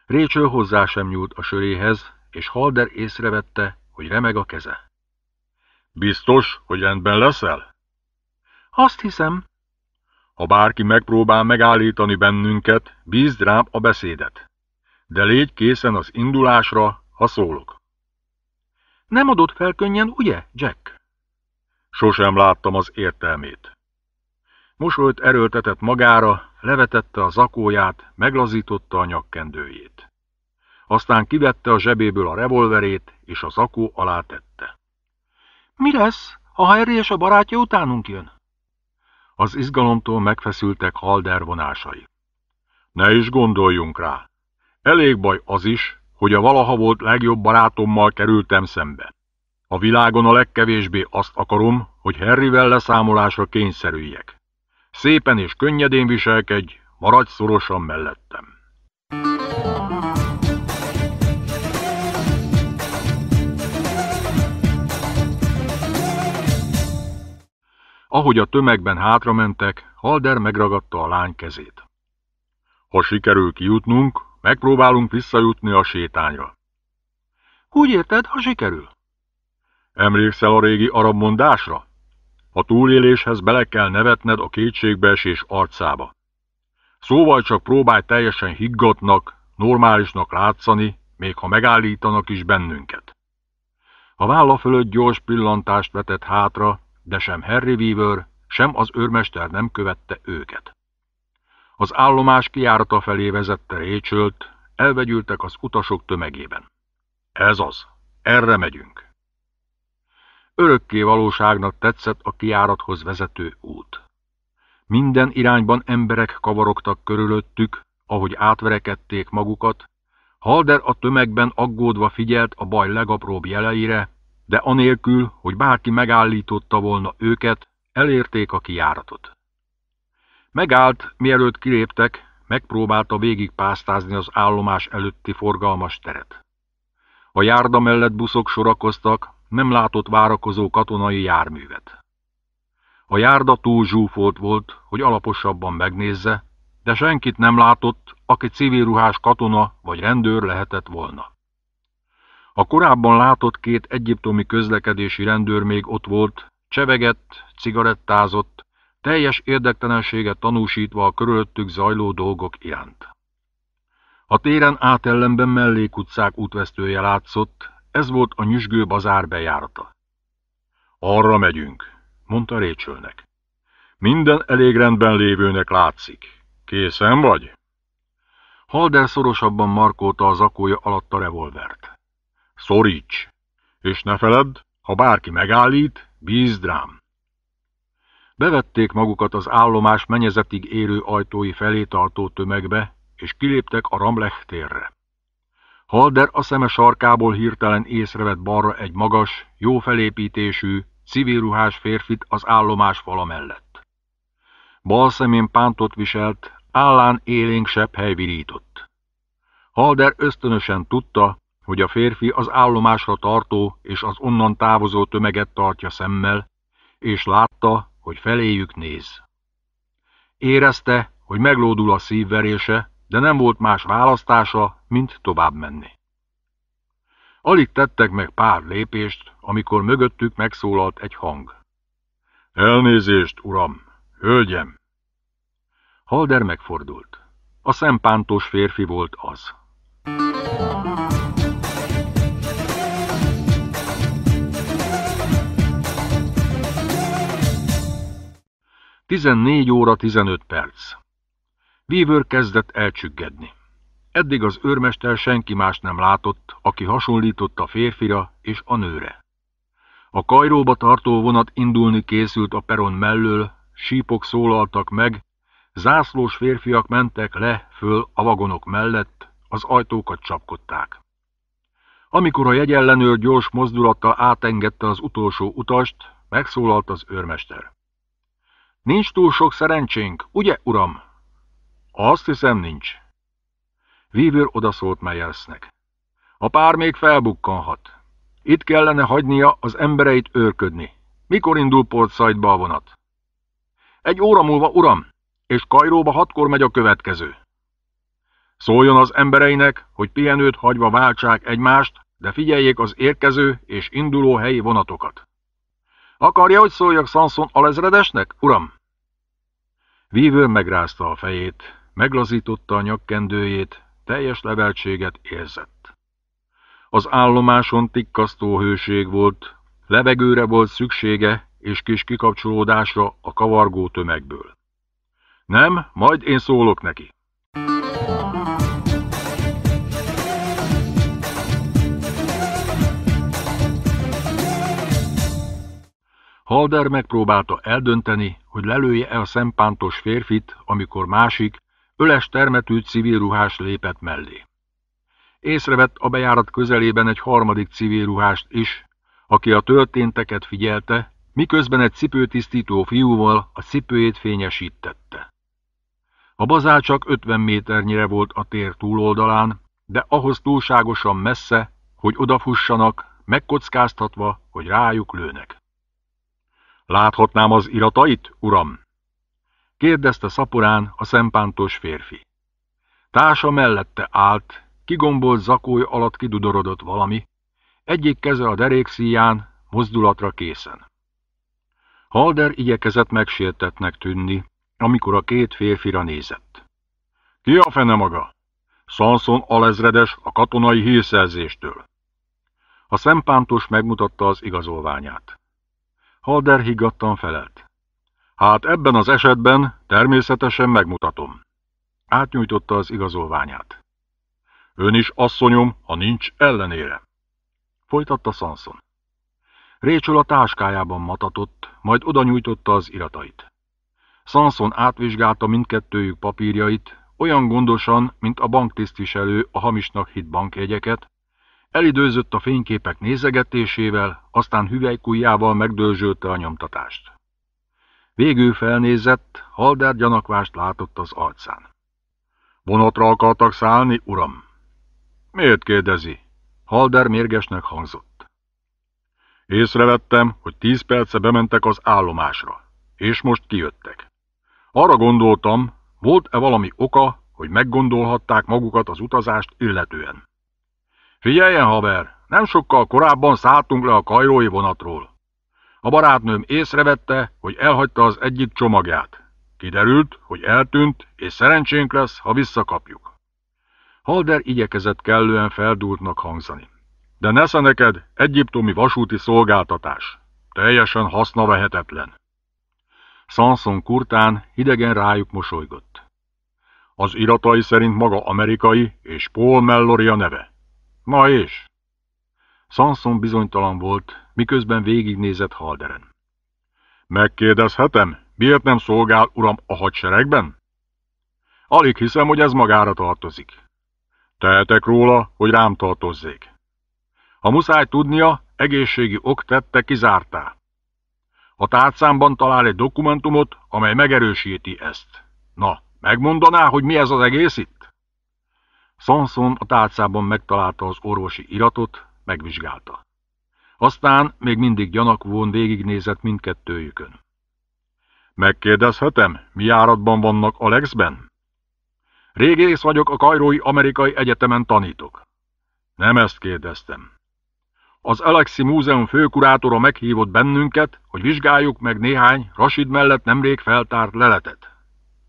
Récső hozzá sem nyúlt a söréhez, és Halder észrevette, hogy remeg a keze. Biztos, hogy rendben leszel? Azt hiszem. Ha bárki megpróbál megállítani bennünket, bízd rám a beszédet. De légy készen az indulásra, ha szólok. Nem adott fel könnyen, ugye, Jack? Sosem láttam az értelmét. Mosolyt erőltetett magára, levetette a zakóját, meglazította a nyakkendőjét. Aztán kivette a zsebéből a revolverét, és a zakó alá tette. Mi lesz, ha Harry és a barátja utánunk jön? Az izgalomtól megfeszültek Halder vonásai. Ne is gondoljunk rá. Elég baj az is, hogy a valaha volt legjobb barátommal kerültem szembe. A világon a legkevésbé azt akarom, hogy Harryvel leszámolásra kényszerüljek. Szépen és könnyedén viselkedj, maradj szorosan mellettem. Ahogy a tömegben hátramentek, Halder megragadta a lány kezét. Ha sikerül kijutnunk, Megpróbálunk visszajutni a sétányra. Úgy érted, ha sikerül? Emlékszel a régi arab mondásra? A túléléshez bele kell nevetned a kétségbeesés arcába. Szóval csak próbálj teljesen higgatnak, normálisnak látszani, még ha megállítanak is bennünket. A válla fölött gyors pillantást vetett hátra, de sem Harry Weaver, sem az őrmester nem követte őket. Az állomás kiárata felé vezette récsölt, elvegyültek az utasok tömegében. Ez az, erre megyünk. Örökké valóságnak tetszett a kiárathoz vezető út. Minden irányban emberek kavarogtak körülöttük, ahogy átverekedték magukat, Halder a tömegben aggódva figyelt a baj legapróbb jeleire, de anélkül, hogy bárki megállította volna őket, elérték a kiáratot. Megállt, mielőtt kiléptek, megpróbálta végigpásztázni az állomás előtti forgalmas teret. A járda mellett buszok sorakoztak, nem látott várakozó katonai járművet. A járda túl zsúfolt volt, hogy alaposabban megnézze, de senkit nem látott, aki civil ruhás katona vagy rendőr lehetett volna. A korábban látott két egyiptomi közlekedési rendőr még ott volt, csevegett, cigarettázott, teljes érdektelenséget tanúsítva a körülöttük zajló dolgok iránt. A téren átellenben mellékutcák útvesztője látszott, ez volt a nyüzsgő bazár bejárata. Arra megyünk, mondta Récsölnek. Minden elég rendben lévőnek látszik. Készen vagy? Halder szorosabban markolta az akója alatt a revolvert. Szoríts! És ne feledd, ha bárki megállít, bízd rám! Bevették magukat az állomás menyezetig érő ajtói felé tartó tömegbe, és kiléptek a Ramlech térre. Halder a szeme sarkából hirtelen észrevett balra egy magas, jó felépítésű, civil ruhás férfit az állomás fala mellett. Bal szemén pántot viselt, állán élénk sebb hely virított. Halder ösztönösen tudta, hogy a férfi az állomásra tartó és az onnan távozó tömeget tartja szemmel, és látta, hogy feléjük néz. Érezte, hogy meglódul a szívverése, de nem volt más választása, mint tovább menni. Alig tettek meg pár lépést, amikor mögöttük megszólalt egy hang. Elnézést, uram! Hölgyem! Halder megfordult. A szempántos férfi volt az. Thank you. 14 óra 15 perc. Weaver kezdett elcsüggedni. Eddig az őrmester senki más nem látott, aki hasonlított a férfira és a nőre. A kajróba tartó vonat indulni készült a peron mellől, sípok szólaltak meg, zászlós férfiak mentek le, föl a vagonok mellett, az ajtókat csapkodták. Amikor a jegyellenőr gyors mozdulattal átengedte az utolsó utast, megszólalt az őrmester. Nincs túl sok szerencsénk, ugye, uram? Azt hiszem, nincs. Vívőr odaszólt Meyersnek. A pár még felbukkanhat. Itt kellene hagynia az embereit őrködni. Mikor indul Port Saidba a vonat? Egy óra múlva, uram, és Kajróba hatkor megy a következő. Szóljon az embereinek, hogy pihenőt hagyva váltsák egymást, de figyeljék az érkező és induló helyi vonatokat. Akarja, hogy szóljak Sanson alezredesnek, uram? Vívő megrázta a fejét, meglazította a nyakkendőjét, teljes leveltséget érzett. Az állomáson tikkasztó hőség volt, levegőre volt szüksége és kis kikapcsolódásra a kavargó tömegből. Nem, majd én szólok neki. Halder megpróbálta eldönteni, hogy lelője-e a szempántos férfit, amikor másik, öles termetű civil ruhás lépett mellé. Észrevett a bejárat közelében egy harmadik civil ruhást is, aki a történteket figyelte, miközben egy cipőtisztító fiúval a cipőjét fényesítette. A bazár csak 50 méternyire volt a tér túloldalán, de ahhoz túlságosan messze, hogy odafussanak, megkockáztatva, hogy rájuk lőnek. Láthatnám az iratait, uram? kérdezte szaporán a szempántos férfi. Társa mellette állt, kigombolt zakói alatt kidudorodott valami, egyik keze a derék szíján, mozdulatra készen. Halder igyekezett megsértetnek tűnni, amikor a két férfira nézett. Ki a fene maga? Szanszon alezredes a katonai hírszerzéstől. A szempántos megmutatta az igazolványát. Halder higgadtan felelt. Hát ebben az esetben természetesen megmutatom. Átnyújtotta az igazolványát. Ön is asszonyom, ha nincs ellenére. Folytatta Sanson. Récsül a táskájában matatott, majd oda nyújtotta az iratait. Sanson átvizsgálta mindkettőjük papírjait, olyan gondosan, mint a banktisztviselő a hamisnak hit bankjegyeket, Elidőzött a fényképek nézegetésével, aztán hüvelykujjával megdőzsölte a nyomtatást. Végül felnézett, Halder gyanakvást látott az arcán. Vonatra akartak szállni, uram? Miért kérdezi? Halder mérgesnek hangzott. Észrevettem, hogy tíz perce bementek az állomásra, és most kijöttek. Arra gondoltam, volt-e valami oka, hogy meggondolhatták magukat az utazást illetően. Figyeljen, haver! Nem sokkal korábban szálltunk le a kajrói vonatról. A barátnőm észrevette, hogy elhagyta az egyik csomagját. Kiderült, hogy eltűnt, és szerencsénk lesz, ha visszakapjuk. Halder igyekezett kellően feldúltnak hangzani. De nesze neked egyiptomi vasúti szolgáltatás. Teljesen vehetetlen. Sanson Kurtán hidegen rájuk mosolygott. Az iratai szerint maga amerikai és Paul Mallory a neve. Ma is! Sanson bizonytalan volt, miközben végignézett Halderen. Megkérdezhetem, miért nem szolgál uram a hadseregben? Alig hiszem, hogy ez magára tartozik. Tehetek róla, hogy rám tartozzék. Ha muszáj tudnia, egészségi ok tette kizártá. A tárcámban talál egy dokumentumot, amely megerősíti ezt. Na, megmondaná, hogy mi ez az egész itt? Szanszon a tálcában megtalálta az orvosi iratot, megvizsgálta. Aztán még mindig gyanakvón végignézett mindkettőjükön. Megkérdezhetem, mi járatban vannak Alexben? Régész vagyok, a Kairói Amerikai Egyetemen tanítok. Nem ezt kérdeztem. Az Alexi Múzeum főkurátora meghívott bennünket, hogy vizsgáljuk meg néhány Rasid mellett nemrég feltárt leletet.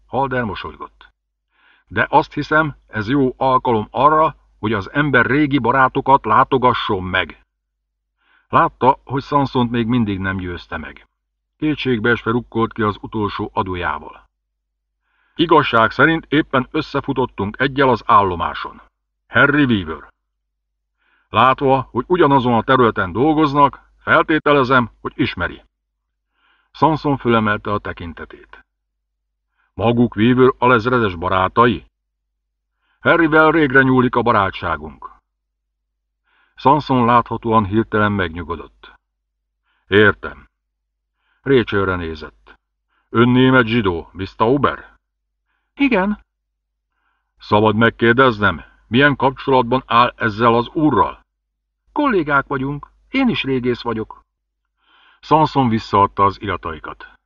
Halder mosolygott de azt hiszem, ez jó alkalom arra, hogy az ember régi barátokat látogasson meg. Látta, hogy Sansont még mindig nem győzte meg. Kétségbeesve rukkolt ki az utolsó adójával. Igazság szerint éppen összefutottunk egyel az állomáson. Harry Weaver. Látva, hogy ugyanazon a területen dolgoznak, feltételezem, hogy ismeri. Sanson fölemelte a tekintetét. Maguk vívő alezredes barátai? Harryvel régre nyúlik a barátságunk. Sanson láthatóan hirtelen megnyugodott. Értem. Récsőre nézett. Ön német zsidó, Mr. Ober? Igen. Szabad megkérdeznem, milyen kapcsolatban áll ezzel az úrral? Kollégák vagyunk, én is régész vagyok. Sanson visszaadta az irataikat.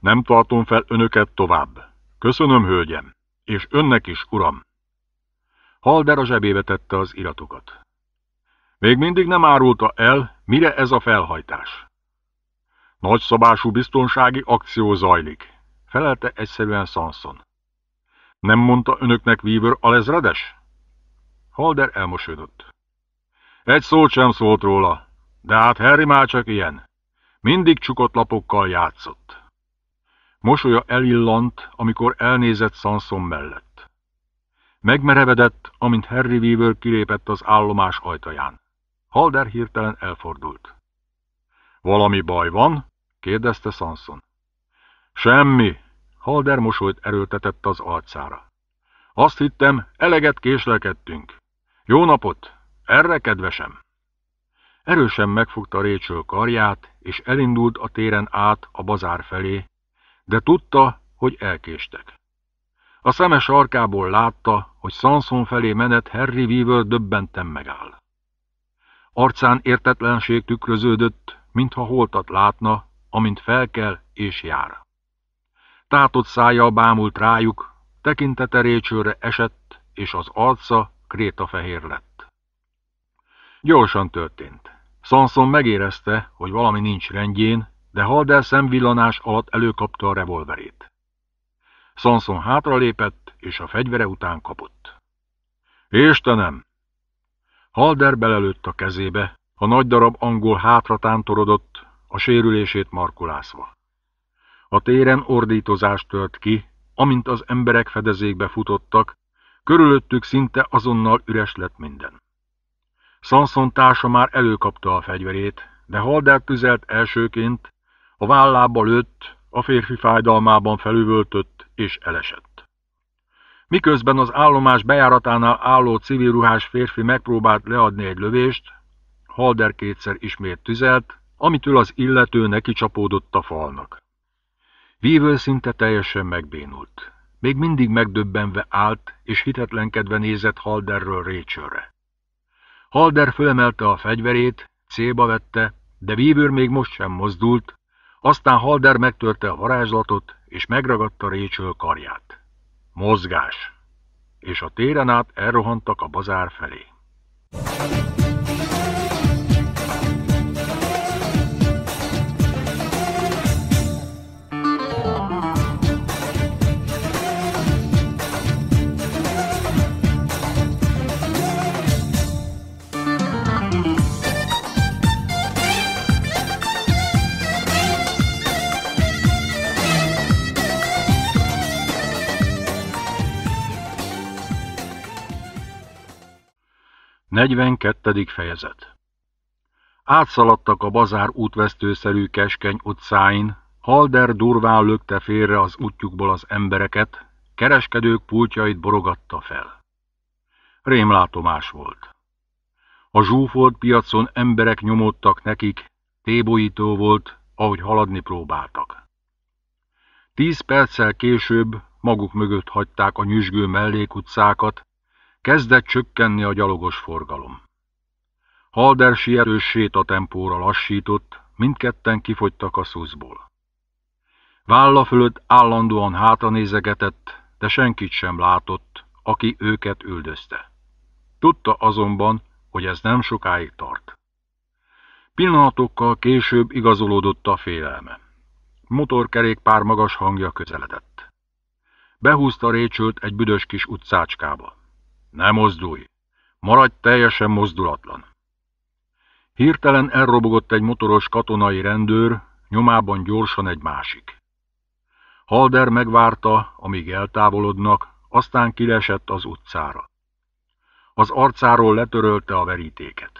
Nem tartom fel önöket tovább. Köszönöm, hölgyem, és önnek is, uram. Halder a zsebébe tette az iratokat. Még mindig nem árulta el, mire ez a felhajtás. Nagyszabású biztonsági akció zajlik, felelte egyszerűen Sanson. Nem mondta önöknek Weaver lezredes? Halder elmosődött. Egy szót sem szólt róla, de hát Harry már csak ilyen. Mindig csukott lapokkal játszott. Mosolya elillant, amikor elnézett Sanson mellett. Megmerevedett, amint Harry Weaver kilépett az állomás ajtaján. Halder hirtelen elfordult. Valami baj van? kérdezte Sanson. Semmi, Halder mosolyt erőltetett az arcára. Azt hittem, eleget késlekedtünk. Jó napot, erre kedvesem! Erősen megfogta récső karját, és elindult a téren át a bazár felé, de tudta, hogy elkéstek. A szemes arkából látta, hogy Sanson felé menet Harry Weaver döbbenten megáll. Arcán értetlenség tükröződött, mintha holtat látna, amint felkel és jár. Tátott szája bámult rájuk, tekintete récsőre esett, és az arca krétafehér lett. Gyorsan történt. Sanson megérezte, hogy valami nincs rendjén, de Halder szemvillanás alatt előkapta a revolverét. Sanson hátralépett, és a fegyvere után kapott. Istenem! Halder belelőtt a kezébe, a nagy darab angol hátra tántorodott, a sérülését markolászva. A téren ordítozás tört ki, amint az emberek fedezékbe futottak, körülöttük szinte azonnal üres lett minden. Sanson társa már előkapta a fegyverét, de Halder tüzelt elsőként, a vállába lőtt, a férfi fájdalmában felüvöltött és elesett. Miközben az állomás bejáratánál álló civil ruhás férfi megpróbált leadni egy lövést, Halder kétszer ismét tüzelt, amitől az illető neki csapódott a falnak. Vívő szinte teljesen megbénult. Még mindig megdöbbenve állt, és hitetlenkedve nézett Halderről récsőre. Halder fölemelte a fegyverét, célba vette, de Vívőr még most sem mozdult, aztán Halder megtörte a varázslatot, és megragadta Récsöl karját. Mozgás! És a téren át elrohantak a bazár felé. 42. fejezet Átszaladtak a bazár útvesztőszerű keskeny utcáin, Halder durván lökte félre az útjukból az embereket, kereskedők pultjait borogatta fel. Rémlátomás volt. A zsúfolt piacon emberek nyomódtak nekik, tébolyító volt, ahogy haladni próbáltak. Tíz perccel később maguk mögött hagyták a nyüzsgő mellékutcákat, Kezdett csökkenni a gyalogos forgalom. Haldersi erős tempóra lassított, mindketten kifogytak a szuszból. Válla fölött állandóan hátranézegetett, de senkit sem látott, aki őket üldözte. Tudta azonban, hogy ez nem sokáig tart. Pillanatokkal később igazolódott a félelme. Motorkerékpár magas hangja közeledett. Behúzta Récsőt egy büdös kis utcácskába. Ne mozdulj! Maradj teljesen mozdulatlan! Hirtelen elrobogott egy motoros katonai rendőr, nyomában gyorsan egy másik. Halder megvárta, amíg eltávolodnak, aztán kilesett az utcára. Az arcáról letörölte a verítéket.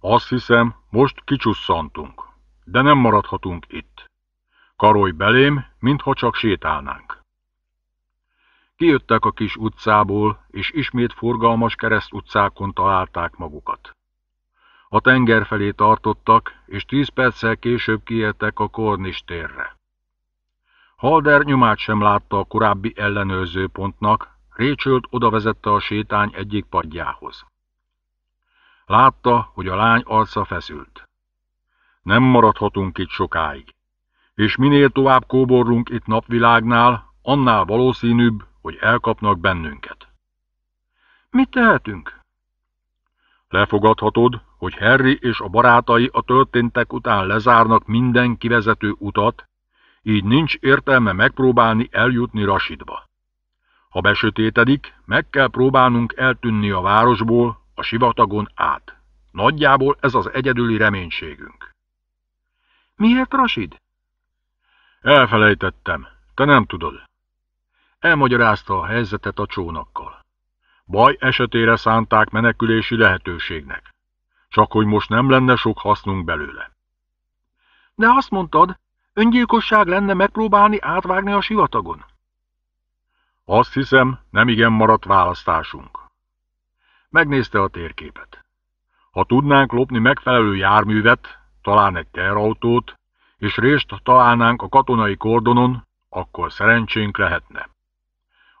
Azt hiszem, most kicsusszantunk, de nem maradhatunk itt. Karolj belém, mintha csak sétálnánk. Kijöttek a kis utcából, és ismét forgalmas kereszt utcákon találták magukat. A tenger felé tartottak, és tíz perccel később kijöttek a Kornis térre. Halder nyomát sem látta a korábbi ellenőrzőpontnak, Récsölt odavezette a sétány egyik padjához. Látta, hogy a lány arca feszült. Nem maradhatunk itt sokáig, és minél tovább kóborlunk itt napvilágnál, annál valószínűbb, hogy elkapnak bennünket. Mit tehetünk? Lefogadhatod, hogy Harry és a barátai a történtek után lezárnak minden kivezető utat, így nincs értelme megpróbálni eljutni Rasidba. Ha besötétedik, meg kell próbálnunk eltűnni a városból, a sivatagon át. Nagyjából ez az egyedüli reménységünk. Miért Rasid? Elfelejtettem, te nem tudod. Elmagyarázta a helyzetet a csónakkal. Baj esetére szánták menekülési lehetőségnek. Csak hogy most nem lenne sok hasznunk belőle. De azt mondtad, öngyilkosság lenne megpróbálni átvágni a sivatagon. Azt hiszem, nem igen maradt választásunk. Megnézte a térképet. Ha tudnánk lopni megfelelő járművet, talán egy terautót, és részt találnánk a katonai kordonon, akkor szerencsénk lehetne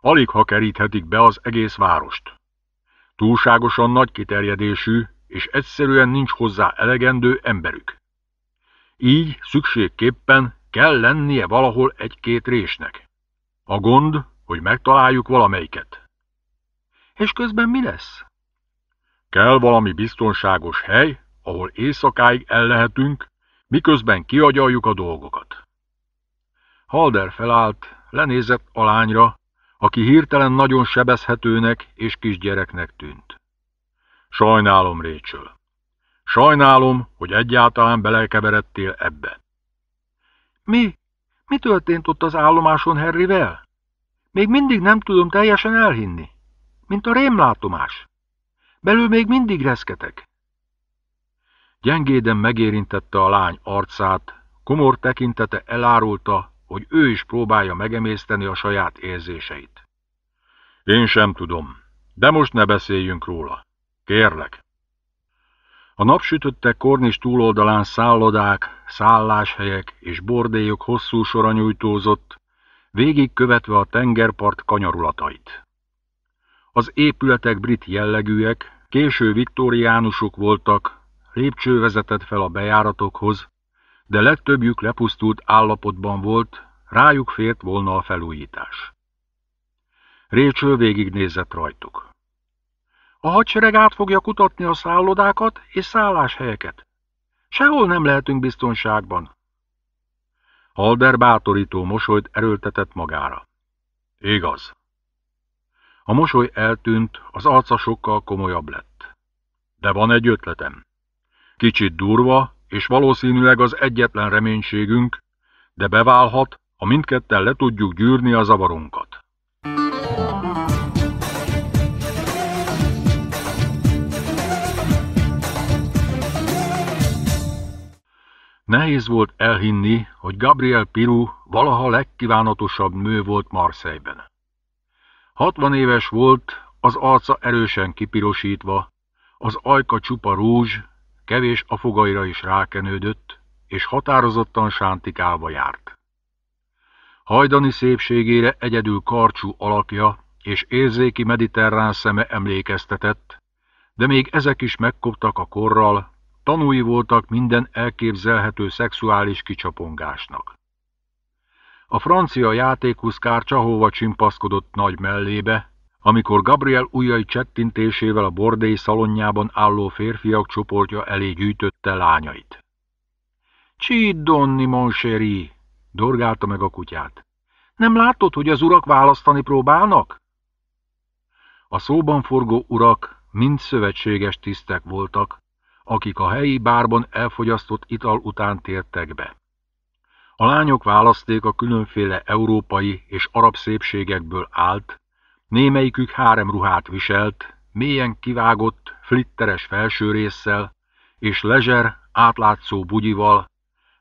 alig ha keríthetik be az egész várost. Túlságosan nagy kiterjedésű, és egyszerűen nincs hozzá elegendő emberük. Így szükségképpen kell lennie valahol egy-két résnek. A gond, hogy megtaláljuk valamelyiket. És közben mi lesz? Kell valami biztonságos hely, ahol éjszakáig lehetünk, miközben kiagyaljuk a dolgokat. Halder felállt, lenézett a lányra, aki hirtelen nagyon sebezhetőnek és kisgyereknek tűnt. Sajnálom, Rachel. Sajnálom, hogy egyáltalán belekeveredtél ebbe. Mi? Mi történt ott az állomáson Harryvel? Még mindig nem tudom teljesen elhinni. Mint a rémlátomás. Belül még mindig reszketek. Gyengéden megérintette a lány arcát, komor tekintete elárulta, hogy ő is próbálja megemészteni a saját érzéseit. Én sem tudom, de most ne beszéljünk róla. Kérlek. A napsütötte kornis túloldalán szállodák, szálláshelyek és bordélyok hosszú sora nyújtózott, végig követve a tengerpart kanyarulatait. Az épületek brit jellegűek, késő viktoriánusok voltak, lépcső vezetett fel a bejáratokhoz, de legtöbbjük lepusztult állapotban volt, rájuk fért volna a felújítás. Récső végignézett rajtuk. A hadsereg át fogja kutatni a szállodákat és szálláshelyeket. Sehol nem lehetünk biztonságban. Halder bátorító mosolyt erőltetett magára. Igaz. A mosoly eltűnt, az arca sokkal komolyabb lett. De van egy ötletem. Kicsit durva, és valószínűleg az egyetlen reménységünk, de beválhat, ha mindketten le tudjuk gyűrni a zavarunkat. Nehéz volt elhinni, hogy Gabriel Piru valaha legkívánatosabb nő volt Marseille-ben. 60 éves volt, az arca erősen kipirosítva, az ajka csupa rúzs, Kevés a fogaira is rákenődött, és határozottan sántikába járt. Hajdani szépségére egyedül karcsú alakja és érzéki mediterrán szeme emlékeztetett, de még ezek is megkoptak a korral, tanúi voltak minden elképzelhető szexuális kicsapongásnak. A francia játékuszkár csahóva csimpaszkodott nagy mellébe, amikor Gabriel ujjai csettintésével a bordély szalonjában álló férfiak csoportja elé gyűjtötte lányait. Csít, Donni, Monséri! dorgálta meg a kutyát. Nem látod, hogy az urak választani próbálnak? A szóban forgó urak mind szövetséges tisztek voltak, akik a helyi bárban elfogyasztott ital után tértek be. A lányok választék a különféle európai és arab szépségekből állt, Némelyikük három ruhát viselt, mélyen kivágott, flitteres felső résszel, és lezser, átlátszó bugyival,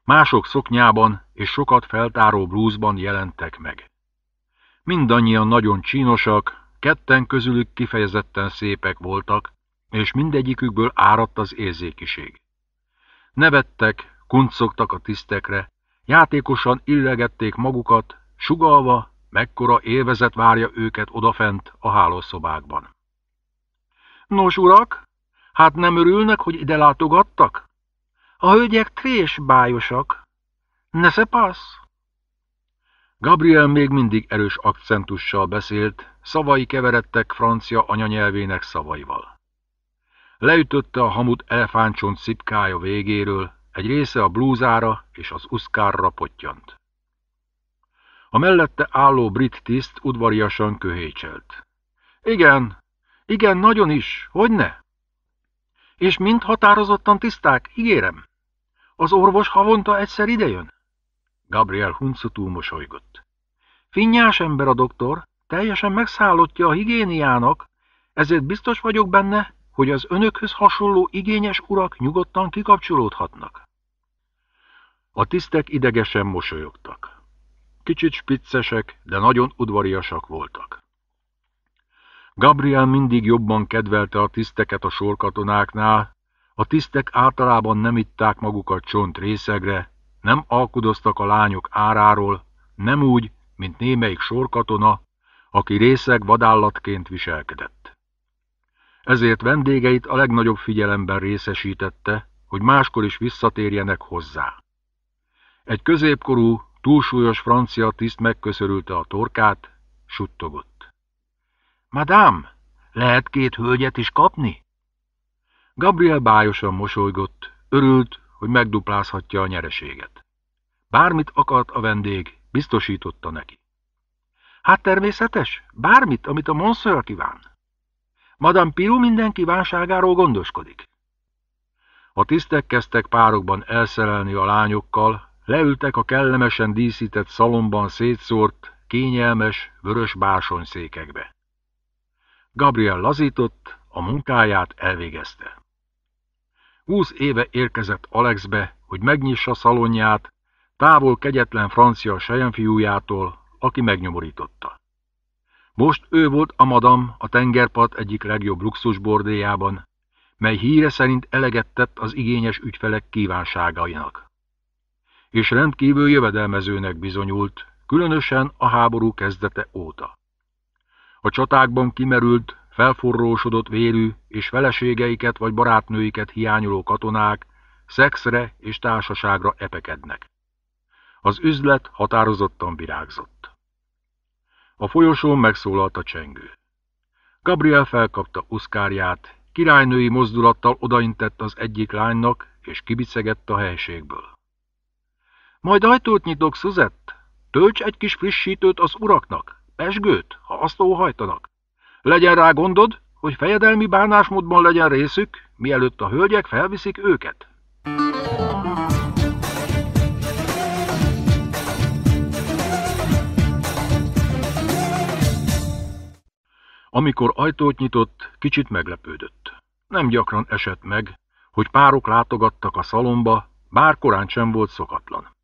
mások szoknyában és sokat feltáró blúzban jelentek meg. Mindannyian nagyon csínosak, ketten közülük kifejezetten szépek voltak, és mindegyikükből áradt az érzékiség. Nevettek, kuncogtak a tisztekre, játékosan illegették magukat, sugalva, Mekkora élvezet várja őket odafent a hálószobákban. Nos, urak, hát nem örülnek, hogy ide látogattak? A hölgyek bájosak, Ne se pass. Gabriel még mindig erős akcentussal beszélt, szavai keveredtek francia anyanyelvének szavaival. Leütötte a hamut elefántcsont szipkája végéről, egy része a blúzára és az uszkárra potyant. A mellette álló brit tiszt udvariasan köhécselt. Igen, igen, nagyon is, hogy ne? És mind határozottan tiszták, ígérem. Az orvos havonta egyszer idejön? Gabriel Huncutú mosolygott. Finnyás ember a doktor, teljesen megszállottja a higiéniának, ezért biztos vagyok benne, hogy az önökhöz hasonló igényes urak nyugodtan kikapcsolódhatnak. A tisztek idegesen mosolyogtak. Kicsit spiccesek, de nagyon udvariasak voltak. Gabriel mindig jobban kedvelte a tiszteket a sorkatonáknál, a tisztek általában nem itták magukat csont részegre, nem alkudoztak a lányok áráról, nem úgy, mint némelyik sorkatona, aki részeg vadállatként viselkedett. Ezért vendégeit a legnagyobb figyelemben részesítette, hogy máskor is visszatérjenek hozzá. Egy középkorú, túlsúlyos francia tiszt megköszörülte a torkát, suttogott. Madám, lehet két hölgyet is kapni? Gabriel bájosan mosolygott, örült, hogy megduplázhatja a nyereséget. Bármit akart a vendég, biztosította neki. Hát természetes, bármit, amit a monször kíván. Madame Piu minden kívánságáról gondoskodik. A tisztek kezdtek párokban elszerelni a lányokkal, Leültek a kellemesen díszített szalomban szétszórt, kényelmes, vörös bársony székekbe. Gabriel lazított, a munkáját elvégezte. Húsz éve érkezett Alexbe, hogy megnyissa szalonját, távol kegyetlen francia sejemfiújától, aki megnyomorította. Most ő volt a madam a tengerpart egyik legjobb luxusbordéjában, mely híre szerint eleget tett az igényes ügyfelek kívánságainak és rendkívül jövedelmezőnek bizonyult, különösen a háború kezdete óta. A csatákban kimerült, felforrósodott vérű és feleségeiket vagy barátnőiket hiányoló katonák szexre és társaságra epekednek. Az üzlet határozottan virágzott. A folyosón megszólalt a csengő. Gabriel felkapta uszkárját, királynői mozdulattal odaintett az egyik lánynak, és kibicegett a helységből. Majd ajtót nyitok, Szüzett. Tölts egy kis frissítőt az uraknak, pesgőt, ha azt óhajtanak. Legyen rá gondod, hogy fejedelmi bánásmódban legyen részük, mielőtt a hölgyek felviszik őket. Amikor ajtót nyitott, kicsit meglepődött. Nem gyakran esett meg, hogy párok látogattak a szalomba, bár korán sem volt szokatlan.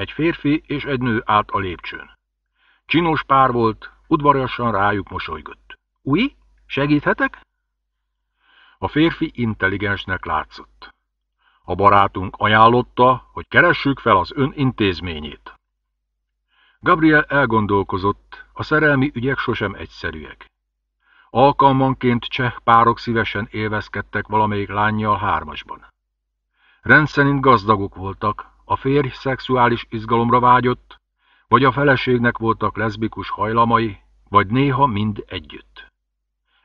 Egy férfi és egy nő állt a lépcsőn. Csinos pár volt, udvariasan rájuk mosolygott. Új, segíthetek? A férfi intelligensnek látszott. A barátunk ajánlotta, hogy keressük fel az ön intézményét. Gabriel elgondolkozott, a szerelmi ügyek sosem egyszerűek. Alkalmanként cseh párok szívesen élvezkedtek valamelyik lányjal hármasban. Rendszerint gazdagok voltak, a férj szexuális izgalomra vágyott, vagy a feleségnek voltak leszbikus hajlamai, vagy néha mind együtt.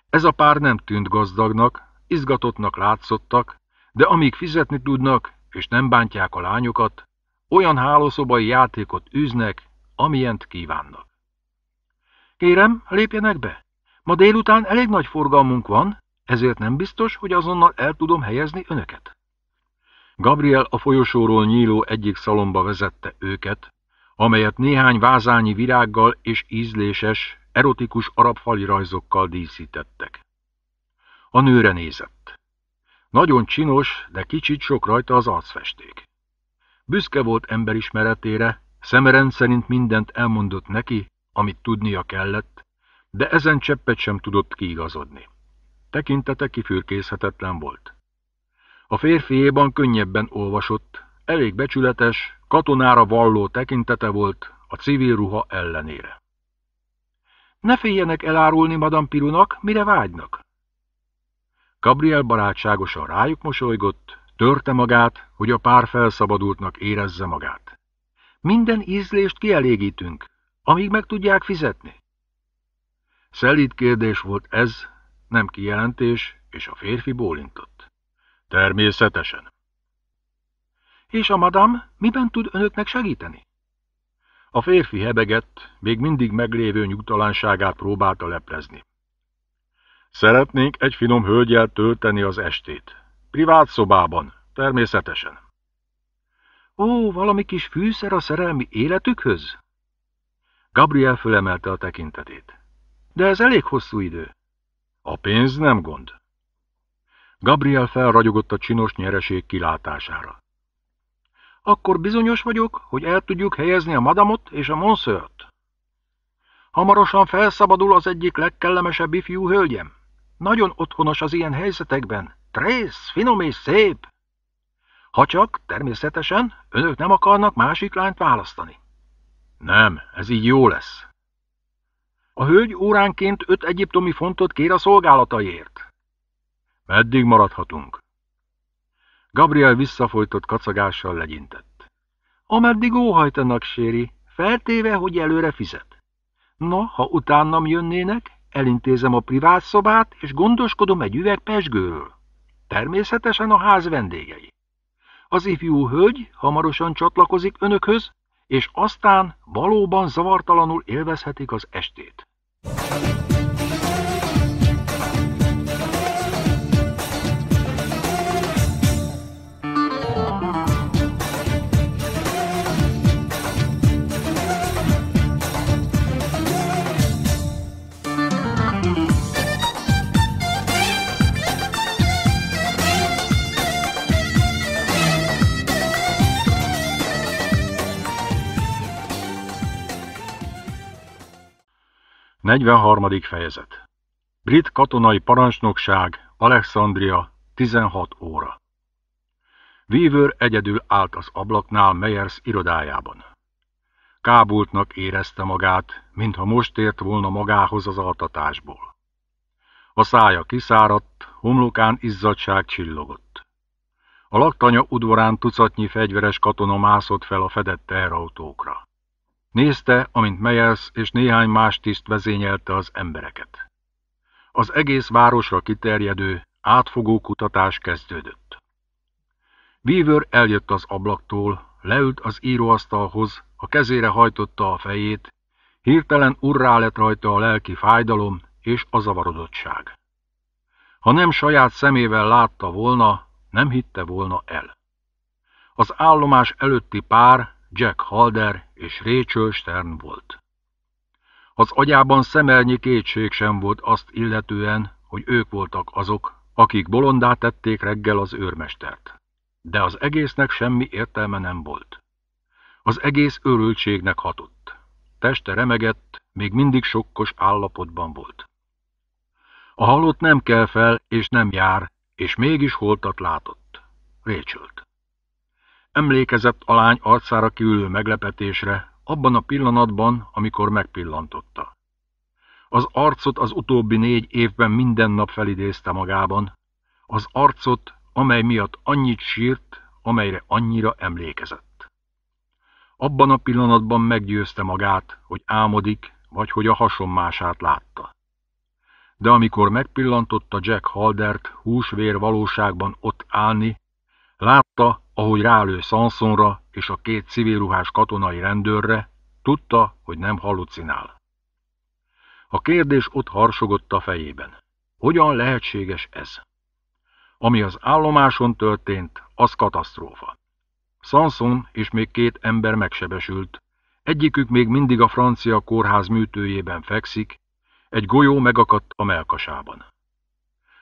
Ez a pár nem tűnt gazdagnak, izgatottnak látszottak, de amíg fizetni tudnak, és nem bántják a lányokat, olyan hálószobai játékot űznek, amilyent kívánnak. Kérem, lépjenek be! Ma délután elég nagy forgalmunk van, ezért nem biztos, hogy azonnal el tudom helyezni önöket. Gabriel a folyosóról nyíló egyik szalomba vezette őket, amelyet néhány vázányi virággal és ízléses, erotikus arab fali rajzokkal díszítettek. A nőre nézett. Nagyon csinos, de kicsit sok rajta az arcfesték. Büszke volt emberismeretére, szemeren szerint mindent elmondott neki, amit tudnia kellett, de ezen cseppet sem tudott kiigazodni. Tekintete kifürkészhetetlen volt. A férfiéban könnyebben olvasott, elég becsületes, katonára valló tekintete volt a civil ruha ellenére. Ne féljenek elárulni Madame Pirunak, mire vágynak. Gabriel barátságosan rájuk mosolygott, törte magát, hogy a pár felszabadultnak érezze magát. Minden ízlést kielégítünk, amíg meg tudják fizetni. Szelíd kérdés volt ez, nem kijelentés, és a férfi bólintott. Természetesen. És a madam miben tud önöknek segíteni? A férfi hebegett, még mindig meglévő nyugtalanságát próbálta leplezni. Szeretnénk egy finom hölgyel tölteni az estét. Privát szobában, természetesen. Ó, valami kis fűszer a szerelmi életükhöz? Gabriel fölemelte a tekintetét. De ez elég hosszú idő. A pénz nem gond. Gabriel felragyogott a csinos nyereség kilátására. Akkor bizonyos vagyok, hogy el tudjuk helyezni a madamot és a monszört. Hamarosan felszabadul az egyik legkellemesebb ifjú hölgyem. Nagyon otthonos az ilyen helyzetekben. Trész, finom és szép. Ha csak, természetesen, önök nem akarnak másik lányt választani. Nem, ez így jó lesz. A hölgy óránként öt egyiptomi fontot kér a szolgálataért. Meddig maradhatunk? Gabriel visszafolytott kacagással legyintett. Ameddig óhajtanak, Séri, feltéve, hogy előre fizet. Na, ha utánam jönnének, elintézem a privát szobát, és gondoskodom egy üveg pesgőről. Természetesen a ház vendégei. Az ifjú hölgy hamarosan csatlakozik önökhöz, és aztán valóban zavartalanul élvezhetik az estét. 43. fejezet Brit katonai parancsnokság, Alexandria, 16 óra. Weaver egyedül állt az ablaknál Meyers irodájában. Kábultnak érezte magát, mintha most ért volna magához az altatásból. A szája kiszáradt, homlokán izzadság csillogott. A laktanya udvarán tucatnyi fegyveres katona mászott fel a fedett teherautókra. Nézte, amint Meyers és néhány más tiszt vezényelte az embereket. Az egész városra kiterjedő, átfogó kutatás kezdődött. Weaver eljött az ablaktól, leült az íróasztalhoz, a kezére hajtotta a fejét, hirtelen urrá lett rajta a lelki fájdalom és a zavarodottság. Ha nem saját szemével látta volna, nem hitte volna el. Az állomás előtti pár Jack Halder és Rachel Stern volt. Az agyában szemelnyi kétség sem volt azt illetően, hogy ők voltak azok, akik bolondá tették reggel az őrmestert. De az egésznek semmi értelme nem volt. Az egész örültségnek hatott. Teste remegett, még mindig sokkos állapotban volt. A halott nem kell fel, és nem jár, és mégis holtat látott. Rachelt. Emlékezett a lány arcára kiülő meglepetésre, abban a pillanatban, amikor megpillantotta. Az arcot az utóbbi négy évben minden nap felidézte magában, az arcot, amely miatt annyit sírt, amelyre annyira emlékezett. Abban a pillanatban meggyőzte magát, hogy álmodik, vagy hogy a hasonmását látta. De amikor megpillantotta Jack Haldert húsvér valóságban ott állni, látta, ahogy rálő Sansonra és a két civilruhás katonai rendőrre, tudta, hogy nem hallucinál. A kérdés ott harsogott a fejében. Hogyan lehetséges ez? Ami az állomáson történt, az katasztrófa. Sanson és még két ember megsebesült, egyikük még mindig a francia kórház műtőjében fekszik, egy golyó megakadt a melkasában.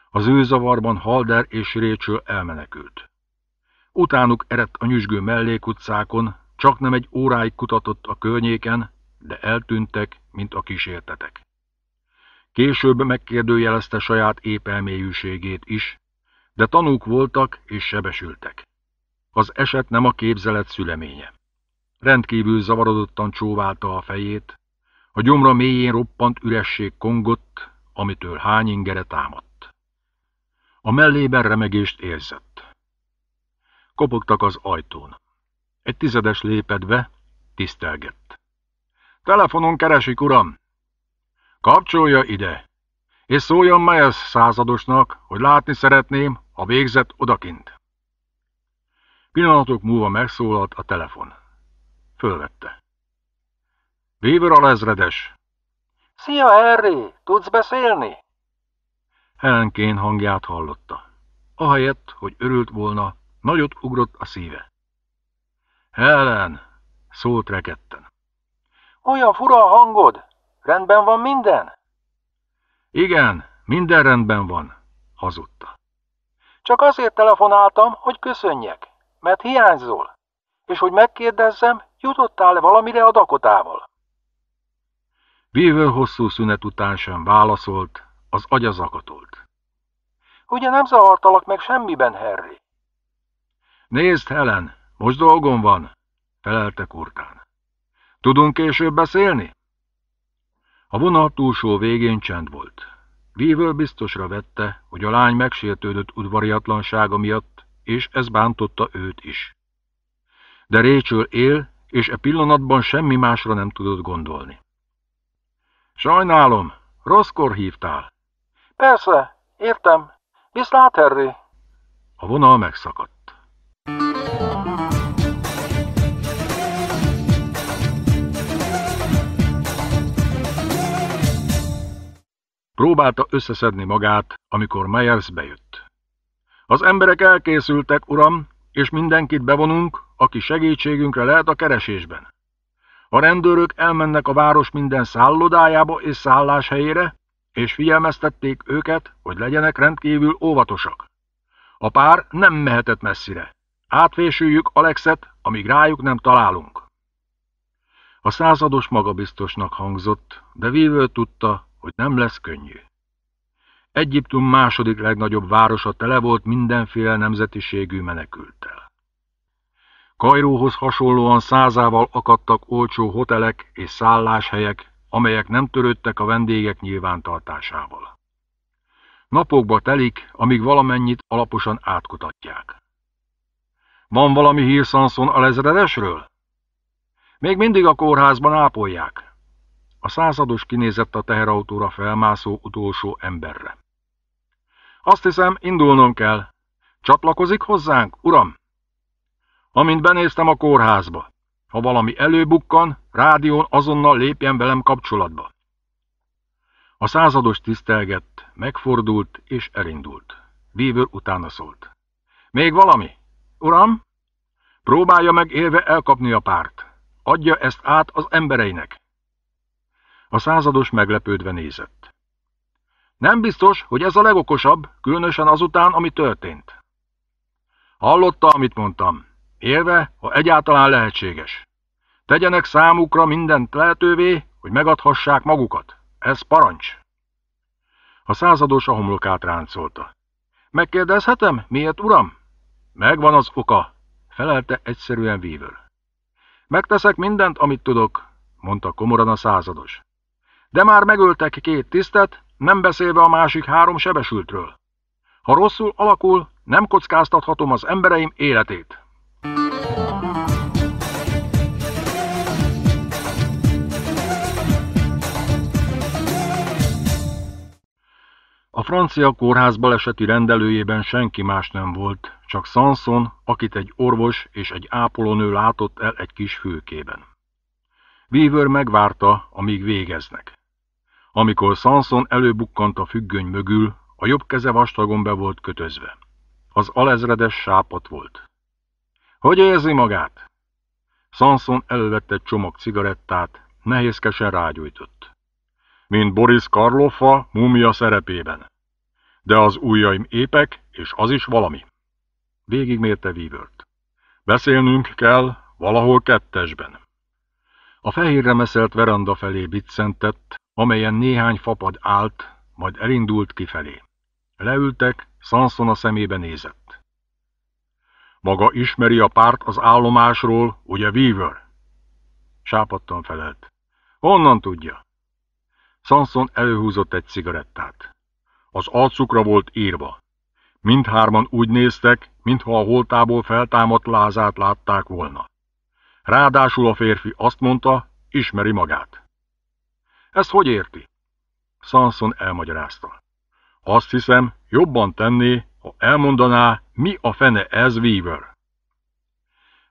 Az ő zavarban Halder és Rachel elmenekült. Utánuk eredt a nyüzsgő mellékutcákon, csak nem egy óráig kutatott a környéken, de eltűntek, mint a kísértetek. Később megkérdőjelezte saját épelméjűségét is, de tanúk voltak és sebesültek. Az eset nem a képzelet szüleménye. Rendkívül zavarodottan csóválta a fejét, a gyomra mélyén roppant üresség kongott, amitől hány ingere támadt. A mellében remegést érzett. Kopogtak az ajtón. Egy tizedes lépett be, tisztelgett. Telefonon keresik, uram! Kapcsolja ide! És szóljon Meyers századosnak, hogy látni szeretném a végzett odakint. Pillanatok múlva megszólalt a telefon. Fölvette. Weaver lezredes. Szia, Harry! Tudsz beszélni? Helen Kane hangját hallotta. Ahelyett, hogy örült volna, Nagyot ugrott a szíve. Helen, szólt reketten. Olyan fura a hangod. Rendben van minden? Igen, minden rendben van, hazudta. Csak azért telefonáltam, hogy köszönjek, mert hiányzol, és hogy megkérdezzem, jutottál-e valamire a Dakotával? Weaver hosszú szünet után sem válaszolt, az agya zakatolt. Ugye nem zavartalak meg semmiben, Harry? Nézd, Helen, most dolgom van, felelte Kurtán. Tudunk később beszélni? A vonal túlsó végén csend volt. Vívől biztosra vette, hogy a lány megsértődött udvariatlansága miatt, és ez bántotta őt is. De récsől él, és e pillanatban semmi másra nem tudott gondolni. Sajnálom, rosszkor hívtál. Persze, értem. Viszlát, Harry! A vonal megszakadt. Próbálta összeszedni magát, amikor Meyers bejött. Az emberek elkészültek, uram, és mindenkit bevonunk, aki segítségünkre lehet a keresésben. A rendőrök elmennek a város minden szállodájába és szálláshelyére, és figyelmeztették őket, hogy legyenek rendkívül óvatosak. A pár nem mehetett messzire. Átvésüljük Alexet, amíg rájuk nem találunk. A százados magabiztosnak hangzott, de vívő tudta, hogy nem lesz könnyű. Egyiptum második legnagyobb városa tele volt mindenféle nemzetiségű menekülttel. Kajróhoz hasonlóan százával akadtak olcsó hotelek és szálláshelyek, amelyek nem törődtek a vendégek nyilvántartásával. Napokba telik, amíg valamennyit alaposan átkutatják. Van valami hír Sanson lezredesről? Még mindig a kórházban ápolják, a százados kinézett a teherautóra felmászó utolsó emberre. Azt hiszem, indulnom kell. Csatlakozik hozzánk, uram? Amint benéztem a kórházba. Ha valami előbukkan, rádión azonnal lépjen velem kapcsolatba. A százados tisztelgett, megfordult és elindult. Weaver utána szólt. Még valami? Uram? Próbálja meg élve elkapni a párt. Adja ezt át az embereinek. A százados meglepődve nézett. Nem biztos, hogy ez a legokosabb, különösen azután, ami történt. Hallotta, amit mondtam. Élve, ha egyáltalán lehetséges. Tegyenek számukra mindent lehetővé, hogy megadhassák magukat. Ez parancs. A százados a homlokát ráncolta. Megkérdezhetem, miért, uram? Megvan az oka, felelte egyszerűen vívő. Megteszek mindent, amit tudok, mondta komoran a százados. De már megöltek két tisztet, nem beszélve a másik három sebesültről. Ha rosszul alakul, nem kockáztathatom az embereim életét. A francia kórház baleseti rendelőjében senki más nem volt, csak Sanson, akit egy orvos és egy ápolónő látott el egy kis fülkében. Weaver megvárta, amíg végeznek. Amikor Sanson előbukkant a függöny mögül, a jobb keze vastagon be volt kötözve. Az alezredes sápat volt. Hogy érzi magát? Sanson elővette egy csomag cigarettát, nehézkesen rágyújtott. Mint Boris Karloffa mumia szerepében. De az ujjaim épek, és az is valami. Végigmérte Vívört. Beszélnünk kell valahol kettesben. A fehérre meszelt veranda felé biccentett, amelyen néhány fapad állt, majd elindult kifelé. Leültek, Sanson a szemébe nézett. Maga ismeri a párt az állomásról, ugye Weaver? Sápadtan felelt. Honnan tudja? Sanson előhúzott egy cigarettát. Az arcukra volt írva. Mindhárman úgy néztek, mintha a holtából feltámadt lázát látták volna. Ráadásul a férfi azt mondta, ismeri magát. Ezt hogy érti? Sanson elmagyarázta. Azt hiszem, jobban tenné, ha elmondaná, mi a fene ez Weaver.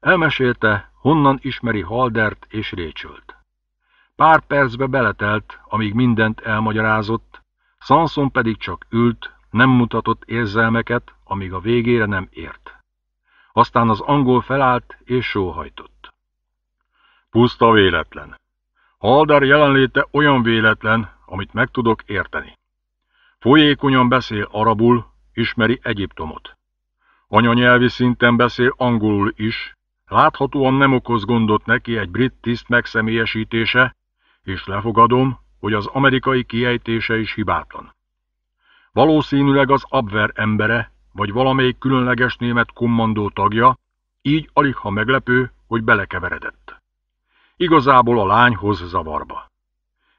Elmesélte, honnan ismeri Haldert és Récsölt. Pár percbe beletelt, amíg mindent elmagyarázott, Sanson pedig csak ült, nem mutatott érzelmeket, amíg a végére nem ért. Aztán az angol felállt és sóhajtott. Puszta véletlen, Haldar jelenléte olyan véletlen, amit meg tudok érteni. Folyékonyan beszél arabul, ismeri Egyiptomot. Anyanyelvi szinten beszél angolul is, láthatóan nem okoz gondot neki egy brit tiszt megszemélyesítése, és lefogadom, hogy az amerikai kiejtése is hibátlan. Valószínűleg az Abwehr embere, vagy valamelyik különleges német kommandó tagja, így alig ha meglepő, hogy belekeveredett igazából a lány zavarba.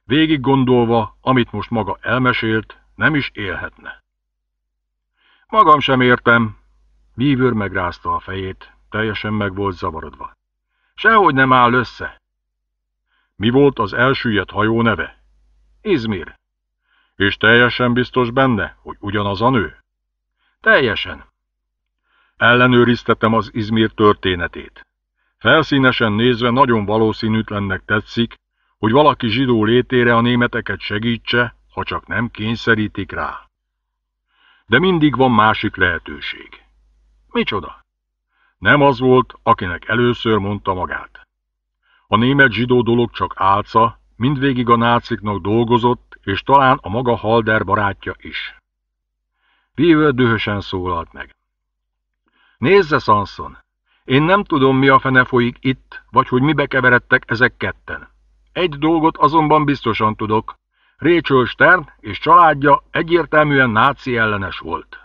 Végig gondolva, amit most maga elmesélt, nem is élhetne. Magam sem értem, vívőr megrázta a fejét, teljesen meg volt zavarodva. Sehogy nem áll össze. Mi volt az elsüllyedt hajó neve? Izmir. És teljesen biztos benne, hogy ugyanaz a nő? Teljesen. Ellenőriztetem az Izmir történetét. Felszínesen nézve nagyon valószínűtlennek tetszik, hogy valaki zsidó létére a németeket segítse, ha csak nem kényszerítik rá. De mindig van másik lehetőség. Micsoda? Nem az volt, akinek először mondta magát. A német zsidó dolog csak álca, mindvégig a náciknak dolgozott, és talán a maga Halder barátja is. Vívő dühösen szólalt meg. Nézze, Sanson, én nem tudom, mi a fene folyik itt, vagy hogy mibe keveredtek ezek ketten. Egy dolgot azonban biztosan tudok. Rachel Stern és családja egyértelműen náci ellenes volt.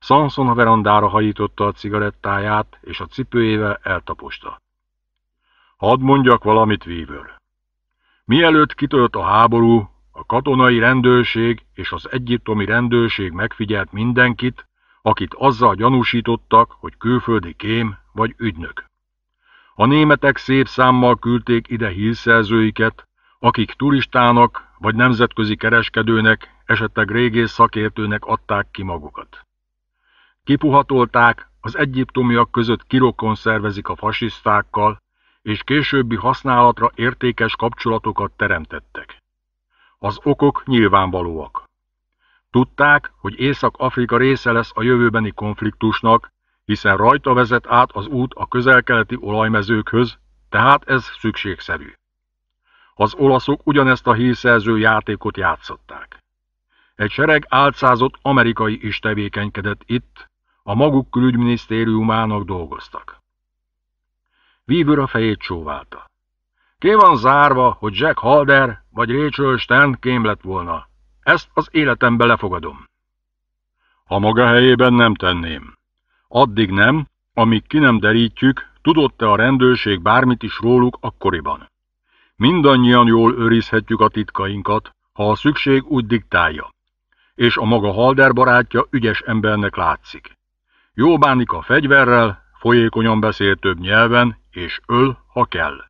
Samson a verandára hajította a cigarettáját, és a cipőjével eltaposta. Hadd mondjak valamit, Weaver. Mielőtt kitölt a háború, a katonai rendőrség és az egyiptomi rendőrség megfigyelt mindenkit, akit azzal gyanúsítottak, hogy külföldi kém vagy ügynök. A németek szép számmal küldték ide hírszerzőiket, akik turistának vagy nemzetközi kereskedőnek, esetleg régész szakértőnek adták ki magukat. Kipuhatolták, az egyiptomiak között kirokon szervezik a fasisztákkal, és későbbi használatra értékes kapcsolatokat teremtettek. Az okok nyilvánvalóak. Tudták, hogy Észak-Afrika része lesz a jövőbeni konfliktusnak, hiszen rajta vezet át az út a közelkeleti olajmezőkhöz, tehát ez szükségszerű. Az olaszok ugyanezt a hírszerző játékot játszották. Egy sereg álcázott amerikai is tevékenykedett itt, a maguk külügyminisztériumának dolgoztak. Vívőr a fejét csóválta. Ki van zárva, hogy Jack Halder vagy Rachel Stern kém lett volna, ezt az életembe lefogadom. A maga helyében nem tenném. Addig nem, amíg ki nem derítjük, tudott-e a rendőrség bármit is róluk akkoriban. Mindannyian jól őrizhetjük a titkainkat, ha a szükség úgy diktálja. És a maga Halder barátja ügyes embernek látszik. Jó bánik a fegyverrel, folyékonyan beszél több nyelven, és öl, ha kell.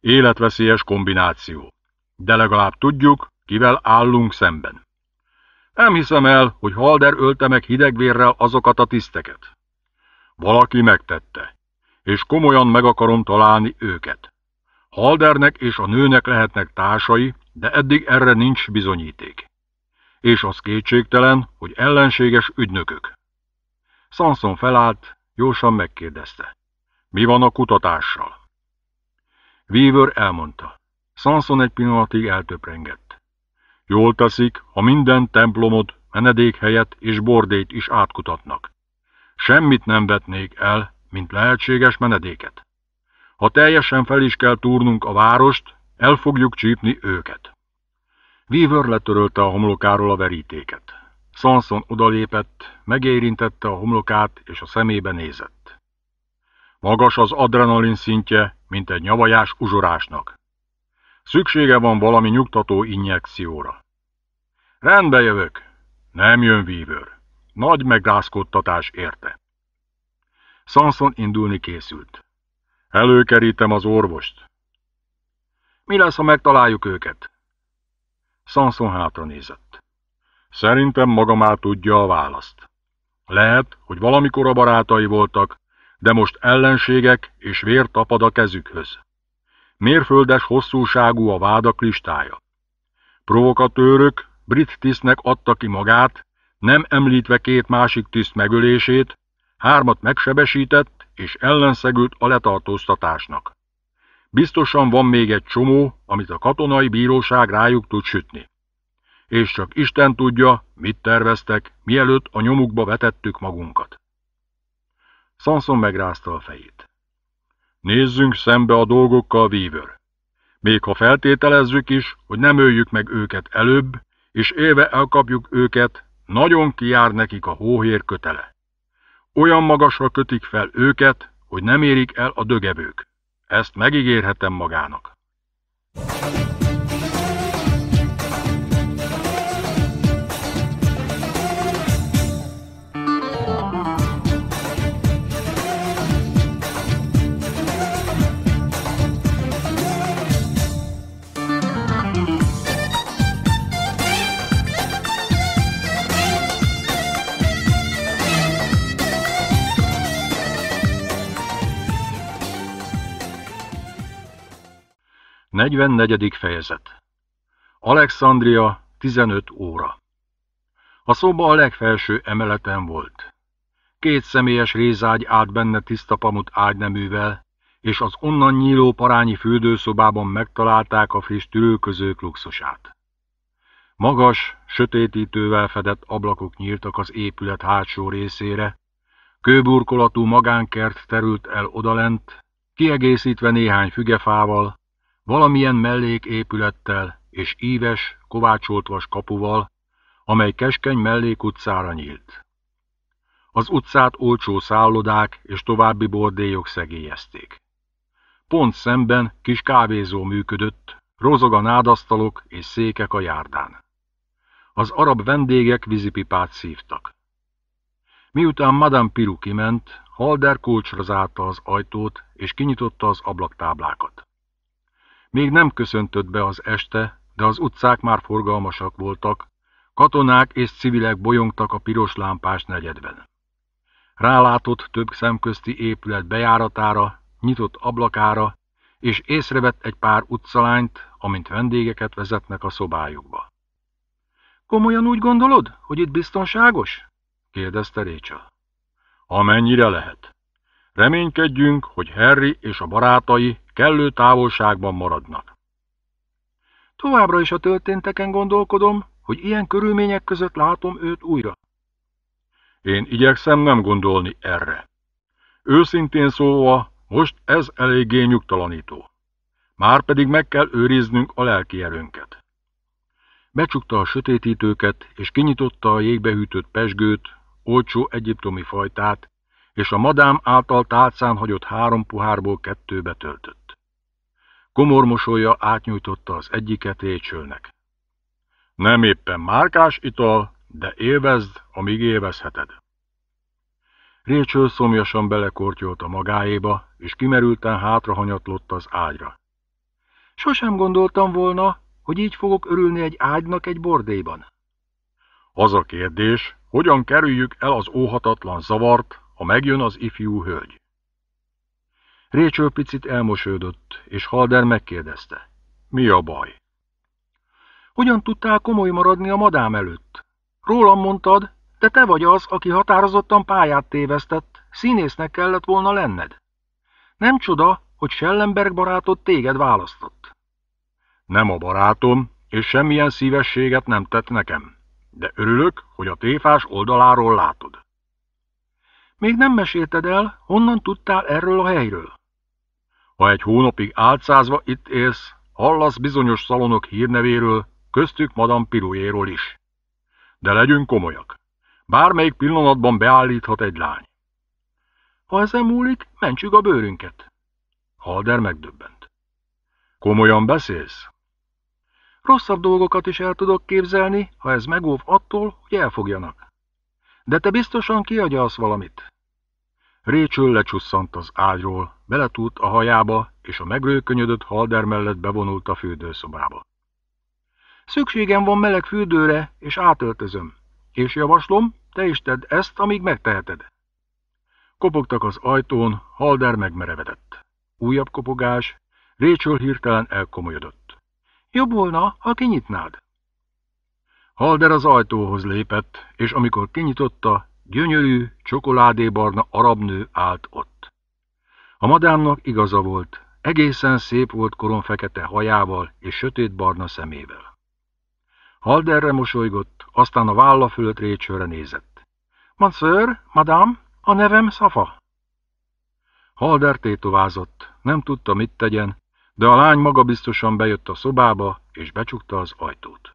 Életveszélyes kombináció. De legalább tudjuk, Kivel állunk szemben? Nem hiszem el, hogy Halder ölte meg hidegvérrel azokat a tiszteket. Valaki megtette, és komolyan meg akarom találni őket. Haldernek és a nőnek lehetnek társai, de eddig erre nincs bizonyíték. És az kétségtelen, hogy ellenséges ügynökök. Sanson felállt, gyorsan megkérdezte. Mi van a kutatással? Weaver elmondta. Sanson egy pillanatig eltöprengett. Jól teszik, ha minden templomot, menedékhelyet és bordét is átkutatnak. Semmit nem vetnék el, mint lehetséges menedéket. Ha teljesen fel is kell túrnunk a várost, el fogjuk csípni őket. Weaver letörölte a homlokáról a verítéket. Sanson odalépett, megérintette a homlokát és a szemébe nézett. Magas az adrenalin szintje, mint egy nyavajás uzsorásnak. Szüksége van valami nyugtató injekcióra. Rendbe jövök. Nem jön vívőr. Nagy megrázkodtatás érte. Sanson indulni készült. Előkerítem az orvost. Mi lesz, ha megtaláljuk őket? Sanson hátra nézett. Szerintem maga már tudja a választ. Lehet, hogy valamikor a barátai voltak, de most ellenségek és vér tapad a kezükhöz mérföldes hosszúságú a vádak listája. Provokatőrök brit tisztnek adta ki magát, nem említve két másik tiszt megölését, hármat megsebesített és ellenszegült a letartóztatásnak. Biztosan van még egy csomó, amit a katonai bíróság rájuk tud sütni. És csak Isten tudja, mit terveztek, mielőtt a nyomukba vetettük magunkat. Sanson megrázta a fejét. Nézzünk szembe a dolgokkal, Weaver. Még ha feltételezzük is, hogy nem öljük meg őket előbb, és élve elkapjuk őket, nagyon kijár nekik a hóhér kötele. Olyan magasra kötik fel őket, hogy nem érik el a dögevők. Ezt megígérhetem magának. 44. fejezet Alexandria, 15 óra A szoba a legfelső emeleten volt. Két személyes rézágy állt benne tiszta pamut ágyneművel, és az onnan nyíló parányi fürdőszobában megtalálták a friss tülőközők luxusát. Magas, sötétítővel fedett ablakok nyíltak az épület hátsó részére, kőburkolatú magánkert terült el odalent, kiegészítve néhány fügefával, valamilyen melléképülettel és íves, kovácsoltvas kapuval, amely keskeny mellékutcára nyílt. Az utcát olcsó szállodák és további bordélyok szegélyezték. Pont szemben kis kávézó működött, rozog a nádasztalok és székek a járdán. Az arab vendégek vízipipát szívtak. Miután Madame Piru kiment, Halder kulcsra zárta az ajtót és kinyitotta az ablaktáblákat. Még nem köszöntött be az este, de az utcák már forgalmasak voltak, katonák és civilek bolyongtak a piros lámpás negyedben. Rálátott több szemközti épület bejáratára, nyitott ablakára, és észrevett egy pár utcalányt, amint vendégeket vezetnek a szobájukba. Komolyan úgy gondolod, hogy itt biztonságos? kérdezte Récsa. Amennyire lehet. Reménykedjünk, hogy Harry és a barátai kellő távolságban maradnak. Továbbra is a történteken gondolkodom, hogy ilyen körülmények között látom őt újra. Én igyekszem nem gondolni erre. Őszintén szólva, most ez eléggé nyugtalanító. Már pedig meg kell őriznünk a lelki erőnket. Becsukta a sötétítőket, és kinyitotta a jégbe hűtött pesgőt, olcsó egyiptomi fajtát, és a madám által tálcán hagyott három pohárból kettőbe töltött. Komor mosolya átnyújtotta az egyiket Récsőnek. Nem éppen márkás ital, de élvezd, amíg élvezheted. Récső szomjasan belekortyolt a magáéba, és kimerülten hátrahanyatlott az ágyra. Sosem gondoltam volna, hogy így fogok örülni egy ágynak egy bordéban. Az a kérdés, hogyan kerüljük el az óhatatlan zavart, ha megjön az ifjú hölgy. Rachel picit elmosődött, és Halder megkérdezte. Mi a baj? Hogyan tudtál komoly maradni a madám előtt? Rólam mondtad, de te vagy az, aki határozottan pályát tévesztett, színésznek kellett volna lenned. Nem csoda, hogy Schellenberg barátod téged választott. Nem a barátom, és semmilyen szívességet nem tett nekem, de örülök, hogy a téfás oldaláról látod. Még nem mesélted el, honnan tudtál erről a helyről. Ha egy hónapig álcázva itt élsz, hallasz bizonyos szalonok hírnevéről, köztük Madame Pirujéról is. De legyünk komolyak. Bármelyik pillanatban beállíthat egy lány. Ha ezen múlik, mentsük a bőrünket. Halder megdöbbent. Komolyan beszélsz? Rosszabb dolgokat is el tudok képzelni, ha ez megóv attól, hogy elfogjanak. De te biztosan kiagyalsz valamit. Récsül lecsusszant az ágyról, beletúrt a hajába, és a megrőkönyödött halder mellett bevonult a fürdőszobába. Szükségem van meleg fürdőre, és átöltözöm. És javaslom, te is tedd ezt, amíg megteheted. Kopogtak az ajtón, Halder megmerevedett. Újabb kopogás, Rachel hirtelen elkomolyodott. Jobb volna, ha kinyitnád. Halder az ajtóhoz lépett, és amikor kinyitotta, gyönyörű, csokoládébarna arab nő állt ott. A madámnak igaza volt, egészen szép volt korom fekete hajával és sötét barna szemével. Halderre mosolygott, aztán a válla fölött Récsőre nézett. Monsieur, madám, a nevem Szafa. Halder tétovázott, nem tudta, mit tegyen, de a lány magabiztosan bejött a szobába, és becsukta az ajtót.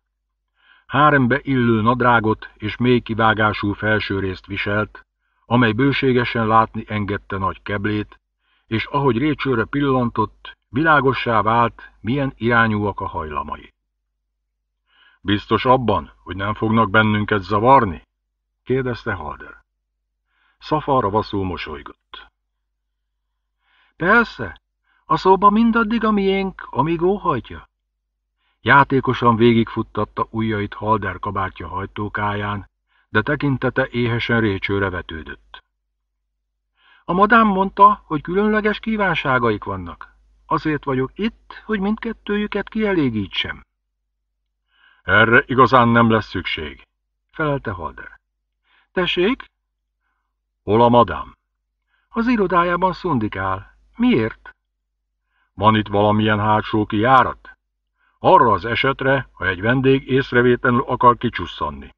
Hárembe illő nadrágot és mély kivágású felső részt viselt, amely bőségesen látni engedte nagy keblét, és ahogy Récsőre pillantott, világossá vált, milyen irányúak a hajlamai. Biztos abban, hogy nem fognak bennünket zavarni? kérdezte Halder. Szafa vaszul mosolygott. Persze, a szóba mindaddig a miénk, amíg óhajtja. Játékosan végigfuttatta ujjait Halder kabátja hajtókáján, de tekintete éhesen récsőre vetődött. A madám mondta, hogy különleges kívánságaik vannak. Azért vagyok itt, hogy mindkettőjüket kielégítsem. Erre igazán nem lesz szükség, felelte Halder. Tessék? Hol a madám? Az irodájában szundikál. Miért? Van itt valamilyen hátsó kijárat? Arra az esetre, ha egy vendég észrevétlenül akar kicsusszanni.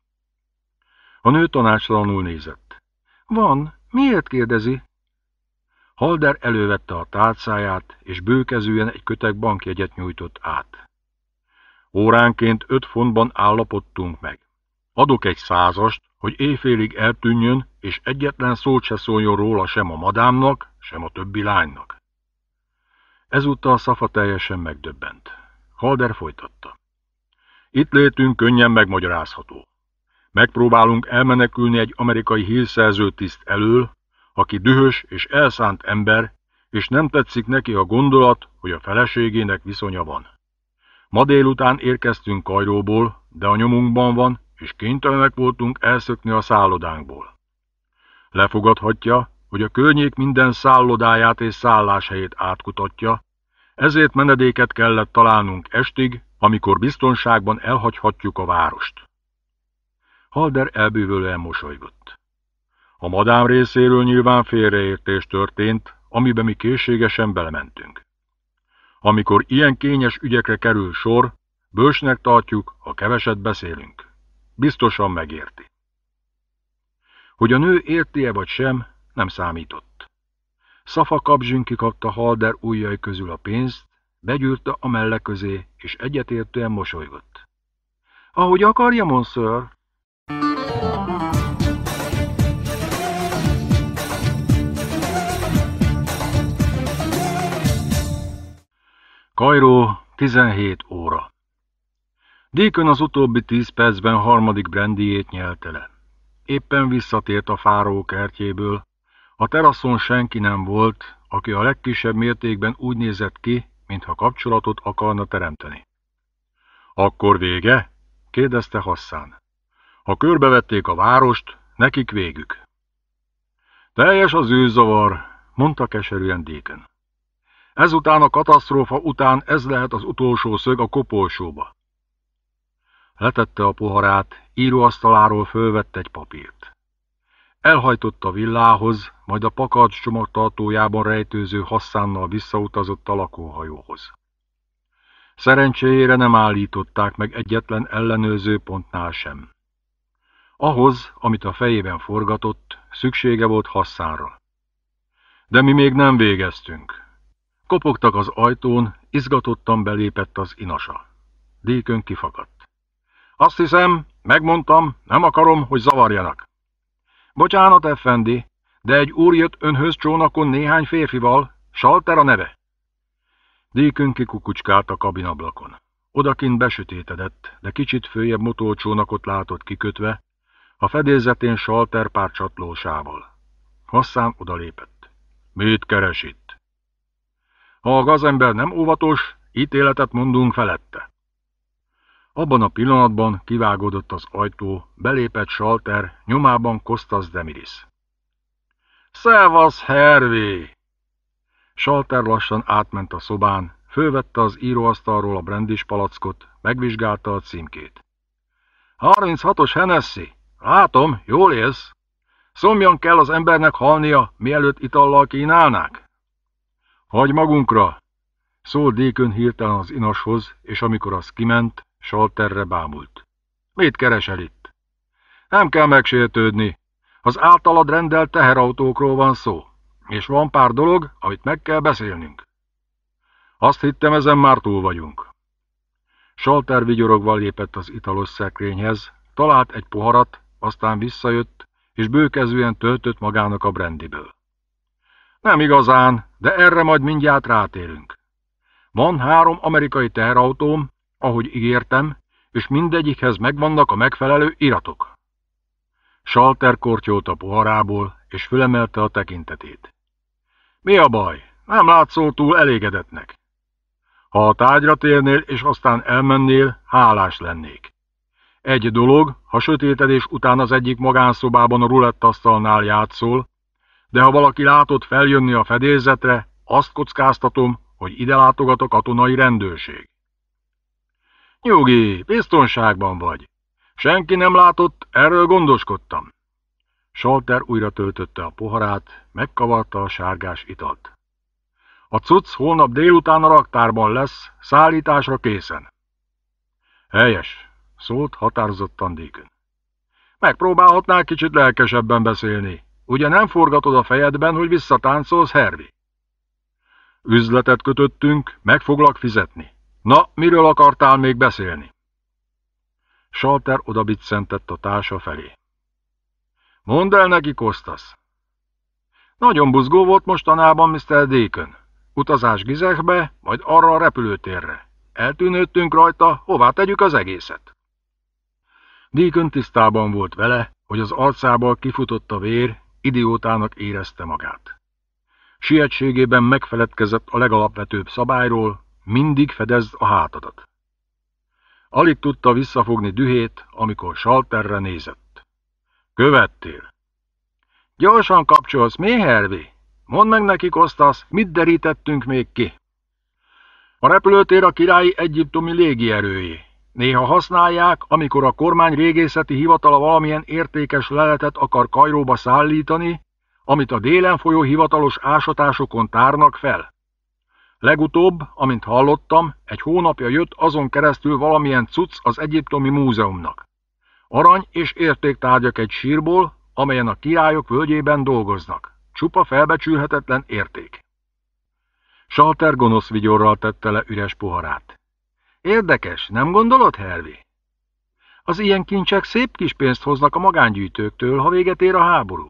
A nő tanácsalanul nézett. Van, miért kérdezi? Halder elővette a tálcáját, és bőkezően egy kötek bankjegyet nyújtott át. Óránként öt fontban állapodtunk meg. Adok egy százast, hogy éjfélig eltűnjön, és egyetlen szót se szóljon róla sem a madámnak, sem a többi lánynak. Ezúttal Szafa teljesen megdöbbent. Halder folytatta. Itt létünk könnyen megmagyarázható. Megpróbálunk elmenekülni egy amerikai hírszerző tiszt elől, aki dühös és elszánt ember, és nem tetszik neki a gondolat, hogy a feleségének viszonya van. Ma délután érkeztünk Kajróból, de a nyomunkban van, és kénytelenek voltunk elszökni a szállodánkból. Lefogadhatja, hogy a környék minden szállodáját és szálláshelyét átkutatja, ezért menedéket kellett találnunk estig, amikor biztonságban elhagyhatjuk a várost. Halder elbűvölően mosolygott. A madám részéről nyilván félreértés történt, amiben mi készségesen belementünk. Amikor ilyen kényes ügyekre kerül sor, bősnek tartjuk, ha keveset beszélünk. Biztosan megérti. Hogy a nő érti-e vagy sem, nem számított. Szafa kapzsünk kikapta Halder ujjai közül a pénzt, begyűrte a melle közé, és egyetértően mosolygott. Ahogy akarja, monször, Kajró, 17 óra. Dékön az utóbbi tíz percben harmadik brandiét nyelte le. Éppen visszatért a fáró kertjéből. A teraszon senki nem volt, aki a legkisebb mértékben úgy nézett ki, mintha kapcsolatot akarna teremteni. Akkor vége? kérdezte Hassan. Ha körbevették a várost, nekik végük. Teljes az űrzavar, mondta keserűen Dékön. Ezután a katasztrófa után ez lehet az utolsó szög a koporsóba. Letette a poharát, íróasztaláról fölvett egy papírt. Elhajtott a villához, majd a pakad csomagtartójában rejtőző hasszánnal visszautazott a lakóhajóhoz. Szerencséjére nem állították meg egyetlen ellenőrző pontnál sem. Ahhoz, amit a fejében forgatott, szüksége volt hasszánra. De mi még nem végeztünk. Kopogtak az ajtón, izgatottan belépett az inasa. Dékön kifakadt. Azt hiszem, megmondtam, nem akarom, hogy zavarjanak. Bocsánat, effendi, de egy úr jött önhöz csónakon néhány férfival, Salter a neve. Dékön kikukucskált a kabinablakon. Odakint besütétedett, de kicsit följebb motócsónakot látott kikötve, a fedélzetén Salter pár csatlósával. Hasszán odalépett. Mit keresít? Ha a gazember nem óvatos, ítéletet mondunk felette. Abban a pillanatban kivágódott az ajtó, belépett Salter, nyomában Kostas Demiris. Szevasz, Hervé! Salter lassan átment a szobán, fölvette az íróasztalról a brandis palackot, megvizsgálta a címkét. 36-os Hennessy, látom, jól élsz. Szomjan kell az embernek halnia, mielőtt itallal kínálnák. Hagy magunkra! Szól Dékön hirtelen az inashoz, és amikor az kiment, Salterre bámult. Mit keresel itt? Nem kell megsértődni. Az általad rendelt teherautókról van szó, és van pár dolog, amit meg kell beszélnünk. Azt hittem, ezen már túl vagyunk. Salter vigyorogva lépett az italos szekrényhez, talált egy poharat, aztán visszajött, és bőkezően töltött magának a brandiből. Nem igazán, de erre majd mindjárt rátérünk. Van három amerikai teherautóm, ahogy ígértem, és mindegyikhez megvannak a megfelelő iratok. Salter kortyolt a poharából, és fölemelte a tekintetét. Mi a baj? Nem látszó túl elégedetnek. Ha a tárgyra térnél, és aztán elmennél, hálás lennék. Egy dolog, ha sötétedés után az egyik magánszobában a rulettasztalnál játszol, de ha valaki látott feljönni a fedélzetre, azt kockáztatom, hogy ide látogat a katonai rendőrség. Nyugi, biztonságban vagy. Senki nem látott, erről gondoskodtam. Salter újra töltötte a poharát, megkavarta a sárgás italt. A cucc holnap délután a raktárban lesz, szállításra készen. Helyes, szólt határozottan Dékön. Megpróbálhatnál kicsit lelkesebben beszélni, Ugye nem forgatod a fejedben, hogy visszatáncolsz, Hervi? Üzletet kötöttünk, meg foglak fizetni. Na, miről akartál még beszélni? Salter odabiccentett a társa felé. Mondd el neki, Kostasz. Nagyon buzgó volt mostanában Mr. Deacon. Utazás Gizekbe, majd arra a repülőtérre. Eltűnődtünk rajta, hová tegyük az egészet. Deacon tisztában volt vele, hogy az arcából kifutott a vér, idiótának érezte magát. Sietségében megfeledkezett a legalapvetőbb szabályról, mindig fedezd a hátadat. Alig tudta visszafogni dühét, amikor Salterre nézett. Követtél. Gyorsan kapcsolsz, mi, Hervé? Mondd meg nekik, osztasz, mit derítettünk még ki? A repülőtér a királyi egyiptomi légierőjé, Néha használják, amikor a kormány régészeti hivatala valamilyen értékes leletet akar Kajróba szállítani, amit a délen folyó hivatalos ásatásokon tárnak fel. Legutóbb, amint hallottam, egy hónapja jött azon keresztül valamilyen cucc az egyiptomi múzeumnak. Arany és értéktárgyak egy sírból, amelyen a királyok völgyében dolgoznak. Csupa felbecsülhetetlen érték. Salter gonosz vigyorral tette le üres poharát. Érdekes, nem gondolod, Hervi? Az ilyen kincsek szép kis pénzt hoznak a magángyűjtőktől, ha véget ér a háború.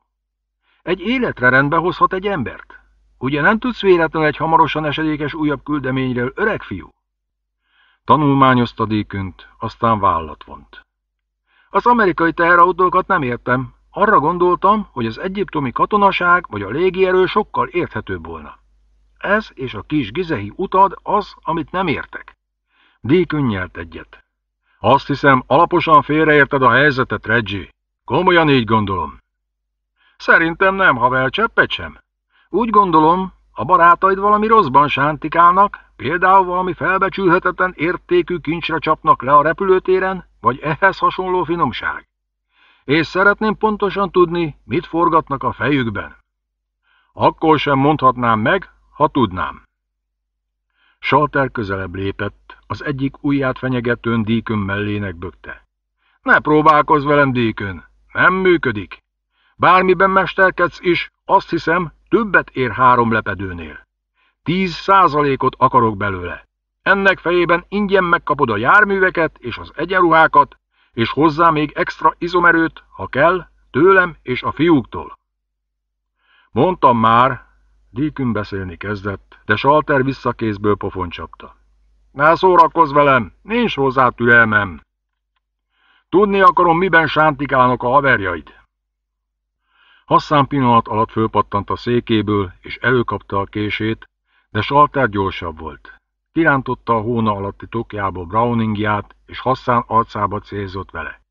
Egy életre rendbe hozhat egy embert. Ugye nem tudsz véletlenül egy hamarosan esedékes újabb küldeményről, öreg fiú? Tanulmányozta díkünt, aztán vállat vont. Az amerikai teherautókat nem értem. Arra gondoltam, hogy az egyiptomi katonaság vagy a légierő sokkal érthetőbb volna. Ez és a kis gizehi utad az, amit nem értek. Deacon nyert egyet. Azt hiszem, alaposan félreérted a helyzetet, Reggie. Komolyan így gondolom. Szerintem nem, haver, cseppet sem. Úgy gondolom, a barátaid valami rosszban sántikálnak, például valami felbecsülhetetlen értékű kincsre csapnak le a repülőtéren, vagy ehhez hasonló finomság. És szeretném pontosan tudni, mit forgatnak a fejükben. Akkor sem mondhatnám meg, ha tudnám. Salter közelebb lépett, az egyik ujját fenyegetőn díkön mellének bökte. Ne próbálkozz velem, díkön! Nem működik! Bármiben mesterkedsz is, azt hiszem, többet ér három lepedőnél. Tíz százalékot akarok belőle. Ennek fejében ingyen megkapod a járműveket és az egyenruhákat, és hozzá még extra izomerőt, ha kell, tőlem és a fiúktól. Mondtam már, Díkün beszélni kezdett, de Salter visszakézből pofon csapta. Ne szórakozz velem, nincs hozzá türelmem. Tudni akarom, miben sántikálnak a haverjaid. Hassan pillanat alatt fölpattant a székéből, és előkapta a kését, de Salter gyorsabb volt. Kirántotta a hóna alatti tokjából Browningját, és Hassan arcába célzott vele.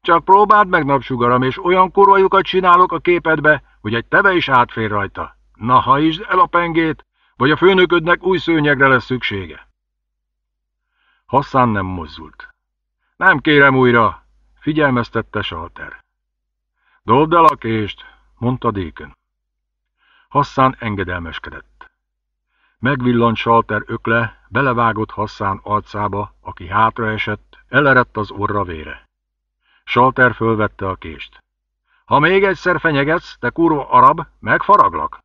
Csak próbáld meg napsugaram, és olyan kurvajukat csinálok a képedbe, hogy egy teve is átfér rajta. Na, ha is el a pengét, vagy a főnöködnek új szőnyegre lesz szüksége. Hassan nem mozdult. Nem kérem újra, figyelmeztette Salter. Dobd el a kést, mondta Dékön. Hassan engedelmeskedett. Megvillant Salter ökle, belevágott Hassan arcába, aki hátraesett, elerett az orra vére. Salter fölvette a kést. Ha még egyszer fenyegetsz, te kurva arab, megfaraglak!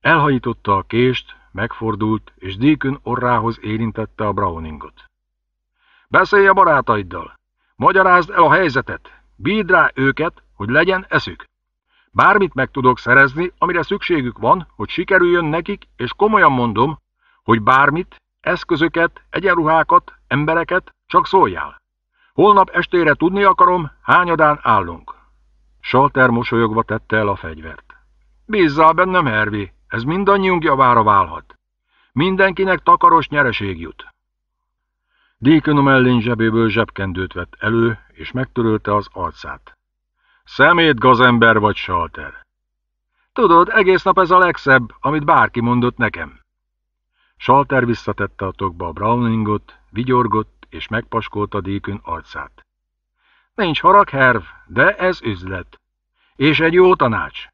Elhajította a kést, Megfordult, és Deacon orrához érintette a Browningot. Beszélj a barátaiddal! Magyarázd el a helyzetet! Bíd rá őket, hogy legyen eszük! Bármit meg tudok szerezni, amire szükségük van, hogy sikerüljön nekik, és komolyan mondom, hogy bármit, eszközöket, egyenruhákat, embereket, csak szóljál. Holnap estére tudni akarom, hányadán állunk. Salter mosolyogva tette el a fegyvert. Bízzál bennem, Hervi, ez mindannyiunk javára válhat. Mindenkinek takaros nyereség jut. Díkönöm ellén zsebéből zsebkendőt vett elő, és megtörölte az arcát. Szemét gazember vagy, Salter. Tudod, egész nap ez a legszebb, amit bárki mondott nekem. Salter visszatette a tokba a Browningot, vigyorgott, és megpaskolta Díkön arcát. Nincs herv, de ez üzlet. És egy jó tanács.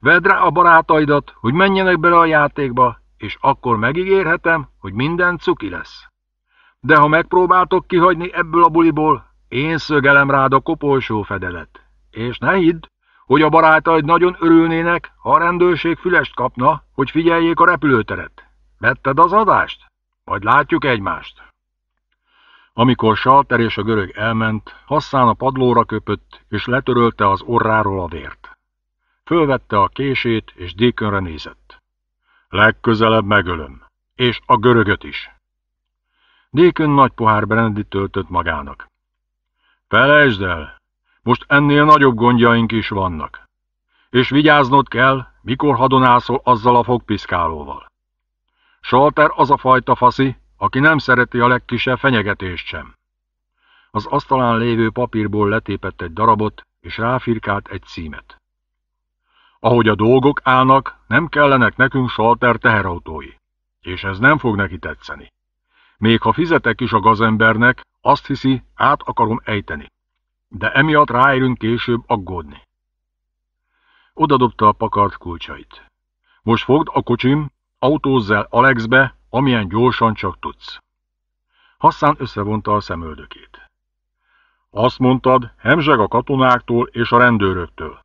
Vedd rá a barátaidat, hogy menjenek bele a játékba, és akkor megígérhetem, hogy minden cuki lesz. De ha megpróbáltok kihagyni ebből a buliból, én szögelem rád a kopolsó fedelet. És ne hidd, hogy a barátaid nagyon örülnének, ha a rendőrség fülest kapna, hogy figyeljék a repülőteret. Vetted az adást? Majd látjuk egymást. Amikor Salter és a görög elment, Hasszán a padlóra köpött, és letörölte az orráról a vért. Fölvette a kését, és Deaconra nézett. Legközelebb megölöm, és a görögöt is. Dékön nagy pohár brandy töltött magának. Felejtsd el, most ennél nagyobb gondjaink is vannak. És vigyáznod kell, mikor hadonászol azzal a fogpiszkálóval. Salter az a fajta faszi, aki nem szereti a legkisebb fenyegetést sem. Az asztalán lévő papírból letépett egy darabot, és ráfirkált egy címet. Ahogy a dolgok állnak, nem kellenek nekünk salter teherautói. És ez nem fog neki tetszeni. Még ha fizetek is a gazembernek, azt hiszi, át akarom ejteni. De emiatt ráérünk később aggódni. dobta a pakart kulcsait. Most fogd a kocsim, autózz el Alexbe, amilyen gyorsan csak tudsz. Hassan összevonta a szemöldökét. Azt mondtad, hemzseg a katonáktól és a rendőröktől.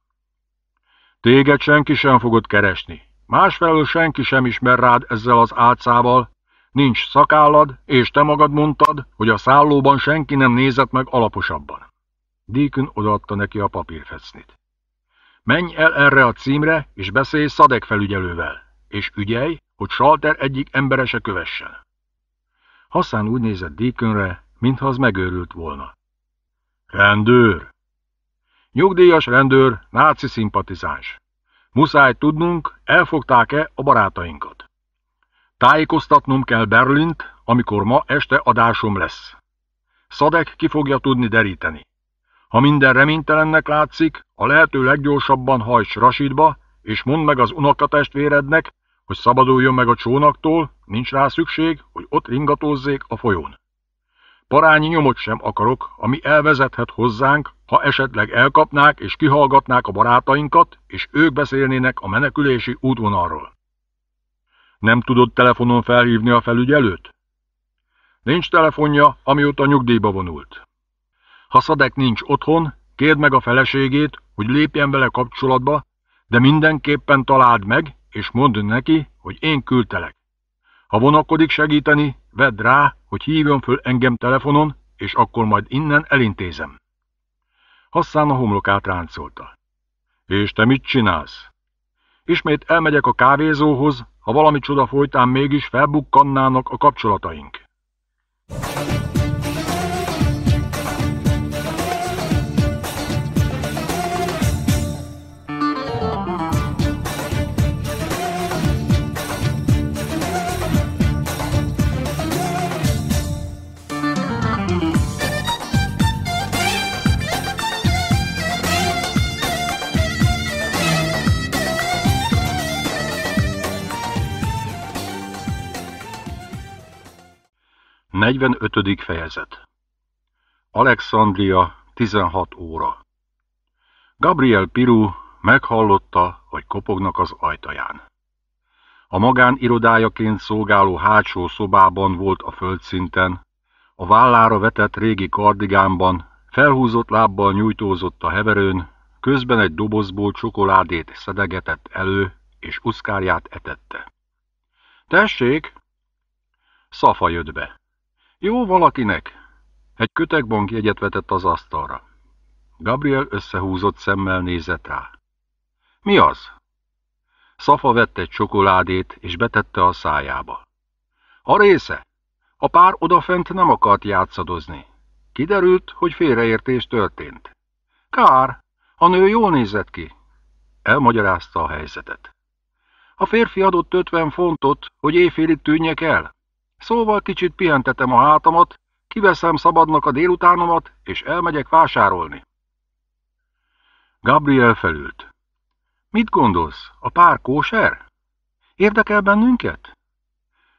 Téged senki sem fogod keresni. Másfelől senki sem ismer rád ezzel az álcával. Nincs szakállad, és te magad mondtad, hogy a szállóban senki nem nézett meg alaposabban. Díkün odaadta neki a papírfecnit. Menj el erre a címre, és beszélj Szadek felügyelővel, és ügyelj, hogy Salter egyik emberese kövessen. Hassan úgy nézett Díkönre, mintha az megőrült volna. Rendőr! Nyugdíjas rendőr, náci szimpatizáns. Muszáj tudnunk, elfogták-e a barátainkat. Tájékoztatnom kell Berlint, amikor ma este adásom lesz. Szadek ki fogja tudni deríteni. Ha minden reménytelennek látszik, a lehető leggyorsabban hajts Rasidba, és mondd meg az unokatestvérednek, hogy szabaduljon meg a csónaktól, nincs rá szükség, hogy ott ringatózzék a folyón. Parányi nyomot sem akarok, ami elvezethet hozzánk, ha esetleg elkapnák és kihallgatnák a barátainkat, és ők beszélnének a menekülési útvonalról. Nem tudod telefonon felhívni a felügyelőt? Nincs telefonja, amióta nyugdíjba vonult. Ha Szadek nincs otthon, kérd meg a feleségét, hogy lépjen vele kapcsolatba, de mindenképpen találd meg, és mondd neki, hogy én küldtelek. Ha vonakodik segíteni, vedd rá, hogy hívjon föl engem telefonon, és akkor majd innen elintézem. Hasszán a homlokát ráncolta. És te mit csinálsz? Ismét elmegyek a kávézóhoz, ha valami csoda folytán mégis felbukkannának a kapcsolataink. 45. fejezet Alexandria, 16 óra Gabriel Piru meghallotta, hogy kopognak az ajtaján. A magán irodájaként szolgáló hátsó szobában volt a földszinten, a vállára vetett régi kardigánban, felhúzott lábbal nyújtózott a heverőn, közben egy dobozból csokoládét szedegetett elő, és uszkárját etette. Tessék! Szafa jött be. Jó valakinek! Egy kötek bankjegyet vetett az asztalra. Gabriel összehúzott szemmel nézett rá. Mi az? Szafa vette egy csokoládét, és betette a szájába. A része! A pár odafent nem akart játszadozni. Kiderült, hogy félreértés történt. Kár! A nő jól nézett ki. Elmagyarázta a helyzetet. A férfi adott 50 fontot, hogy éjfélig tűnjek el. Szóval kicsit pihentetem a hátamat, kiveszem szabadnak a délutánomat, és elmegyek vásárolni. Gabriel felült. Mit gondolsz, a pár kóser? Érdekel bennünket?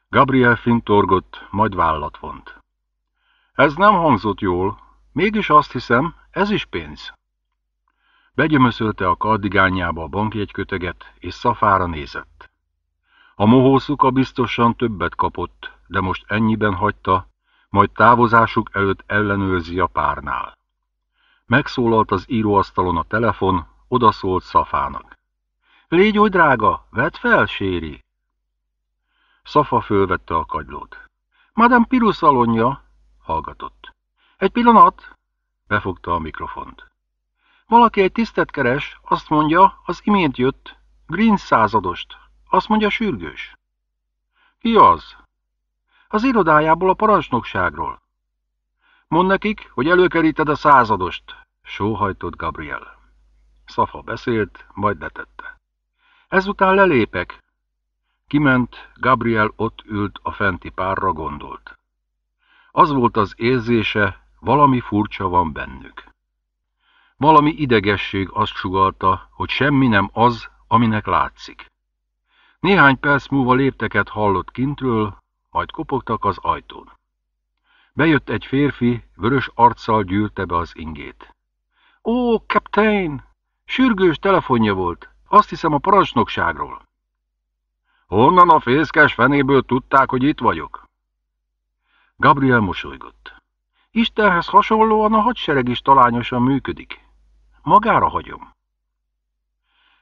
Gabriel fintorgott, majd vállat vont. Ez nem hangzott jól, mégis azt hiszem, ez is pénz. Begyömöszölte a kardigányába a bankjegyköteget, és szafára nézett. A mohószuka biztosan többet kapott, de most ennyiben hagyta, majd távozásuk előtt ellenőrzi a párnál. Megszólalt az íróasztalon a telefon, odaszólt Szafának. Légy oly drága, vedd fel, séri! Szafa fölvette a kagylót. Madame Pirus szalonja, hallgatott. Egy pillanat, befogta a mikrofont. Valaki egy tisztet keres, azt mondja, az imént jött, Green századost, azt mondja sürgős. Ki az? Az irodájából a parancsnokságról. Mond nekik, hogy előkeríted a századost, sóhajtott Gabriel. Szafa beszélt, majd letette. Ezután lelépek. Kiment, Gabriel ott ült, a fenti párra gondolt. Az volt az érzése, valami furcsa van bennük. Valami idegesség azt sugalta, hogy semmi nem az, aminek látszik. Néhány perc múlva lépteket hallott kintről, majd kopogtak az ajtón. Bejött egy férfi, vörös arccal gyűlte be az ingét. Ó, kaptein! Sürgős telefonja volt, azt hiszem a parancsnokságról. Honnan a fészkes fenéből tudták, hogy itt vagyok? Gabriel mosolygott. Istenhez hasonlóan a hadsereg is talányosan működik. Magára hagyom.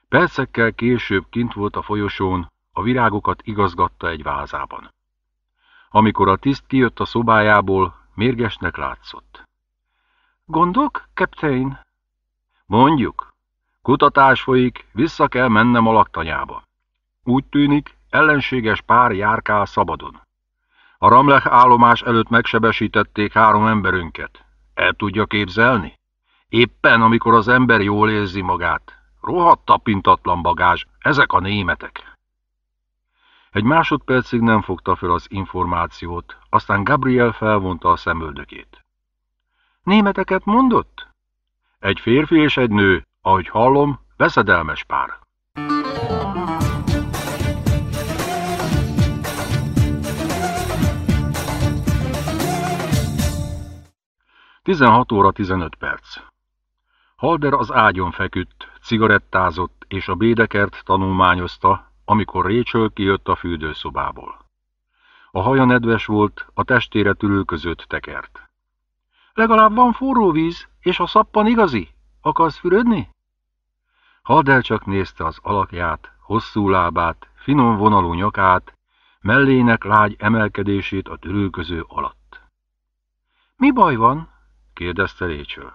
Percekkel később kint volt a folyosón, a virágokat igazgatta egy vázában. Amikor a tiszt kijött a szobájából, mérgesnek látszott. Gondok, kaptein? Mondjuk. Kutatás folyik, vissza kell mennem a laktanyába. Úgy tűnik, ellenséges pár járkál szabadon. A Ramlech állomás előtt megsebesítették három emberünket. El tudja képzelni? Éppen amikor az ember jól érzi magát. Rohadt tapintatlan bagázs, ezek a németek. Egy másodpercig nem fogta fel az információt, aztán Gabriel felvonta a szemöldökét. Németeket mondott? Egy férfi és egy nő, ahogy hallom, veszedelmes pár. Tizenhat óra tizenöt perc. Halder az ágyon feküdt, cigarettázott, és a bédekert tanulmányozta, amikor Rachel kijött a fürdőszobából. A haja nedves volt, a testére tülőközött tekert. Legalább van forró víz, és a szappan igazi? Akarsz fürödni? Hadel csak nézte az alakját, hosszú lábát, finom vonalú nyakát, mellének lágy emelkedését a tülőköző alatt. Mi baj van? kérdezte Récső.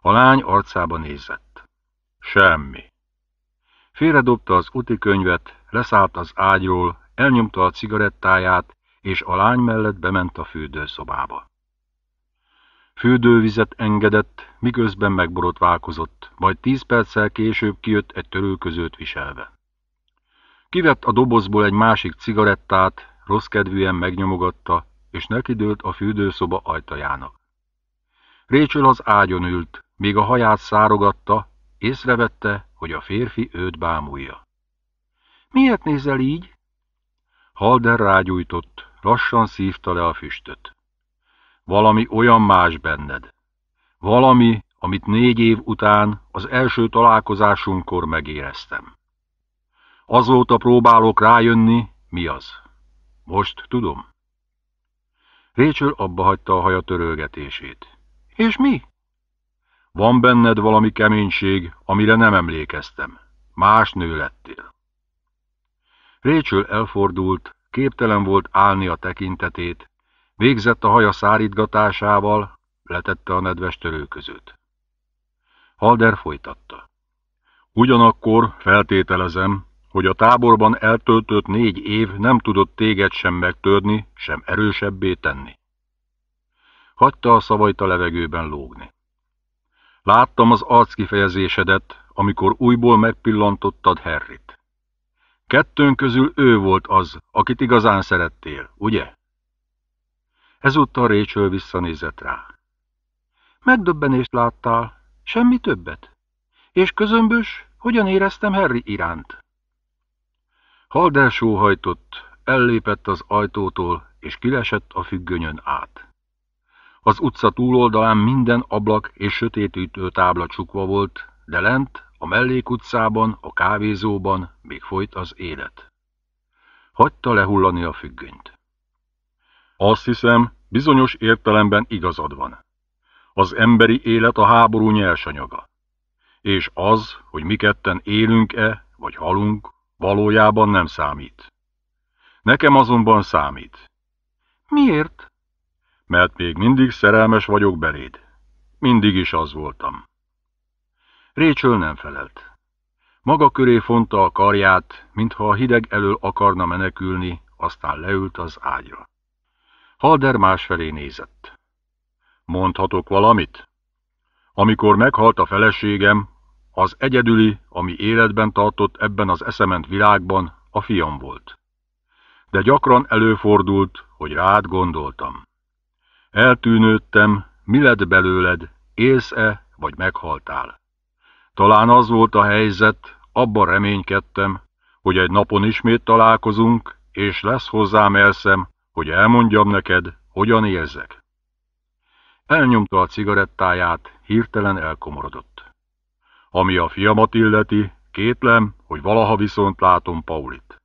A lány arcába nézett. Semmi. Félredobta az úti könyvet, leszállt az ágyról, elnyomta a cigarettáját, és a lány mellett bement a fürdőszobába. Fürdővizet engedett, miközben megborotválkozott, majd tíz perccel később kijött egy törőközőt viselve. Kivett a dobozból egy másik cigarettát, rossz kedvűen megnyomogatta, és nekidőlt a fürdőszoba ajtajának. Récsül az ágyon ült, még a haját szárogatta, Észrevette, hogy a férfi őt bámulja. Miért nézel így? Halder rágyújtott, lassan szívta le a füstöt. Valami olyan más benned. Valami, amit négy év után az első találkozásunkkor megéreztem. Azóta próbálok rájönni, mi az. Most tudom. Rachel abba hagyta a haja törölgetését. És mi? Van benned valami keménység, amire nem emlékeztem. Más nő lettél. Rachel elfordult, képtelen volt állni a tekintetét, végzett a haja szárítgatásával, letette a nedves törőközőt. Halder folytatta. Ugyanakkor feltételezem, hogy a táborban eltöltött négy év nem tudott téged sem megtörni, sem erősebbé tenni. Hagyta a szavait a levegőben lógni. Láttam az arckifejezésedet, amikor újból megpillantottad Harryt. Kettőnk közül ő volt az, akit igazán szerettél, ugye? Ezúttal Rachel visszanézett rá. Megdöbbenést láttál, semmi többet. És közömbös, hogyan éreztem Harry iránt? Halder sóhajtott, ellépett az ajtótól, és kilesett a függönyön át. Az utca túloldalán minden ablak és sötétűtő tábla csukva volt, de lent, a mellékutcában, a kávézóban még folyt az élet. Hagyta lehullani a függönyt. Azt hiszem, bizonyos értelemben igazad van. Az emberi élet a háború nyersanyaga. És az, hogy mi ketten élünk-e, vagy halunk, valójában nem számít. Nekem azonban számít. Miért? mert még mindig szerelmes vagyok beléd. Mindig is az voltam. Rachel nem felelt. Maga köré fonta a karját, mintha a hideg elől akarna menekülni, aztán leült az ágyra. Halder másfelé nézett. Mondhatok valamit? Amikor meghalt a feleségem, az egyedüli, ami életben tartott ebben az eszement világban, a fiam volt. De gyakran előfordult, hogy rád gondoltam. Eltűnődtem, mi lett belőled, élsz-e, vagy meghaltál? Talán az volt a helyzet, abban reménykedtem, hogy egy napon ismét találkozunk, és lesz hozzám elszem, hogy elmondjam neked, hogyan érzek. Elnyomta a cigarettáját, hirtelen elkomorodott. Ami a fiamat illeti, kétlem, hogy valaha viszont látom Paulit.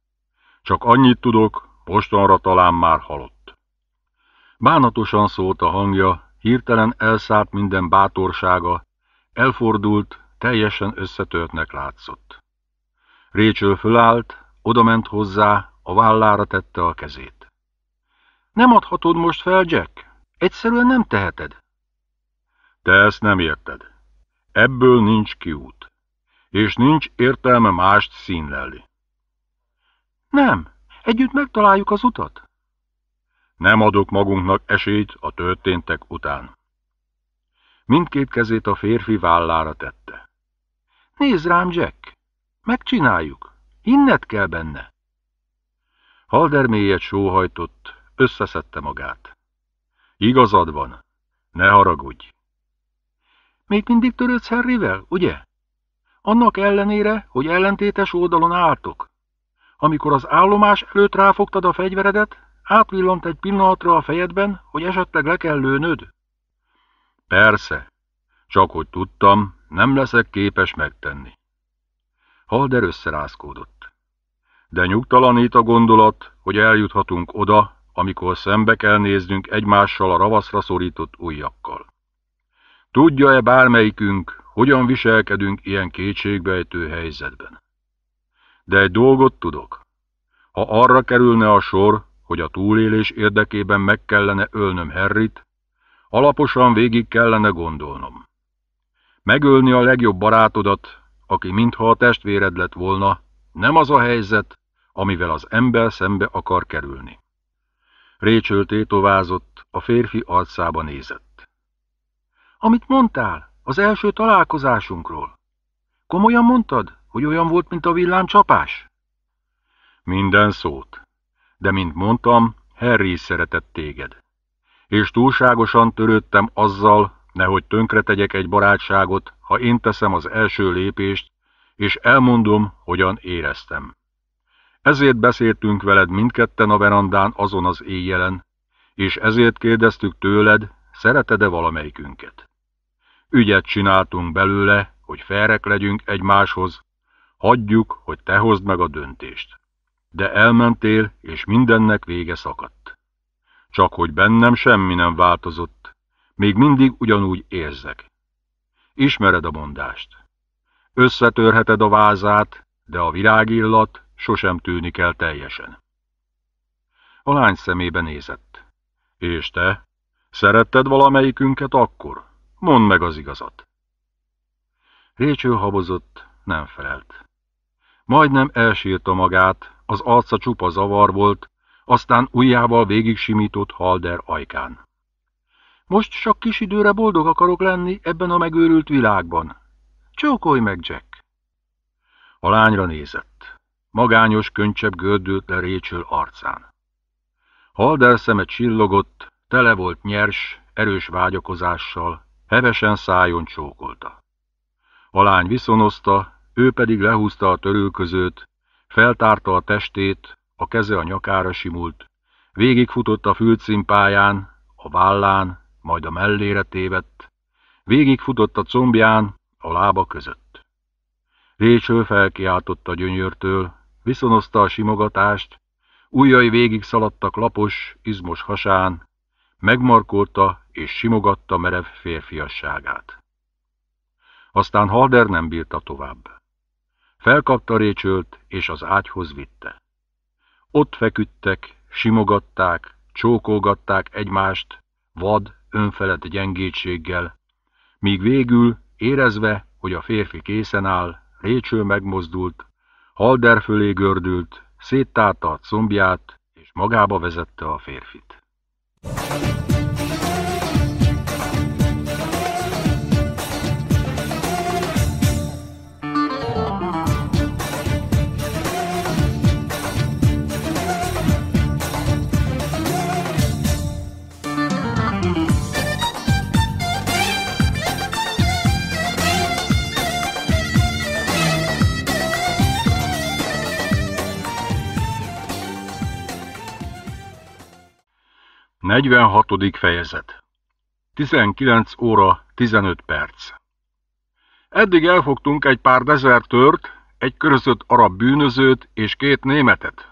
Csak annyit tudok, mostanra talán már halott. Bánatosan szólt a hangja, hirtelen elszállt minden bátorsága, elfordult, teljesen összetörtnek látszott. Récső fölállt, odament hozzá, a vállára tette a kezét. Nem adhatod most fel, Jack? Egyszerűen nem teheted. Te ezt nem érted. Ebből nincs kiút. És nincs értelme mást színlelni. Nem, együtt megtaláljuk az utat. Nem adok magunknak esélyt a történtek után. Mindkét kezét a férfi vállára tette. Nézd rám, Jack! Megcsináljuk! Hinnet kell benne! Halder mélyet sóhajtott, összeszedte magát. Igazad van, ne haragudj! Még mindig törődsz Harryvel, ugye? Annak ellenére, hogy ellentétes oldalon álltok. Amikor az állomás előtt ráfogtad a fegyveredet, Átvillant egy pillanatra a fejedben, hogy esetleg le kell lőnöd? Persze. Csak hogy tudtam, nem leszek képes megtenni. Halder összerázkódott. De nyugtalanít a gondolat, hogy eljuthatunk oda, amikor szembe kell néznünk egymással a ravaszra szorított ujjakkal. Tudja-e bármelyikünk, hogyan viselkedünk ilyen kétségbejtő helyzetben? De egy dolgot tudok. Ha arra kerülne a sor, hogy a túlélés érdekében meg kellene ölnöm Herrit, alaposan végig kellene gondolnom. Megölni a legjobb barátodat, aki mintha a testvéred lett volna, nem az a helyzet, amivel az ember szembe akar kerülni. Récsől tétovázott, a férfi arcába nézett. Amit mondtál, az első találkozásunkról. Komolyan mondtad, hogy olyan volt, mint a villám csapás? Minden szót, de mint mondtam, Harry is szeretett téged. És túlságosan törődtem azzal, nehogy tönkre tegyek egy barátságot, ha én teszem az első lépést, és elmondom, hogyan éreztem. Ezért beszéltünk veled mindketten a verandán azon az éjjelen, és ezért kérdeztük tőled, szereted-e valamelyikünket. Ügyet csináltunk belőle, hogy felrek legyünk egymáshoz, hagyjuk, hogy te hozd meg a döntést de elmentél, és mindennek vége szakadt. Csak hogy bennem semmi nem változott, még mindig ugyanúgy érzek. Ismered a mondást. Összetörheted a vázát, de a virágillat sosem tűnik el teljesen. A lány szemébe nézett. És te? Szeretted valamelyikünket akkor? Mondd meg az igazat. Récső habozott, nem felelt. Majdnem elsírta magát, az arca csupa zavar volt, aztán ujjával végig simított Halder ajkán. Most csak kis időre boldog akarok lenni ebben a megőrült világban. Csókolj meg, Jack! A lányra nézett. Magányos könycsebb gördült le Rachel arcán. Halder szeme csillogott, tele volt nyers, erős vágyakozással, hevesen szájon csókolta. A lány viszonozta, ő pedig lehúzta a törülközőt, Feltárta a testét, a keze a nyakára simult, végigfutott a fülcimpáján, a vállán, majd a mellére tévedt, végigfutott a combján, a lába között. Récső felkiáltott a gyönyörtől, viszonozta a simogatást, ujjai végig szaladtak lapos, izmos hasán, megmarkolta és simogatta merev férfiasságát. Aztán Halder nem bírta tovább. Felkapta Récsölt, és az ágyhoz vitte. Ott feküdtek, simogatták, csókolgatták egymást, vad, önfelett gyengétséggel, míg végül, érezve, hogy a férfi készen áll, Récső megmozdult, Halder fölé gördült, széttárta a combját, és magába vezette a férfit. 46. fejezet 19 óra 15 perc Eddig elfogtunk egy pár dezertört, egy körözött arab bűnözőt és két németet.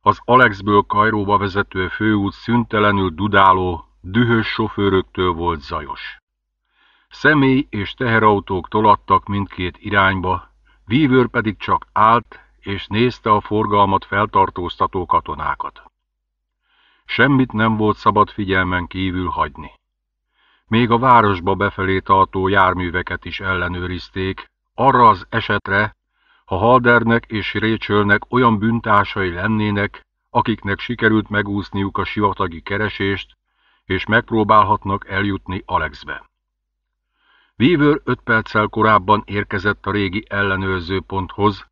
Az Alexből Kajróba vezető főút szüntelenül dudáló, dühös sofőröktől volt zajos. Személy és teherautók tolattak mindkét irányba, vívőr pedig csak állt és nézte a forgalmat feltartóztató katonákat. Semmit nem volt szabad figyelmen kívül hagyni. Még a városba befelé tartó járműveket is ellenőrizték, arra az esetre, ha Haldernek és Récsölnek olyan büntásai lennének, akiknek sikerült megúszniuk a sivatagi keresést, és megpróbálhatnak eljutni Alexbe. Weaver öt perccel korábban érkezett a régi ellenőrzőponthoz,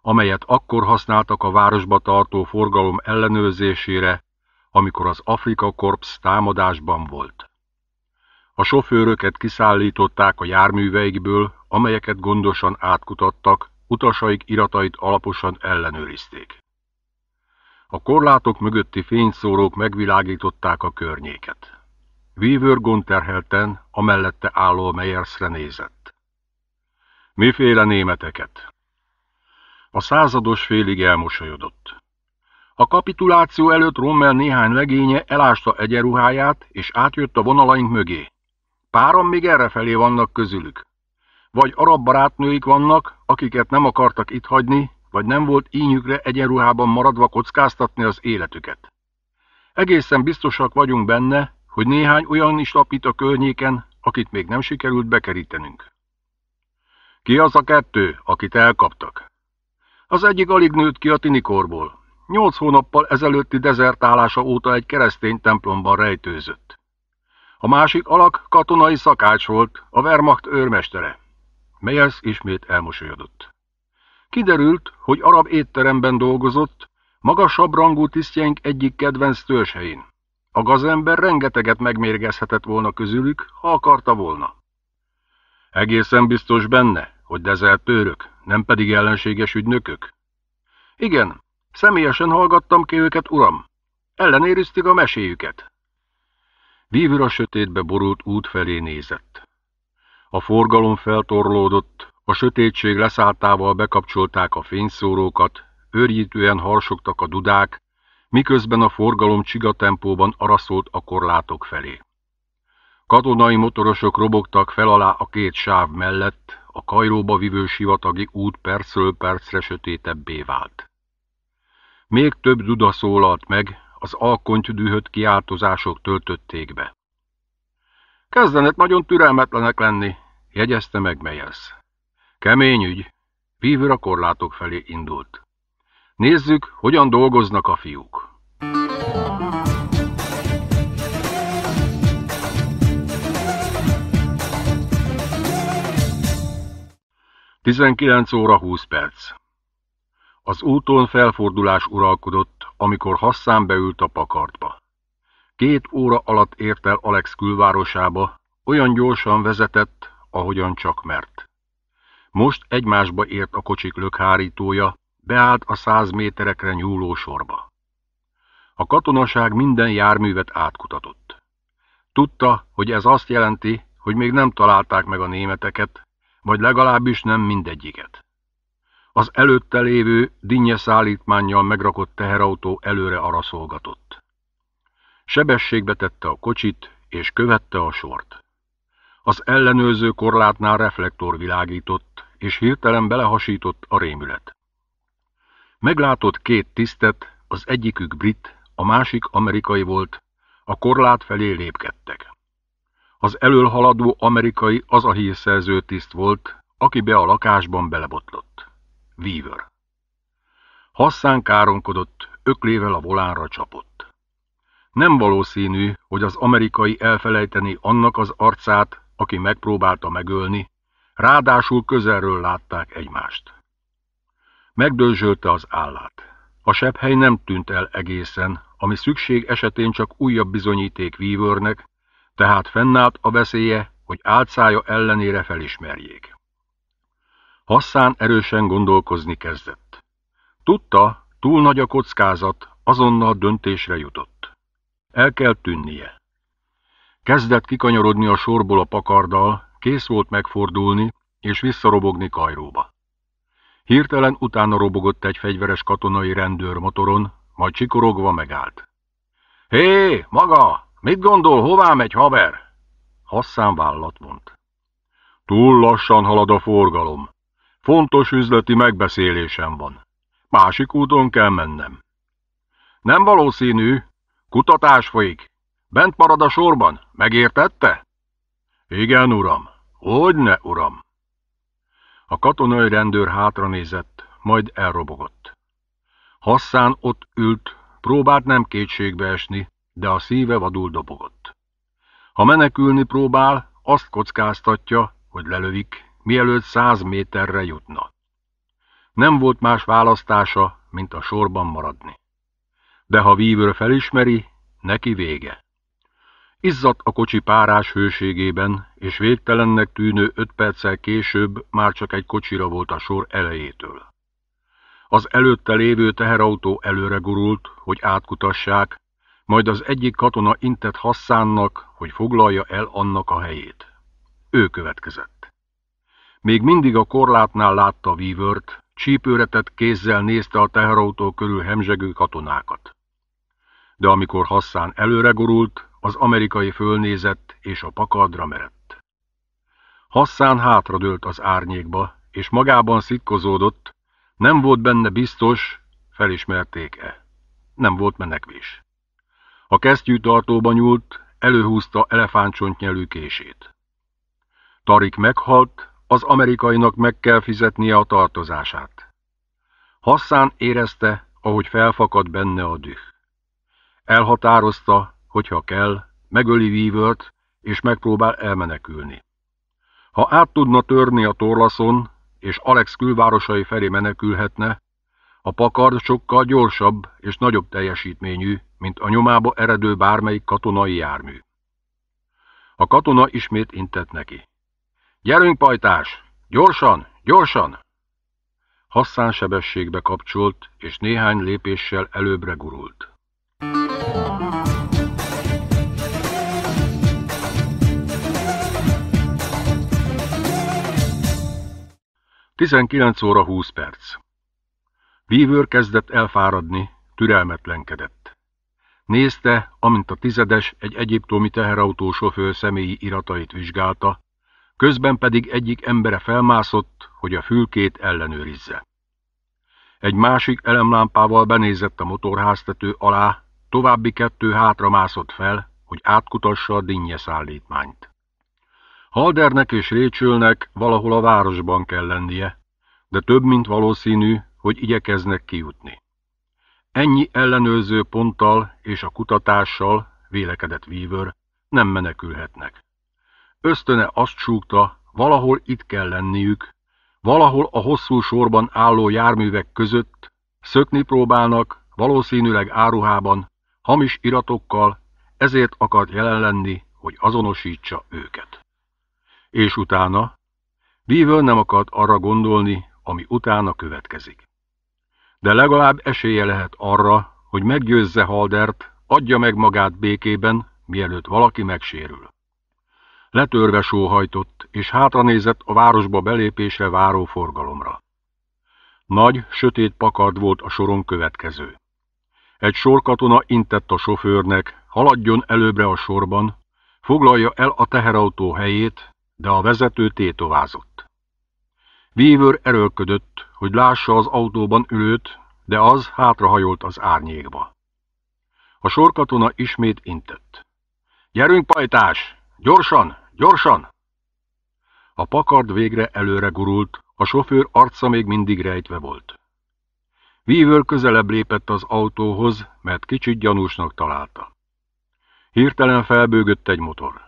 amelyet akkor használtak a városba tartó forgalom ellenőrzésére amikor az Afrika Korps támadásban volt. A sofőröket kiszállították a járműveikből, amelyeket gondosan átkutattak, utasaik iratait alaposan ellenőrizték. A korlátok mögötti fényszórók megvilágították a környéket. Weaver gonterhelten, a mellette álló Meyersre nézett. Miféle németeket? A százados félig elmosolyodott. A kapituláció előtt Rommel néhány legénye elásta egyeruháját, és átjött a vonalaink mögé. Páran még errefelé vannak közülük. Vagy arab barátnőik vannak, akiket nem akartak itt hagyni, vagy nem volt ínyükre egyenruhában maradva kockáztatni az életüket. Egészen biztosak vagyunk benne, hogy néhány olyan is lapít a környéken, akit még nem sikerült bekerítenünk. Ki az a kettő, akit elkaptak? Az egyik alig nőtt ki a tinikorból, Nyolc hónappal ezelőtti dezertálása óta egy keresztény templomban rejtőzött. A másik alak katonai szakács volt, a Wehrmacht őrmestere. Meyers ismét elmosolyodott. Kiderült, hogy arab étteremben dolgozott, magasabb rangú tisztjeink egyik kedvenc törzsein. A gazember rengeteget megmérgezhetett volna közülük, ha akarta volna. Egészen biztos benne, hogy dezertőrök, nem pedig ellenséges ügynökök? Igen, Személyesen hallgattam ki őket, uram. Ellenérizték a meséjüket. Vívőr a sötétbe borult út felé nézett. A forgalom feltorlódott, a sötétség leszálltával bekapcsolták a fényszórókat, őrjítően harsogtak a dudák, miközben a forgalom csigatempóban araszolt a korlátok felé. Katonai motorosok robogtak fel alá a két sáv mellett, a kajróba vivő sivatagi út percről percre sötétebbé vált. Még több duda szólalt meg, az alkonty dühött kiáltozások töltötték be. Kezdenek nagyon türelmetlenek lenni, jegyezte meg Meyers. Kemény ügy. Vívőr a korlátok felé indult. Nézzük, hogyan dolgoznak a fiúk. Tizenkilenc óra húsz perc. Az úton felfordulás uralkodott, amikor Hassan beült a pakartba. Két óra alatt ért el Alex külvárosába, olyan gyorsan vezetett, ahogyan csak mert. Most egymásba ért a kocsik lökhárítója, beállt a száz méterekre nyúló sorba. A katonaság minden járművet átkutatott. Tudta, hogy ez azt jelenti, hogy még nem találták meg a németeket, vagy legalábbis nem mindegyiket. Az előtte lévő dinnye szállítmánnyal megrakott teherautó előre araszolgatott. Sebességbe tette a kocsit, és követte a sort. Az ellenőrző korlátnál reflektor világított, és hirtelen belehasított a rémület. Meglátott két tisztet, az egyikük brit, a másik amerikai volt, a korlát felé lépkedtek. Az elől haladó amerikai az a hírszerző tiszt volt, aki be a lakásban belebotlott. Weaver. Hasszán káronkodott, öklével a volánra csapott. Nem valószínű, hogy az amerikai elfelejteni annak az arcát, aki megpróbálta megölni, ráadásul közelről látták egymást. Megdőzsölte az állát. A sebhely nem tűnt el egészen, ami szükség esetén csak újabb bizonyíték vívőrnek, tehát fennállt a veszélye, hogy álcája ellenére felismerjék. Hasszán erősen gondolkozni kezdett. Tudta, túl nagy a kockázat, azonnal döntésre jutott. El kell tűnnie. Kezdett kikanyarodni a sorból a pakardal, kész volt megfordulni és visszarobogni Kajróba. Hirtelen utána robogott egy fegyveres katonai rendőr motoron, majd csikorogva megállt. Hé, maga! Mit gondol, hová megy haver? Hasszán vállat mondt. Túl lassan halad a forgalom. Fontos üzleti megbeszélésem van. Másik úton kell mennem. Nem valószínű. Kutatás folyik. Bent marad a sorban. Megértette? Igen, uram. Hogyne, uram. A katonai rendőr hátranézett, majd elrobogott. Hasszán ott ült, próbált nem kétségbe esni, de a szíve vadul dobogott. Ha menekülni próbál, azt kockáztatja, hogy lelövik, mielőtt száz méterre jutna. Nem volt más választása, mint a sorban maradni. De ha vívőr felismeri, neki vége. Izzadt a kocsi párás hőségében, és végtelennek tűnő öt perccel később már csak egy kocsira volt a sor elejétől. Az előtte lévő teherautó előre gurult, hogy átkutassák, majd az egyik katona intett Hassánnak, hogy foglalja el annak a helyét. Ő következett. Még mindig a korlátnál látta vívört, csípőretett kézzel nézte a teherautó körül hemzsegő katonákat. De amikor Hassan előre gurult, az amerikai fölnézett és a pakadra merett. Hasszán hátradőlt az árnyékba, és magában szitkozódott, nem volt benne biztos, felismerték-e. Nem volt menekvés. A kesztyűtartóba nyúlt, előhúzta elefántcsontnyelű kését. Tarik meghalt, az amerikainak meg kell fizetnie a tartozását. Hassan érezte, ahogy felfakad benne a düh. Elhatározta, hogyha kell, megöli vívőt, és megpróbál elmenekülni. Ha át tudna törni a torlaszon, és Alex külvárosai felé menekülhetne, a pakard sokkal gyorsabb és nagyobb teljesítményű, mint a nyomába eredő bármelyik katonai jármű. A katona ismét intett neki. Gyerünk, pajtás! Gyorsan, gyorsan! Hasszán sebességbe kapcsolt, és néhány lépéssel előbbre gurult. Tizenkilenc óra húsz perc. Vívőr kezdett elfáradni, türelmetlenkedett. Nézte, amint a tizedes egy egyiptomi teherautó sofőr személyi iratait vizsgálta, Közben pedig egyik embere felmászott, hogy a fülkét ellenőrizze. Egy másik elemlámpával benézett a motorháztető alá, további kettő hátra mászott fel, hogy átkutassa a dinnye szállítmányt. Haldernek és Récsülnek valahol a városban kell lennie, de több mint valószínű, hogy igyekeznek kijutni. Ennyi ellenőrző ponttal és a kutatással, vélekedett Weaver, nem menekülhetnek. Ösztöne azt súgta, valahol itt kell lenniük, valahol a hosszú sorban álló járművek között, szökni próbálnak, valószínűleg áruhában, hamis iratokkal, ezért akart jelen lenni, hogy azonosítsa őket. És utána? Beaver nem akart arra gondolni, ami utána következik. De legalább esélye lehet arra, hogy meggyőzze Haldert, adja meg magát békében, mielőtt valaki megsérül letörve sóhajtott, és hátranézett a városba belépésre váró forgalomra. Nagy, sötét pakard volt a soron következő. Egy sorkatona intett a sofőrnek, haladjon előbbre a sorban, foglalja el a teherautó helyét, de a vezető tétovázott. Vívőr erőlködött, hogy lássa az autóban ülőt, de az hátrahajolt az árnyékba. A sorkatona ismét intett. Gyerünk, pajtás! Gyorsan, gyorsan! A pakard végre előre gurult, a sofőr arca még mindig rejtve volt. Weaver közelebb lépett az autóhoz, mert kicsit gyanúsnak találta. Hirtelen felbőgött egy motor.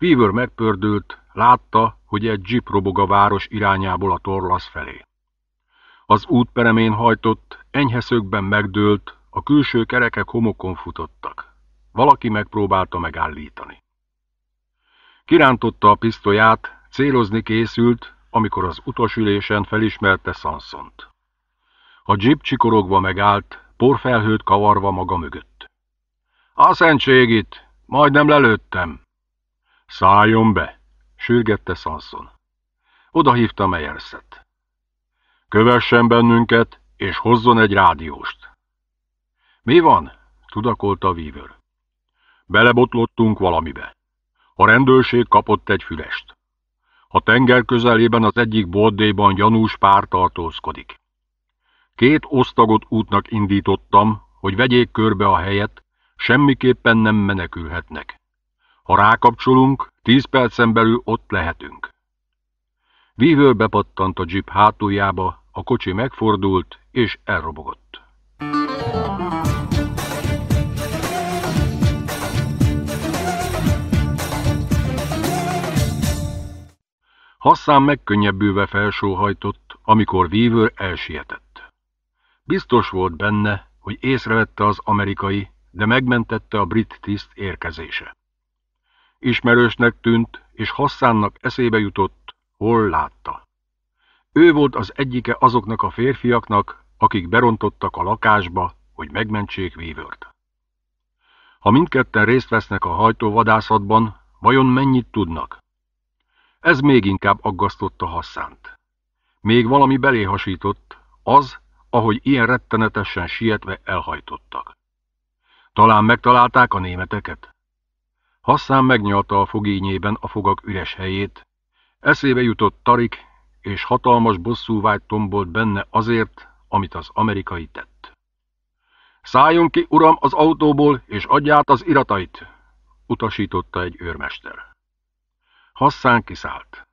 Weaver megpördült, látta, hogy egy jeep robog a város irányából a torlasz felé. Az útperemén hajtott, enyhe megdőlt, a külső kerekek homokon futottak. Valaki megpróbálta megállítani. Kirántotta a pisztolyát, célozni készült, amikor az utasülésen felismerte Sansont. A jeep csikorogva megállt, porfelhőt kavarva maga mögött. A szentség itt, majdnem lelőttem. Szálljon be, sürgette Sanson. Oda hívta Meyerszet. Kövessen bennünket, és hozzon egy rádióst. Mi van? tudakolta a vívőr. Belebotlottunk valamibe. A rendőrség kapott egy fülest. A tenger közelében az egyik boldéban gyanús pár tartózkodik. Két osztagot útnak indítottam, hogy vegyék körbe a helyet, semmiképpen nem menekülhetnek. Ha rákapcsolunk, tíz percen belül ott lehetünk. Vívő bepattant a dzsip hátuljába, a kocsi megfordult és elrobogott. Hasszán megkönnyebbülve felsóhajtott, amikor Weaver elsietett. Biztos volt benne, hogy észrevette az amerikai, de megmentette a brit tiszt érkezése. Ismerősnek tűnt, és Hasszánnak eszébe jutott, hol látta. Ő volt az egyike azoknak a férfiaknak, akik berontottak a lakásba, hogy megmentsék Weavert. Ha mindketten részt vesznek a hajtóvadászatban, vajon mennyit tudnak? Ez még inkább aggasztotta Hassánt. Még valami belé hasított, az, ahogy ilyen rettenetesen sietve elhajtottak. Talán megtalálták a németeket? Hassán megnyalta a fogényében a fogak üres helyét, eszébe jutott Tarik, és hatalmas bosszúvágy tombolt benne azért, amit az amerikai tett. Szálljunk ki, uram, az autóból, és adját az iratait, utasította egy őrmester. Hasszán kiszállt.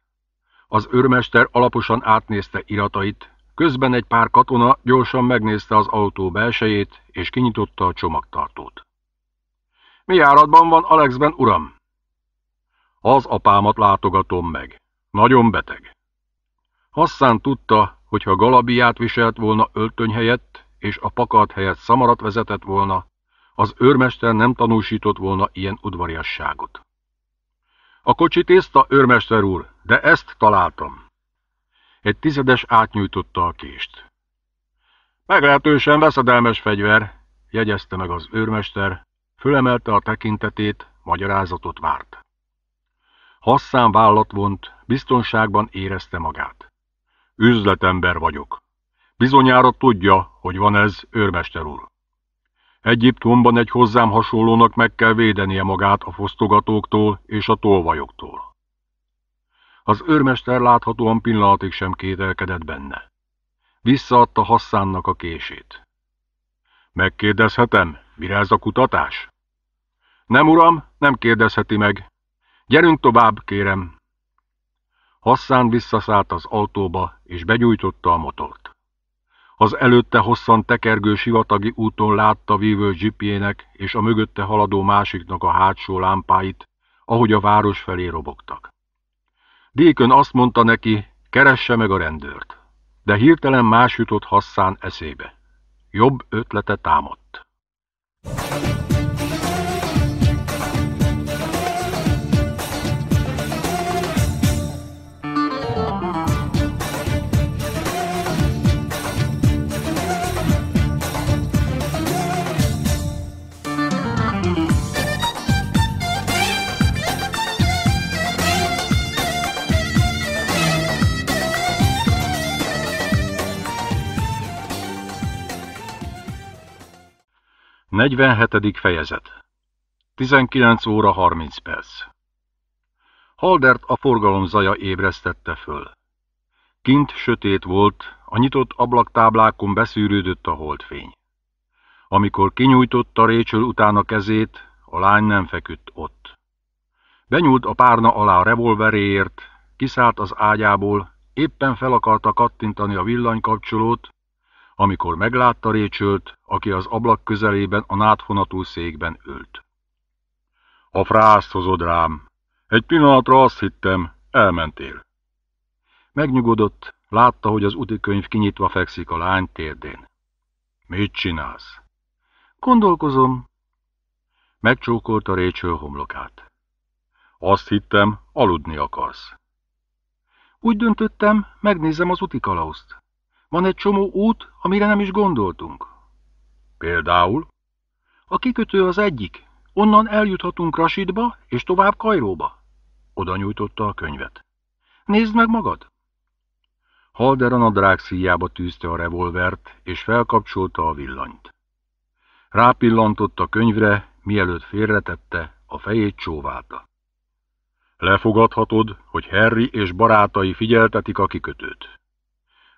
Az őrmester alaposan átnézte iratait, közben egy pár katona gyorsan megnézte az autó belsejét, és kinyitotta a csomagtartót. Mi járatban van Alexben, uram? Az apámat látogatom meg. Nagyon beteg. Hasszán tudta, hogy ha galabiát viselt volna öltöny helyett, és a pakart helyett szamarat vezetett volna, az őrmester nem tanúsított volna ilyen udvariasságot. A kocsi tiszta, őrmester úr, de ezt találtam. Egy tizedes átnyújtotta a kést. Meglehetősen veszedelmes fegyver, jegyezte meg az őrmester, fölemelte a tekintetét, magyarázatot várt. Hasszán vállat vont, biztonságban érezte magát. Üzletember vagyok. Bizonyára tudja, hogy van ez, őrmester úr. Egyiptomban egy hozzám hasonlónak meg kell védenie magát a fosztogatóktól és a tolvajoktól. Az őrmester láthatóan pillanatig sem kételkedett benne. Visszaadta Hasszánnak a kését. Megkérdezhetem, mire ez a kutatás? Nem, uram, nem kérdezheti meg. Gyerünk tovább, kérem. Hasszán visszaszállt az autóba, és begyújtotta a motort. Az előtte hosszan tekergő sivatagi úton látta vívő zsipjének és a mögötte haladó másiknak a hátsó lámpáit, ahogy a város felé robogtak. Dékön azt mondta neki, keresse meg a rendőrt, de hirtelen más jutott Hasszán eszébe. Jobb ötlete támadt. 47. fejezet 19 óra 30 perc Haldert a forgalom zaja ébresztette föl. Kint sötét volt, a nyitott ablaktáblákon beszűrődött a holdfény. Amikor kinyújtotta Rachel utána kezét, a lány nem feküdt ott. Benyúlt a párna alá a revolveréért, kiszállt az ágyából, éppen fel akarta kattintani a villanykapcsolót, amikor meglátta Récsölt, aki az ablak közelében a náthonatú székben ült. A frászt hozod rám. Egy pillanatra azt hittem, elmentél. Megnyugodott, látta, hogy az utikönyv kinyitva fekszik a lány térdén. Mit csinálsz? Gondolkozom. Megcsókolta Récső homlokát. Azt hittem, aludni akarsz. Úgy döntöttem, megnézem az utikalauzt. Van egy csomó út, amire nem is gondoltunk. Például? A kikötő az egyik. Onnan eljuthatunk Rasidba és tovább Kajróba. Oda nyújtotta a könyvet. Nézd meg magad! Halder a nadrág szíjába tűzte a revolvert, és felkapcsolta a villanyt. Rápillantott a könyvre, mielőtt félretette, a fejét csóválta. Lefogadhatod, hogy Harry és barátai figyeltetik a kikötőt.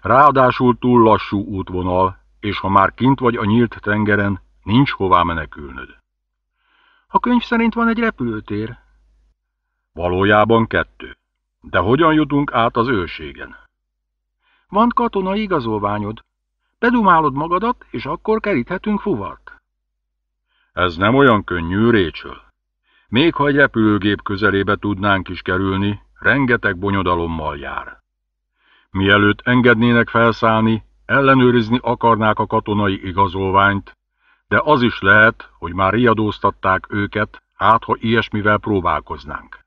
Ráadásul túl lassú útvonal, és ha már kint vagy a nyílt tengeren, nincs hová menekülnöd. A könyv szerint van egy repülőtér. Valójában kettő. De hogyan jutunk át az őségen? Van katonai igazolványod. Bedumálod magadat, és akkor keríthetünk fuvart. Ez nem olyan könnyű, récsöl. Még ha egy repülőgép közelébe tudnánk is kerülni, rengeteg bonyodalommal jár. Mielőtt engednének felszállni, ellenőrizni akarnák a katonai igazolványt, de az is lehet, hogy már riadóztatták őket, hát ha ilyesmivel próbálkoznánk.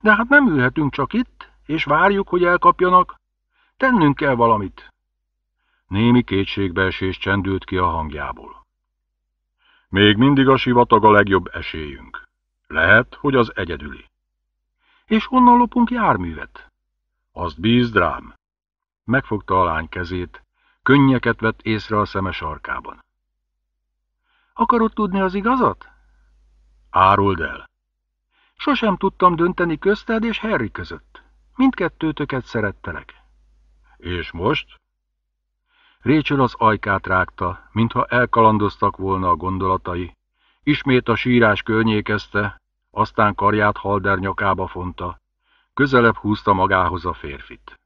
De hát nem ülhetünk csak itt, és várjuk, hogy elkapjanak. Tennünk kell valamit. Némi kétségbeesés csendült ki a hangjából. Még mindig a sivatag a legjobb esélyünk. Lehet, hogy az egyedüli. És honnan lopunk járművet. Azt bízd rám! Megfogta a lány kezét, könnyeket vett észre a szeme sarkában. Akarod tudni az igazat? Áruld el! Sosem tudtam dönteni közted és Harry között. Mindkettőtöket szerettelek. És most? Rachel az ajkát rágta, mintha elkalandoztak volna a gondolatai. Ismét a sírás környékezte, aztán karját halder nyakába fonta, Közelebb húzta magához a férfit.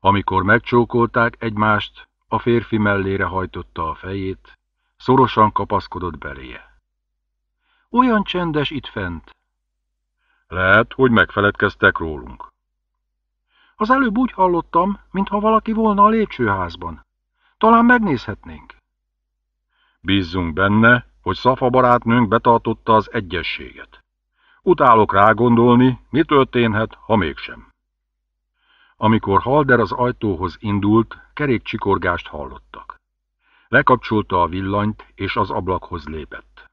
Amikor megcsókolták egymást, a férfi mellére hajtotta a fejét, szorosan kapaszkodott beléje. Olyan csendes itt fent. Lehet, hogy megfeledkeztek rólunk. Az előbb úgy hallottam, mintha valaki volna a lépcsőházban. Talán megnézhetnénk. Bízzunk benne, hogy Szafa barátnőnk betartotta az egyességet. Utálok rá gondolni, mi történhet, ha mégsem. Amikor Halder az ajtóhoz indult, kerékcsikorgást hallottak. Lekapcsolta a villanyt, és az ablakhoz lépett.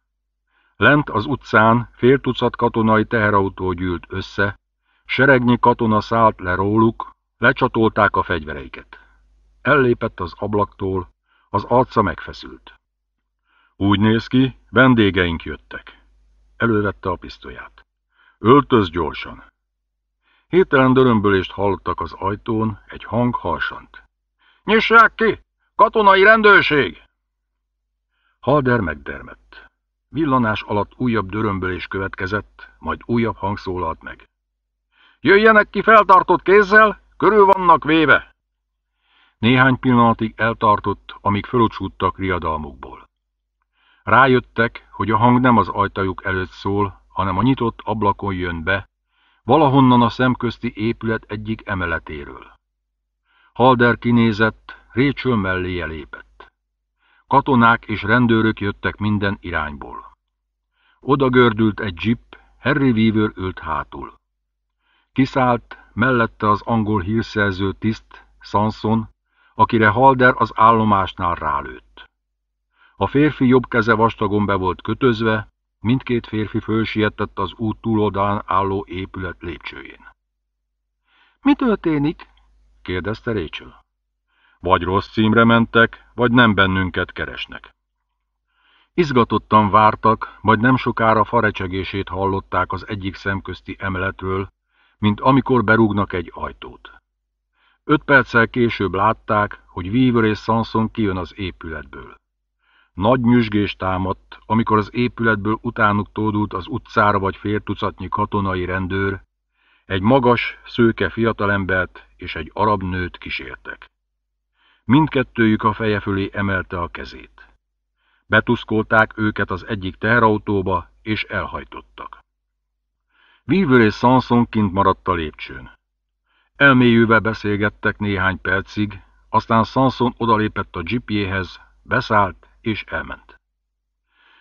Lent az utcán fél tucat katonai teherautó gyűlt össze, seregnyi katona szállt le róluk, lecsatolták a fegyvereiket. Ellépett az ablaktól, az arca megfeszült. Úgy néz ki, vendégeink jöttek. Elővette a pisztolyát. Öltöz gyorsan! Hirtelen dörömbölést hallottak az ajtón, egy hang halsant. Nyissák ki! Katonai rendőrség! Halder megdermett. Villanás alatt újabb dörömbölés következett, majd újabb hang szólalt meg. Jöjjenek ki feltartott kézzel, körül vannak véve! Néhány pillanatig eltartott, amíg fölocsúttak riadalmukból. Rájöttek, hogy a hang nem az ajtajuk előtt szól, hanem a nyitott ablakon jön be, valahonnan a szemközti épület egyik emeletéről. Halder kinézett, Rachel melléje lépett. Katonák és rendőrök jöttek minden irányból. Oda gördült egy jeep, Harry Weaver ült hátul. Kiszállt, mellette az angol hírszerző tiszt, Sanson, akire Halder az állomásnál rálőtt. A férfi jobb keze vastagon be volt kötözve, Mindkét férfi fölsietett az út túloldán álló épület lépcsőjén. – Mi történik? – kérdezte Rachel. – Vagy rossz címre mentek, vagy nem bennünket keresnek. Izgatottan vártak, majd nem sokára farecsegését hallották az egyik szemközti emeletről, mint amikor berúgnak egy ajtót. Öt perccel később látták, hogy Weaver és Sanson kijön az épületből. Nagy nyüzsgés támadt, amikor az épületből utánuk tódult az utcára vagy fél tucatnyi katonai rendőr, egy magas, szőke fiatalembert és egy arab nőt kísértek. Mindkettőjük a feje fölé emelte a kezét. Betuszkolták őket az egyik teherautóba, és elhajtottak. Vívőr és Sanson kint maradt a lépcsőn. Elmélyülve beszélgettek néhány percig, aztán Sanson odalépett a jeepjéhez, beszállt és elment.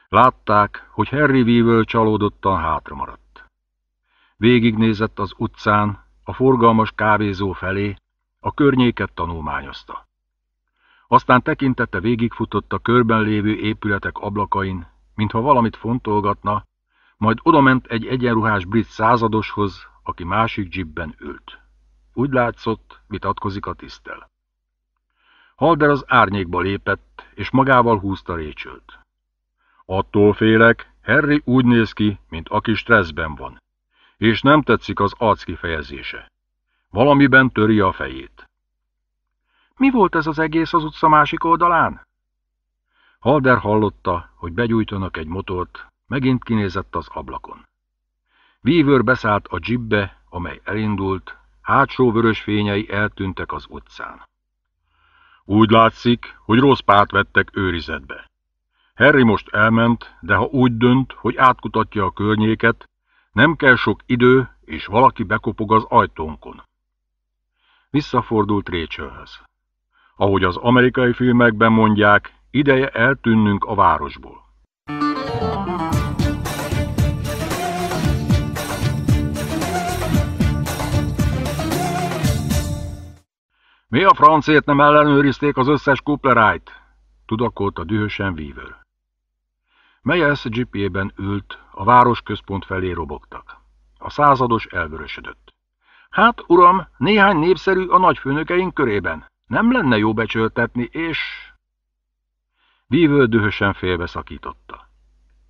Látták, hogy Harry Weevil csalódottan hátra maradt. Végignézett az utcán, a forgalmas kávézó felé, a környéket tanulmányozta. Aztán tekintette végigfutott a körben lévő épületek ablakain, mintha valamit fontolgatna, majd odament egy egyenruhás brit századoshoz, aki másik dzsibben ült. Úgy látszott, vitatkozik a tisztel. Halder az árnyékba lépett, és magával húzta récsőt. Attól félek, Harry úgy néz ki, mint aki stresszben van, és nem tetszik az arc kifejezése. Valamiben töri a fejét. Mi volt ez az egész az utca másik oldalán? Halder hallotta, hogy begyújtanak egy motort, megint kinézett az ablakon. Weaver beszállt a dzsibbe, amely elindult, hátsó vörös fényei eltűntek az utcán. Úgy látszik, hogy rossz párt vettek őrizetbe. Harry most elment, de ha úgy dönt, hogy átkutatja a környéket, nem kell sok idő, és valaki bekopog az ajtónkon. Visszafordult récsőhöz. Ahogy az amerikai filmekben mondják, ideje eltűnnünk a városból. Mi a francét nem ellenőrizték az összes kuplerájt? Tudakolta dühösen Mely a GP-ben ült, a városközpont felé robogtak. A százados elvörösödött. Hát, uram, néhány népszerű a nagyfőnökeink körében. Nem lenne jó becsöltetni és... Vívő dühösen félbeszakította.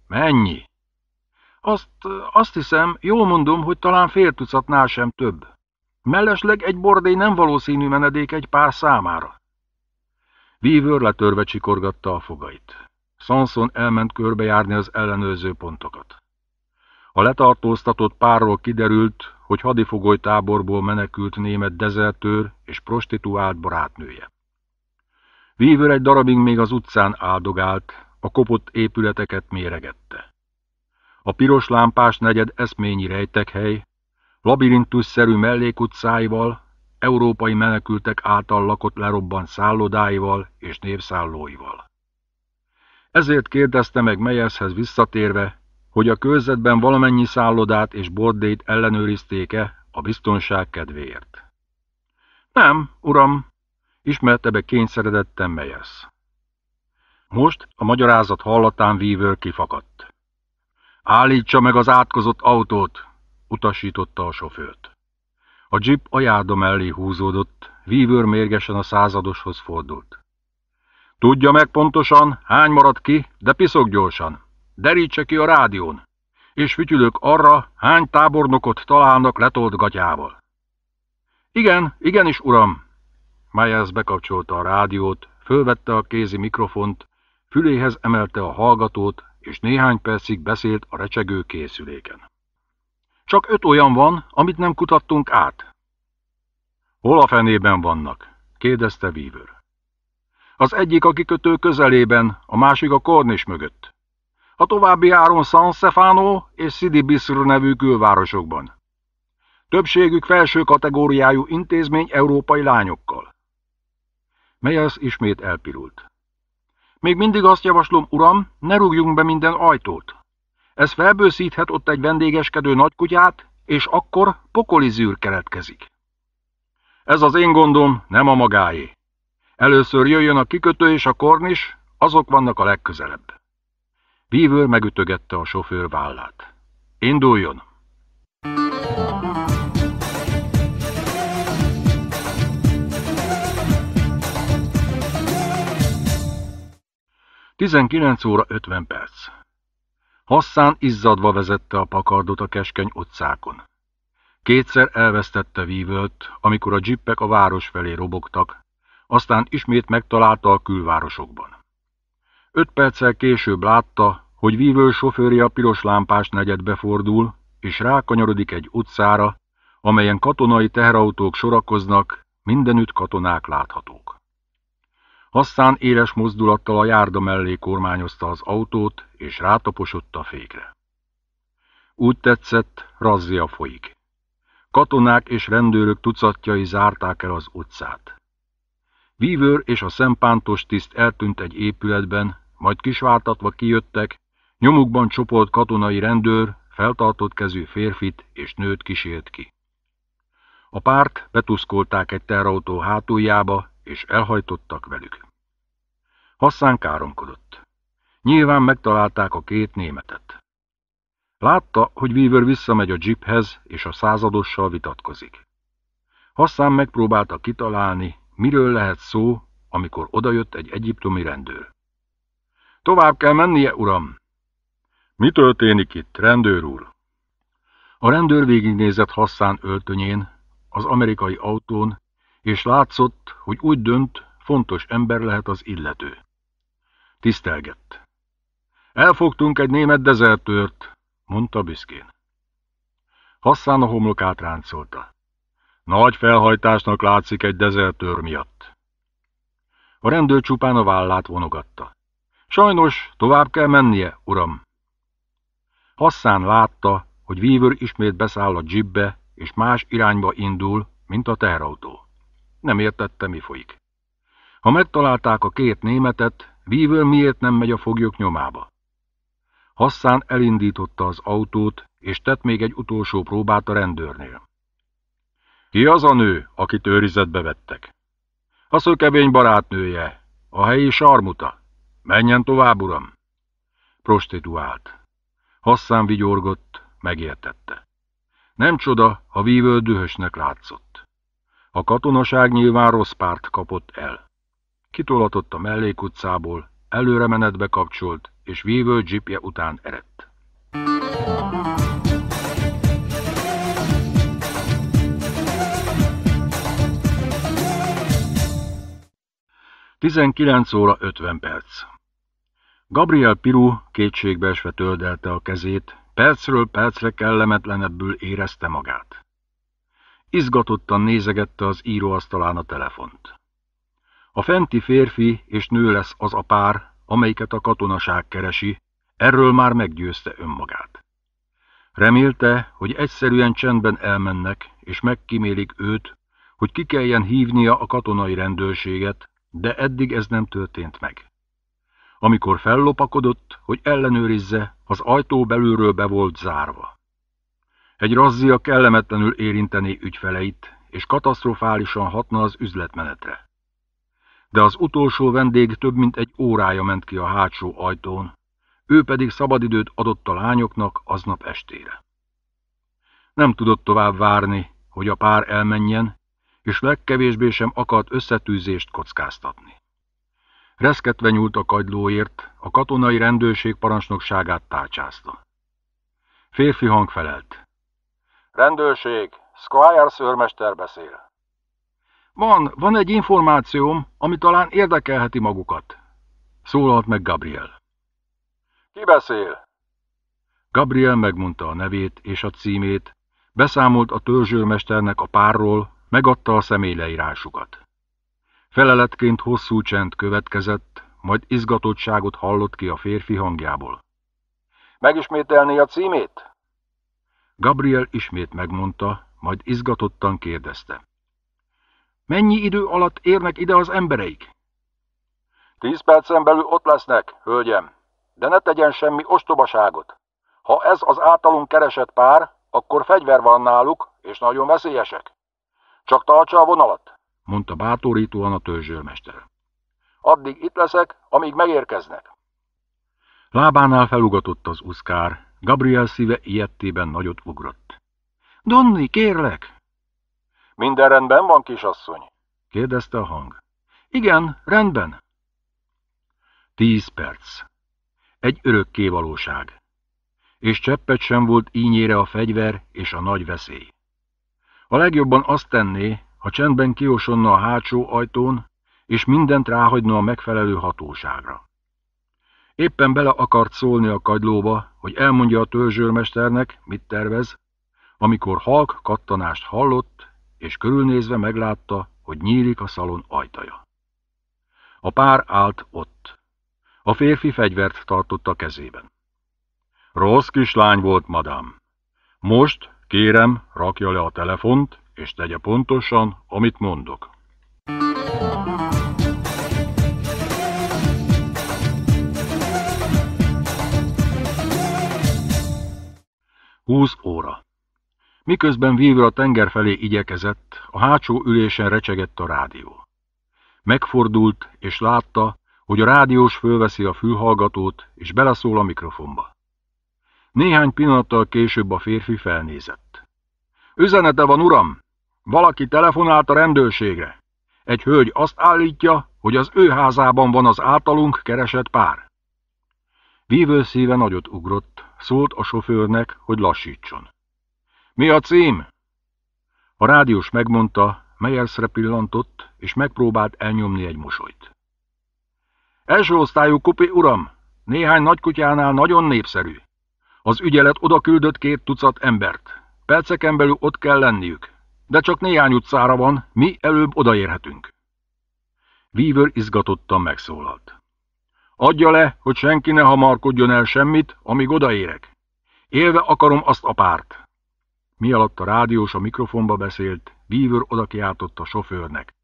Mennyi? Azt, azt hiszem, jól mondom, hogy talán fél tucatnál sem több. Mellesleg egy bordé nem valószínű menedék egy pár számára. Weaver letörve csikorgatta a fogait. Sanson elment körbejárni az ellenőrző pontokat. A letartóztatott párról kiderült, hogy hadifogoly táborból menekült német dezertőr és prostituált barátnője. Weaver egy darabig még az utcán áldogált, a kopott épületeket méregette. A piros lámpás negyed eszményi rejtekhely, labirintusszerű mellékutcáival, európai menekültek által lakott lerobban szállodáival és népszállóival. Ezért kérdezte meg Meyershez visszatérve, hogy a körzetben valamennyi szállodát és bordét ellenőrizték-e a biztonság kedvéért. Nem, uram, ismerte be kényszeredetten Meyers. Most a magyarázat hallatán vívőr kifakadt. Állítsa meg az átkozott autót, utasította a sofőrt. A jeep a járda mellé húzódott, vívőr mérgesen a századoshoz fordult. Tudja meg pontosan, hány maradt ki, de piszok gyorsan. Derítse ki a rádión, és fütyülök arra, hány tábornokot találnak letolt gatyával. Igen, igenis, uram. Myers bekapcsolta a rádiót, fölvette a kézi mikrofont, füléhez emelte a hallgatót, és néhány percig beszélt a recsegő készüléken. Csak öt olyan van, amit nem kutattunk át. Hol a fenében vannak? kérdezte Weaver. Az egyik a kikötő közelében, a másik a kornis mögött. A további áron San Stefano és Sidi Bissr nevű külvárosokban. Többségük felső kategóriájú intézmény európai lányokkal. Melyez ismét elpirult. Még mindig azt javaslom, uram, ne rúgjunk be minden ajtót. Ez felbőszíthet ott egy vendégeskedő nagykutyát, és akkor pokoli zűr keletkezik. Ez az én gondom, nem a magáé. Először jöjjön a kikötő és a kornis, azok vannak a legközelebb. Vívőr megütögette a sofőr vállát. Induljon! Tizenkilenc óra ötven perc. Hasszán izzadva vezette a pakardot a keskeny utcákon. Kétszer elvesztette vívölt, amikor a dzsippek a város felé robogtak, aztán ismét megtalálta a külvárosokban. Öt perccel később látta, hogy vívő sofőrje a piros lámpás negyedbe fordul, és rákanyarodik egy utcára, amelyen katonai teherautók sorakoznak, mindenütt katonák láthatók. Hasszán éles mozdulattal a járda mellé kormányozta az autót, és rátaposott a fékre. Úgy tetszett, razzia folyik. Katonák és rendőrök tucatjai zárták el az utcát. Vívőr és a szempántos tiszt eltűnt egy épületben, majd kisváltatva kijöttek, nyomukban csoport katonai rendőr, feltartott kezű férfit és nőt kísért ki. A párt betuszkolták egy terrautó hátuljába, és elhajtottak velük. Hasszán káromkodott. Nyilván megtalálták a két németet. Látta, hogy Weaver visszamegy a jeephez, és a századossal vitatkozik. Hasszán megpróbálta kitalálni, miről lehet szó, amikor odajött egy egyiptomi rendőr. Tovább kell mennie, uram! Mi történik itt, rendőr úr? A rendőr végignézett Hasszán öltönyén, az amerikai autón és látszott, hogy úgy dönt, fontos ember lehet az illető. Tisztelgett. Elfogtunk egy német dezertőrt, mondta büszkén. Hasszán a homlokát ráncolta. Nagy felhajtásnak látszik egy dezertőr miatt. A rendőr csupán a vállát vonogatta. Sajnos, tovább kell mennie, uram. Hasszán látta, hogy vívőr ismét beszáll a dzsibbe, és más irányba indul, mint a teherautó. Nem értette, mi folyik. Ha megtalálták a két németet, Vível miért nem megy a foglyok nyomába? Hassan elindította az autót, és tett még egy utolsó próbát a rendőrnél. Ki az a nő, akit őrizetbe vettek? A szökevény barátnője, a helyi sarmuta. Menjen tovább, uram! Prostituált. Hassan vigyorgott, megértette. Nem csoda, a vívő dühösnek látszott. A katonaság nyilván rossz párt kapott el. Kitolatott a mellékutcából, előre menetbe kapcsolt, és vívő dzsipje után erett. Tizenkilenc óra ötven perc. Gabriel Piru kétségbeesve töldelte a kezét, percről percre kellemetlenebbül érezte magát. Izgatottan nézegette az íróasztalán a telefont. A fenti férfi és nő lesz az a pár, amelyiket a katonaság keresi, erről már meggyőzte önmagát. Remélte, hogy egyszerűen csendben elmennek és megkimélik őt, hogy ki kelljen hívnia a katonai rendőrséget, de eddig ez nem történt meg. Amikor fellopakodott, hogy ellenőrizze, az ajtó belülről be volt zárva. Egy razzia kellemetlenül érintené ügyfeleit, és katasztrofálisan hatna az üzletmenetre. De az utolsó vendég több mint egy órája ment ki a hátsó ajtón, ő pedig szabadidőt adott a lányoknak aznap estére. Nem tudott tovább várni, hogy a pár elmenjen, és legkevésbé sem akart összetűzést kockáztatni. Reszketve nyúlt a kagylóért, a katonai rendőrség parancsnokságát tárcsázta. Férfi hang felelt. Rendőrség, Squire szőrmester beszél. Van, van egy információm, ami talán érdekelheti magukat. Szólalt meg Gabriel. Ki beszél? Gabriel megmondta a nevét és a címét, beszámolt a törzsőrmesternek a párról, megadta a leírásukat. Feleletként hosszú csend következett, majd izgatottságot hallott ki a férfi hangjából. Megismételni a címét? Gabriel ismét megmondta, majd izgatottan kérdezte. Mennyi idő alatt érnek ide az embereik? Tíz percen belül ott lesznek, hölgyem, de ne tegyen semmi ostobaságot. Ha ez az általunk keresett pár, akkor fegyver van náluk, és nagyon veszélyesek. Csak tartsa a vonalat, mondta bátorítóan a törzsőrmester. Addig itt leszek, amíg megérkeznek. Lábánál felugatott az uszkár, Gabriel szíve ilyettében nagyot ugrott. – Donni, kérlek! – Minden rendben van, kisasszony? – kérdezte a hang. – Igen, rendben. Tíz perc. Egy örökké valóság. És cseppet sem volt ínyére a fegyver és a nagy veszély. A legjobban azt tenné, ha csendben kiosonna a hátsó ajtón, és mindent ráhagyna a megfelelő hatóságra. Éppen bele akart szólni a kagylóba, hogy elmondja a törzsőrmesternek, mit tervez, amikor halk kattanást hallott, és körülnézve meglátta, hogy nyílik a szalon ajtaja. A pár állt ott. A férfi fegyvert tartott a kezében. Rossz kislány volt, madám. Most, kérem, rakja le a telefont, és tegye pontosan, amit mondok. Thank Húsz óra. Miközben vívra a tenger felé igyekezett, a hátsó ülésen recsegett a rádió. Megfordult, és látta, hogy a rádiós fölveszi a fülhallgatót, és beleszól a mikrofonba. Néhány pillanattal később a férfi felnézett. Üzenete van, uram! Valaki telefonált a rendőrségre. Egy hölgy azt állítja, hogy az ő házában van az általunk keresett pár. Vívő szíve nagyot ugrott, szólt a sofőrnek, hogy lassítson. Mi a cím? A rádiós megmondta, Meyersre pillantott, és megpróbált elnyomni egy mosolyt. Első osztályú kupi, uram! Néhány nagykutyánál nagyon népszerű. Az ügyelet oda küldött két tucat embert. Perceken belül ott kell lenniük. De csak néhány utcára van, mi előbb odaérhetünk. Weaver izgatottan megszólalt. Adja le, hogy senki ne hamarkodjon el semmit, amíg odaérek. Élve akarom azt a párt. Mi alatt a rádiós a mikrofonba beszélt, Beaver oda kiáltott a sofőrnek.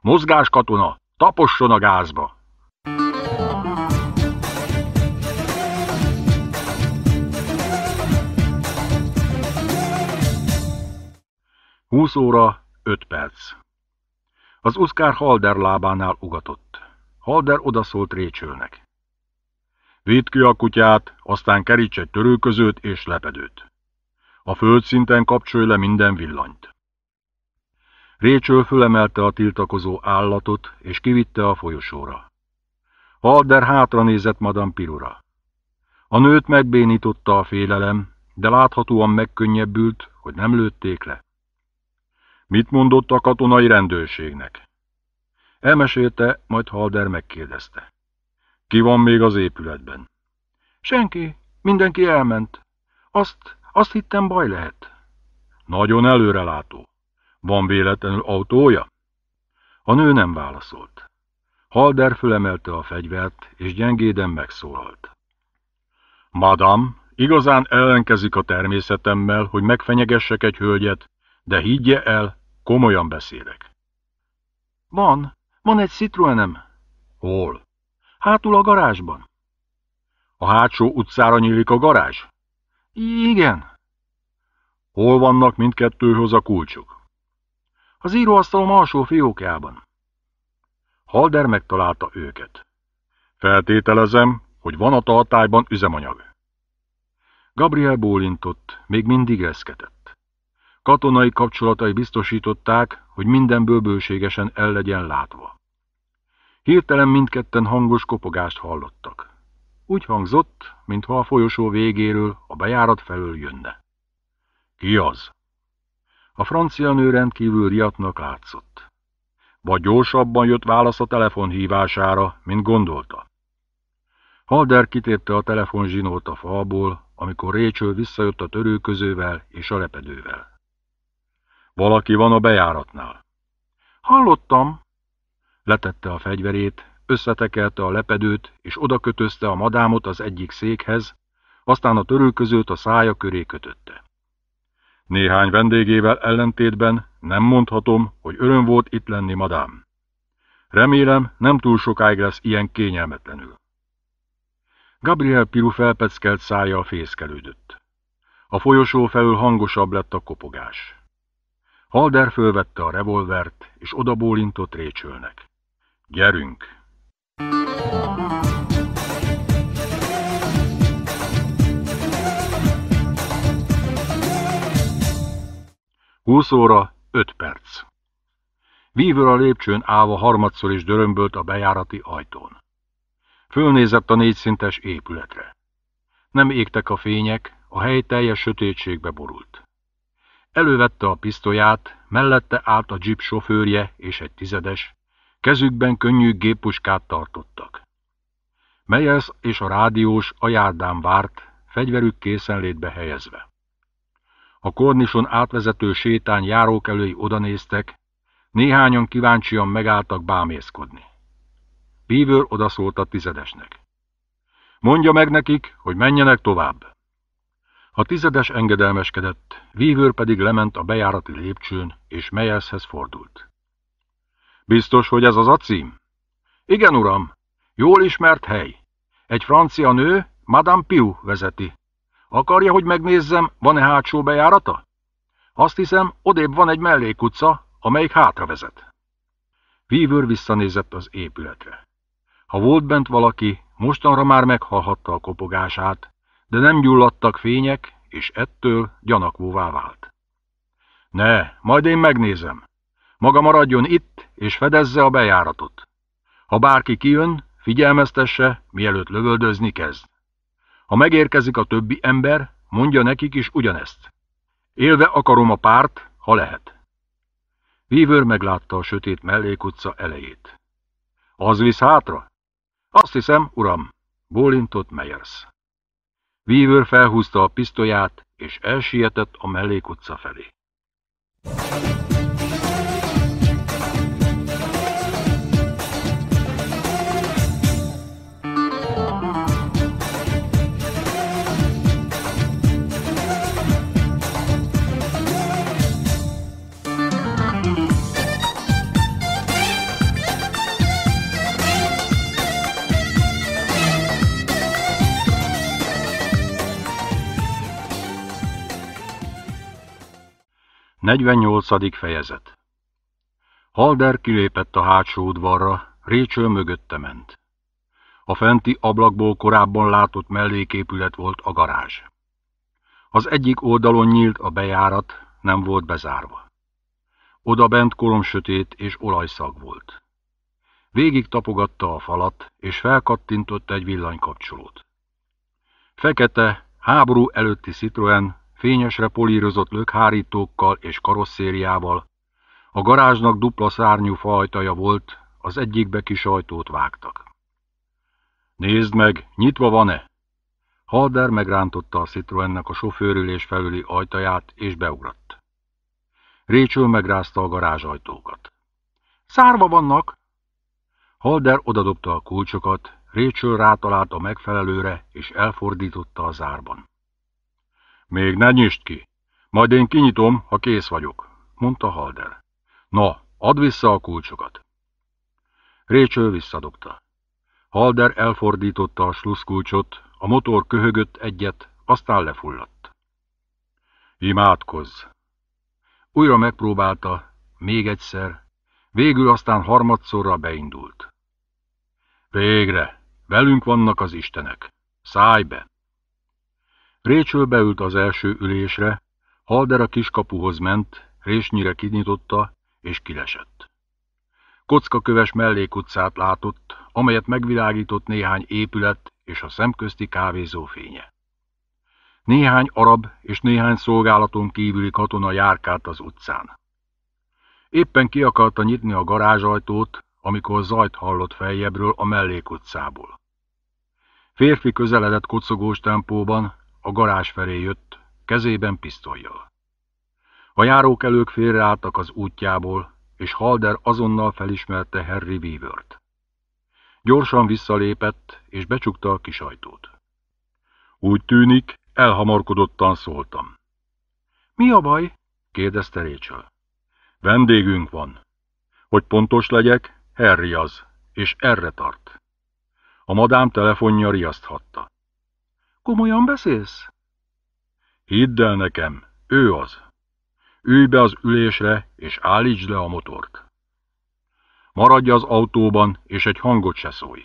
Mozgás katona, taposson a gázba! Húsz óra, öt perc. Az Oscar halder lábánál ugatott. Halder odaszólt récsőnek. Vidd ki a kutyát, aztán keríts egy törőközőt és lepedőt. A földszinten kapcsolj le minden villanyt. Récsől fölemelte a tiltakozó állatot, és kivitte a folyosóra. Halder hátra nézett madam Pirura. A nőt megbénította a félelem, de láthatóan megkönnyebbült, hogy nem lőtték le. Mit mondott a katonai rendőrségnek? Elmesélte, majd Halder megkérdezte. Ki van még az épületben? Senki, mindenki elment. Azt, azt hittem baj lehet. Nagyon előrelátó. Van véletlenül autója? A nő nem válaszolt. Halder fölemelte a fegyvert, és gyengéden megszólalt. Madam, igazán ellenkezik a természetemmel, hogy megfenyegessek egy hölgyet, de higgye el, komolyan beszélek. Van, van egy Citroenem. Hol? Hátul a garázsban. A hátsó utcára nyílik a garázs? Igen. Hol vannak mindkettőhöz a kulcsok? Az íróasztalom alsó fiókjában. Halder megtalálta őket. Feltételezem, hogy van a tartályban üzemanyag. Gabriel bólintott, még mindig reszketett. Katonai kapcsolatai biztosították, hogy minden bőbőségesen el legyen látva. Hirtelen mindketten hangos kopogást hallottak. Úgy hangzott, mintha a folyosó végéről, a bejárat felől jönne. Ki az? A francia nő rendkívül riadnak látszott. Vagy gyorsabban jött válasz a telefonhívására, mint gondolta. Halder kitépte a zsinót a falból, amikor récső visszajött a törőközővel és a lepedővel. Valaki van a bejáratnál. Hallottam. Letette a fegyverét, összetekelte a lepedőt, és odakötözte a madámot az egyik székhez, aztán a törülközőt a szája köré kötötte. Néhány vendégével ellentétben nem mondhatom, hogy öröm volt itt lenni, madám. Remélem, nem túl sokáig lesz ilyen kényelmetlenül. Gabriel Piru felpeckelt a fészkelődött. A folyosó felül hangosabb lett a kopogás. Halder fölvette a revolvert, és odabólintott Récsölnek. Gyerünk! Húsz óra, öt perc. Vívőr a lépcsőn állva harmadszor is dörömbölt a bejárati ajtón. Fölnézett a négyszintes épületre. Nem égtek a fények, a hely teljes sötétségbe borult. Elővette a pisztolyát, mellette állt a jeep sofőrje és egy tizedes, kezükben könnyű géppuskát tartottak. Meyers és a rádiós a járdán várt, fegyverük készenlétbe helyezve. A kornison átvezető járók járókelői odanéztek, néhányan kíváncsian megálltak bámészkodni. Beaver odaszólt a tizedesnek. Mondja meg nekik, hogy menjenek tovább. A tizedes engedelmeskedett, vívőr pedig lement a bejárati lépcsőn, és Meyeshez fordult. Biztos, hogy ez az a cím? Igen, uram. Jól ismert hely. Egy francia nő, Madame Piu vezeti. Akarja, hogy megnézzem, van-e hátsó bejárata? Azt hiszem, odébb van egy mellékutca, amelyik hátra vezet. Vívőr visszanézett az épületre. Ha volt bent valaki, mostanra már meghallhatta a kopogását, de nem gyulladtak fények, és ettől gyanakvóvá vált. Ne, majd én megnézem. Maga maradjon itt, és fedezze a bejáratot. Ha bárki kijön, figyelmeztesse, mielőtt lövöldözni kezd. Ha megérkezik a többi ember, mondja nekik is ugyanezt. Élve akarom a párt, ha lehet. Vívőr meglátta a sötét mellékutca elejét. Az visz hátra? Azt hiszem, uram, bólintott Meyers. Weaver felhúzta a pisztolyát, és elsietett a mellékutca felé. 48. fejezet Halder kilépett a hátsó udvarra, récső mögötte ment. A fenti ablakból korábban látott melléképület volt a garázs. Az egyik oldalon nyílt a bejárat, nem volt bezárva. Oda bent kolom sötét és olajszag volt. Végig tapogatta a falat, és felkattintott egy villanykapcsolót. Fekete, háború előtti Citroen fényesre polírozott lökhárítókkal és karosszériával, a garázsnak dupla szárnyú fajtaja volt, az egyikbe kis ajtót vágtak. Nézd meg, nyitva van-e? Halder megrántotta a Citroennek a sofőrülés felüli ajtaját, és beugrott. Rachel megrázta a garázs ajtókat. Szárva vannak! Halder odadobta a kulcsokat, Rachel rátalált a megfelelőre, és elfordította a zárban. Még ne nyisd ki, majd én kinyitom, ha kész vagyok, mondta Halder. Na, add vissza a kulcsokat. Récső visszadobta. Halder elfordította a sluszkulcsot, a motor köhögött egyet, aztán lefulladt. Imádkozz! Újra megpróbálta, még egyszer, végül aztán harmadszorra beindult. Végre! Velünk vannak az istenek! Szállj be! Récsül beült az első ülésre, Halder a kiskapuhoz ment, résnyire kinyitotta, és kilesett. Kockaköves mellékutcát látott, amelyet megvilágított néhány épület és a szemközti kávézó fénye. Néhány arab és néhány szolgálaton kívüli katona járkált az utcán. Éppen ki akarta nyitni a garázsajtót, amikor zajt hallott feljebbről a mellékutcából. Férfi közeledett kocogós tempóban, a garázs felé jött, kezében pisztolyjal. A járókelők félreálltak az útjából, és Halder azonnal felismerte Harry Weavert. Gyorsan visszalépett, és becsukta a kisajtót. Úgy tűnik, elhamarkodottan szóltam. Mi a baj? kérdezte Rachel. Vendégünk van. Hogy pontos legyek, Harry az, és erre tart. A madám telefonja riaszthatta. Komolyan beszélsz? Hidd el nekem, ő az. Ülj be az ülésre, és állítsd le a motort. Maradj az autóban, és egy hangot se szólj.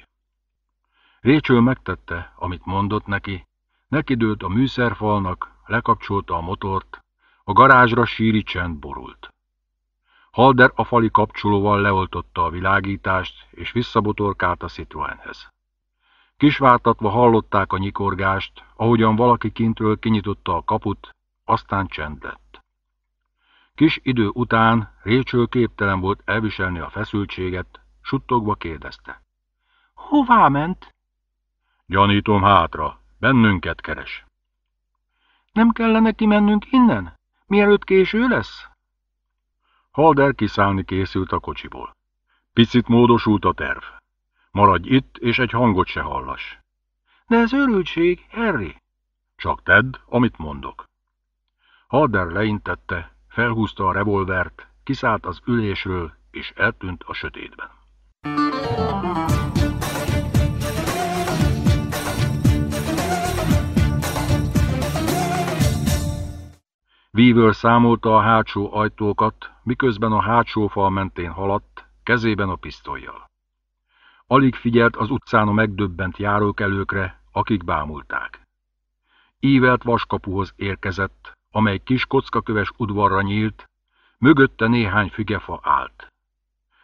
Récsől megtette, amit mondott neki, nekidőlt a műszerfalnak, lekapcsolta a motort, a garázsra síri csend borult. Halder a fali kapcsolóval leoltotta a világítást, és visszabotorkált a Citroenhez. Kisvártatva hallották a nyikorgást, ahogyan valaki kintről kinyitotta a kaput, aztán csend lett. Kis idő után Récső képtelen volt elviselni a feszültséget, suttogva kérdezte. Hová ment? Gyanítom hátra, bennünket keres. Nem kellene kimennünk innen, mielőtt késő lesz? Halder kiszállni készült a kocsiból. Picit módosult a terv. Maradj itt, és egy hangot se hallas. De ez örültség, Harry. Csak tedd, amit mondok. Harder leintette, felhúzta a revolvert, kiszállt az ülésről, és eltűnt a sötétben. Weaver számolta a hátsó ajtókat, miközben a hátsó fal mentén haladt, kezében a pisztolyjal. Alig figyelt az utcán a megdöbbent járókelőkre, akik bámulták. Ívelt vaskapuhoz érkezett, amely kis kockaköves udvarra nyílt, mögötte néhány fügefa állt.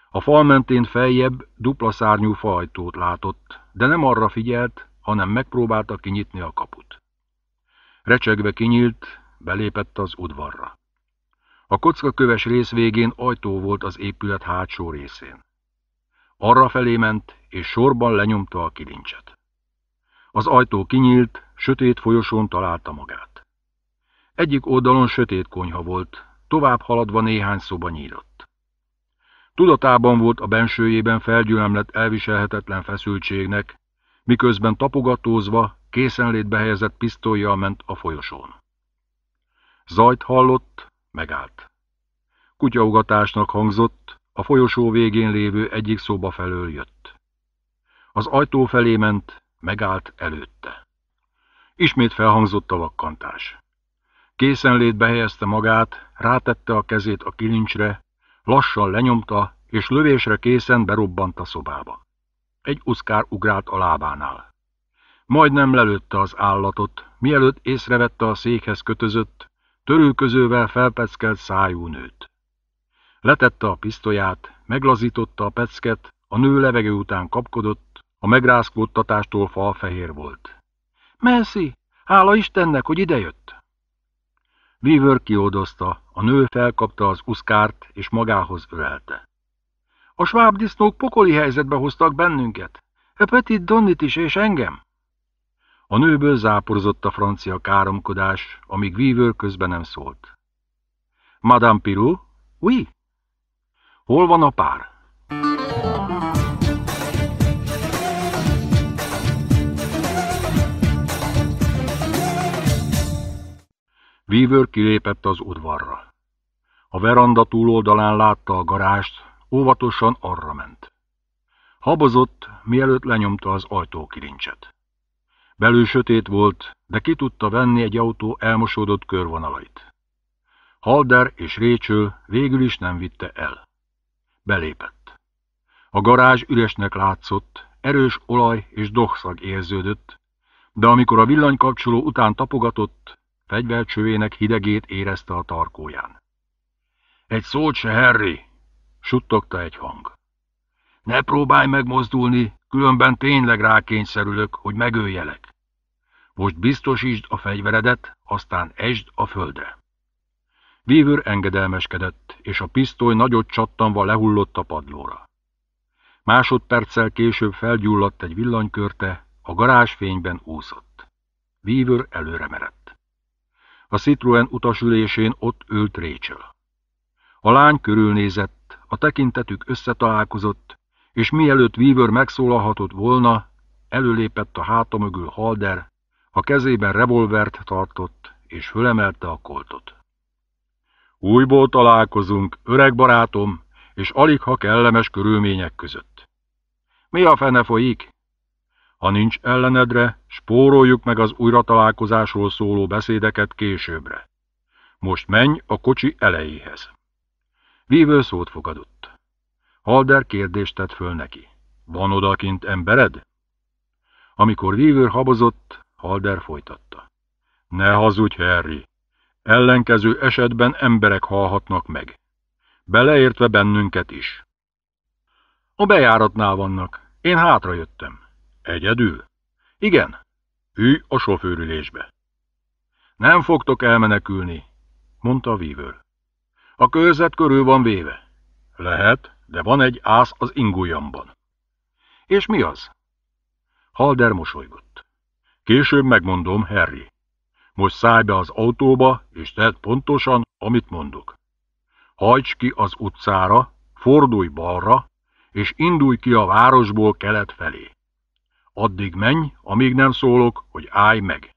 A fal mentén feljebb dupla szárnyú faajtót látott, de nem arra figyelt, hanem megpróbálta kinyitni a kaput. Recsegve kinyílt, belépett az udvarra. A kockaköves rész végén ajtó volt az épület hátsó részén felé ment, és sorban lenyomta a kilincset. Az ajtó kinyílt, sötét folyosón találta magát. Egyik oldalon sötét konyha volt, tovább haladva néhány szoba nyílott. Tudatában volt a bensőjében felgyülemlett elviselhetetlen feszültségnek, miközben tapogatózva, készenlétbe helyezett pisztolyjal ment a folyosón. Zajt hallott, megállt. Kutyaugatásnak hangzott, a folyosó végén lévő egyik szoba felől jött. Az ajtó felé ment, megállt előtte. Ismét felhangzott a vakkantás. Készenlétbe helyezte magát, rátette a kezét a kilincsre, lassan lenyomta, és lövésre készen berobbant a szobába. Egy uszkár ugrált a lábánál. Majdnem lelőtte az állatot, mielőtt észrevette a székhez kötözött, törülközővel felpeckelt szájú nőt. Letette a pisztolyát, meglazította a pecket, a nő levegő után kapkodott, a megrázkódtatástól fal fehér volt. Messi, hála Istennek, hogy idejött! Weaver kiódozta, a nő felkapta az uszkárt és magához ölelte. A sváb disznók pokoli helyzetbe hoztak bennünket, a e Petit Donnit is és engem. A nőből záporozott a francia káromkodás, amíg Weaver közben nem szólt. Madame Pirou? Oui, Hol van a pár? Weaver kilépett az udvarra. A veranda túloldalán látta a garást, óvatosan arra ment. Habozott, mielőtt lenyomta az ajtókilincset. Belül sötét volt, de ki tudta venni egy autó elmosódott körvonalait. Halder és Récső végül is nem vitte el. Belépett. A garázs üresnek látszott, erős olaj és dohszag érződött, de amikor a villanykapcsoló után tapogatott, fegyvercsövének hidegét érezte a tarkóján. Egy szót se, Harry! suttogta egy hang. Ne próbálj megmozdulni, különben tényleg rákényszerülök, hogy megöljelek. Most biztosítsd a fegyveredet, aztán esd a földre. Weaver engedelmeskedett, és a pisztoly nagyot csattanva lehullott a padlóra. Másodperccel később felgyulladt egy villanykörte, a garázsfényben úszott. Weaver előre merett. A Citroen utasülésén ott ült Rachel. A lány körülnézett, a tekintetük összetalálkozott, és mielőtt Weaver megszólalhatott volna, előlépett a háta mögül Halder, a kezében revolvert tartott, és fölemelte a koltot. Újból találkozunk, öreg barátom, és alig ha kellemes körülmények között. Mi a fene folyik? Ha nincs ellenedre, spóroljuk meg az újratalálkozásról szóló beszédeket későbbre. Most menj a kocsi elejéhez. Vívő szót fogadott. Halder kérdést tett föl neki. Van odakint embered? Amikor Weaver habozott, Halder folytatta. Ne hazudj, Harry! Ellenkező esetben emberek halhatnak meg. Beleértve bennünket is. A bejáratnál vannak. Én hátra jöttem. Egyedül? Igen. Ülj a sofőrülésbe. Nem fogtok elmenekülni, mondta a vívőr. A körzet körül van véve. Lehet, de van egy ász az ingujamban. És mi az? Halder mosolygott. Később megmondom, Harry. Most szállj be az autóba, és tedd pontosan, amit mondok. Hajts ki az utcára, fordulj balra, és indulj ki a városból kelet felé. Addig menj, amíg nem szólok, hogy állj meg.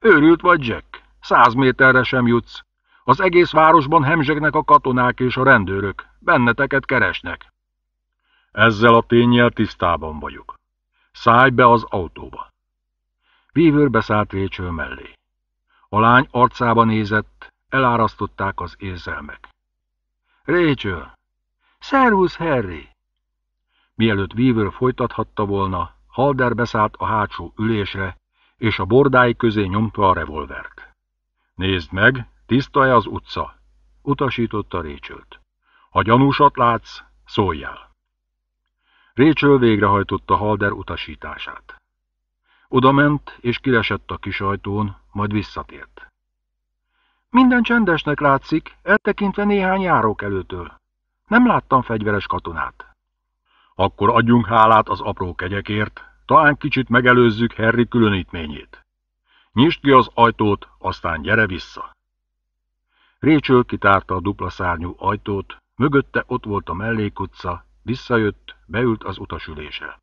Őrült vagy, Jack? Száz méterre sem jutsz. Az egész városban hemzsegnek a katonák és a rendőrök. Benneteket keresnek. Ezzel a tényjel tisztában vagyok. Szállj be az autóba. Vívőr beszállt Récső mellé. A lány arcába nézett, elárasztották az érzelmek. Récső! Szervusz, Harry! Mielőtt Weaver folytathatta volna, Halder beszállt a hátsó ülésre, és a bordái közé nyomta a revolvert. Nézd meg, tiszta-e az utca? utasította Récsőt. Ha gyanúsat látsz, szóljál. Récső végrehajtotta Halder utasítását. Odament és kilesett a kis ajtón, majd visszatért. Minden csendesnek látszik, eltekintve néhány járók előtől. Nem láttam fegyveres katonát. Akkor adjunk hálát az apró kegyekért, talán kicsit megelőzzük Harry különítményét. Nyisd ki az ajtót, aztán gyere vissza. Récső kitárta a dupla szárnyú ajtót, mögötte ott volt a mellékutca, visszajött, beült az utasülésre.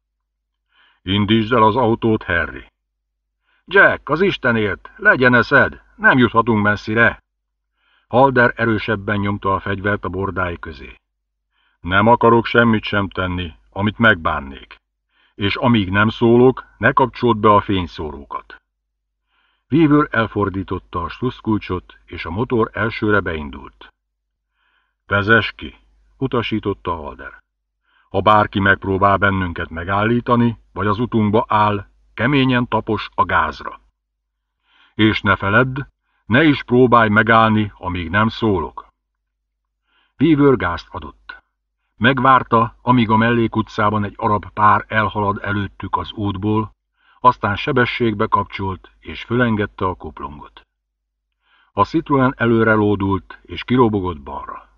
Indítsd el az autót, Harry. Jack, az Istenért, legyen eszed, nem juthatunk messzire. Halder erősebben nyomta a fegyvert a bordái közé. Nem akarok semmit sem tenni, amit megbánnék. És amíg nem szólok, ne kapcsold be a fényszórókat. Weaver elfordította a sluszkulcsot, és a motor elsőre beindult. Vezes ki, utasította Halder. Ha bárki megpróbál bennünket megállítani, vagy az utunkba áll, keményen tapos a gázra. És ne feledd, ne is próbálj megállni, amíg nem szólok. Weaver gázt adott. Megvárta, amíg a mellékutcában egy arab pár elhalad előttük az útból, aztán sebességbe kapcsolt és fölengedte a koplongot. A Citroen előre lódult és kirobogott balra.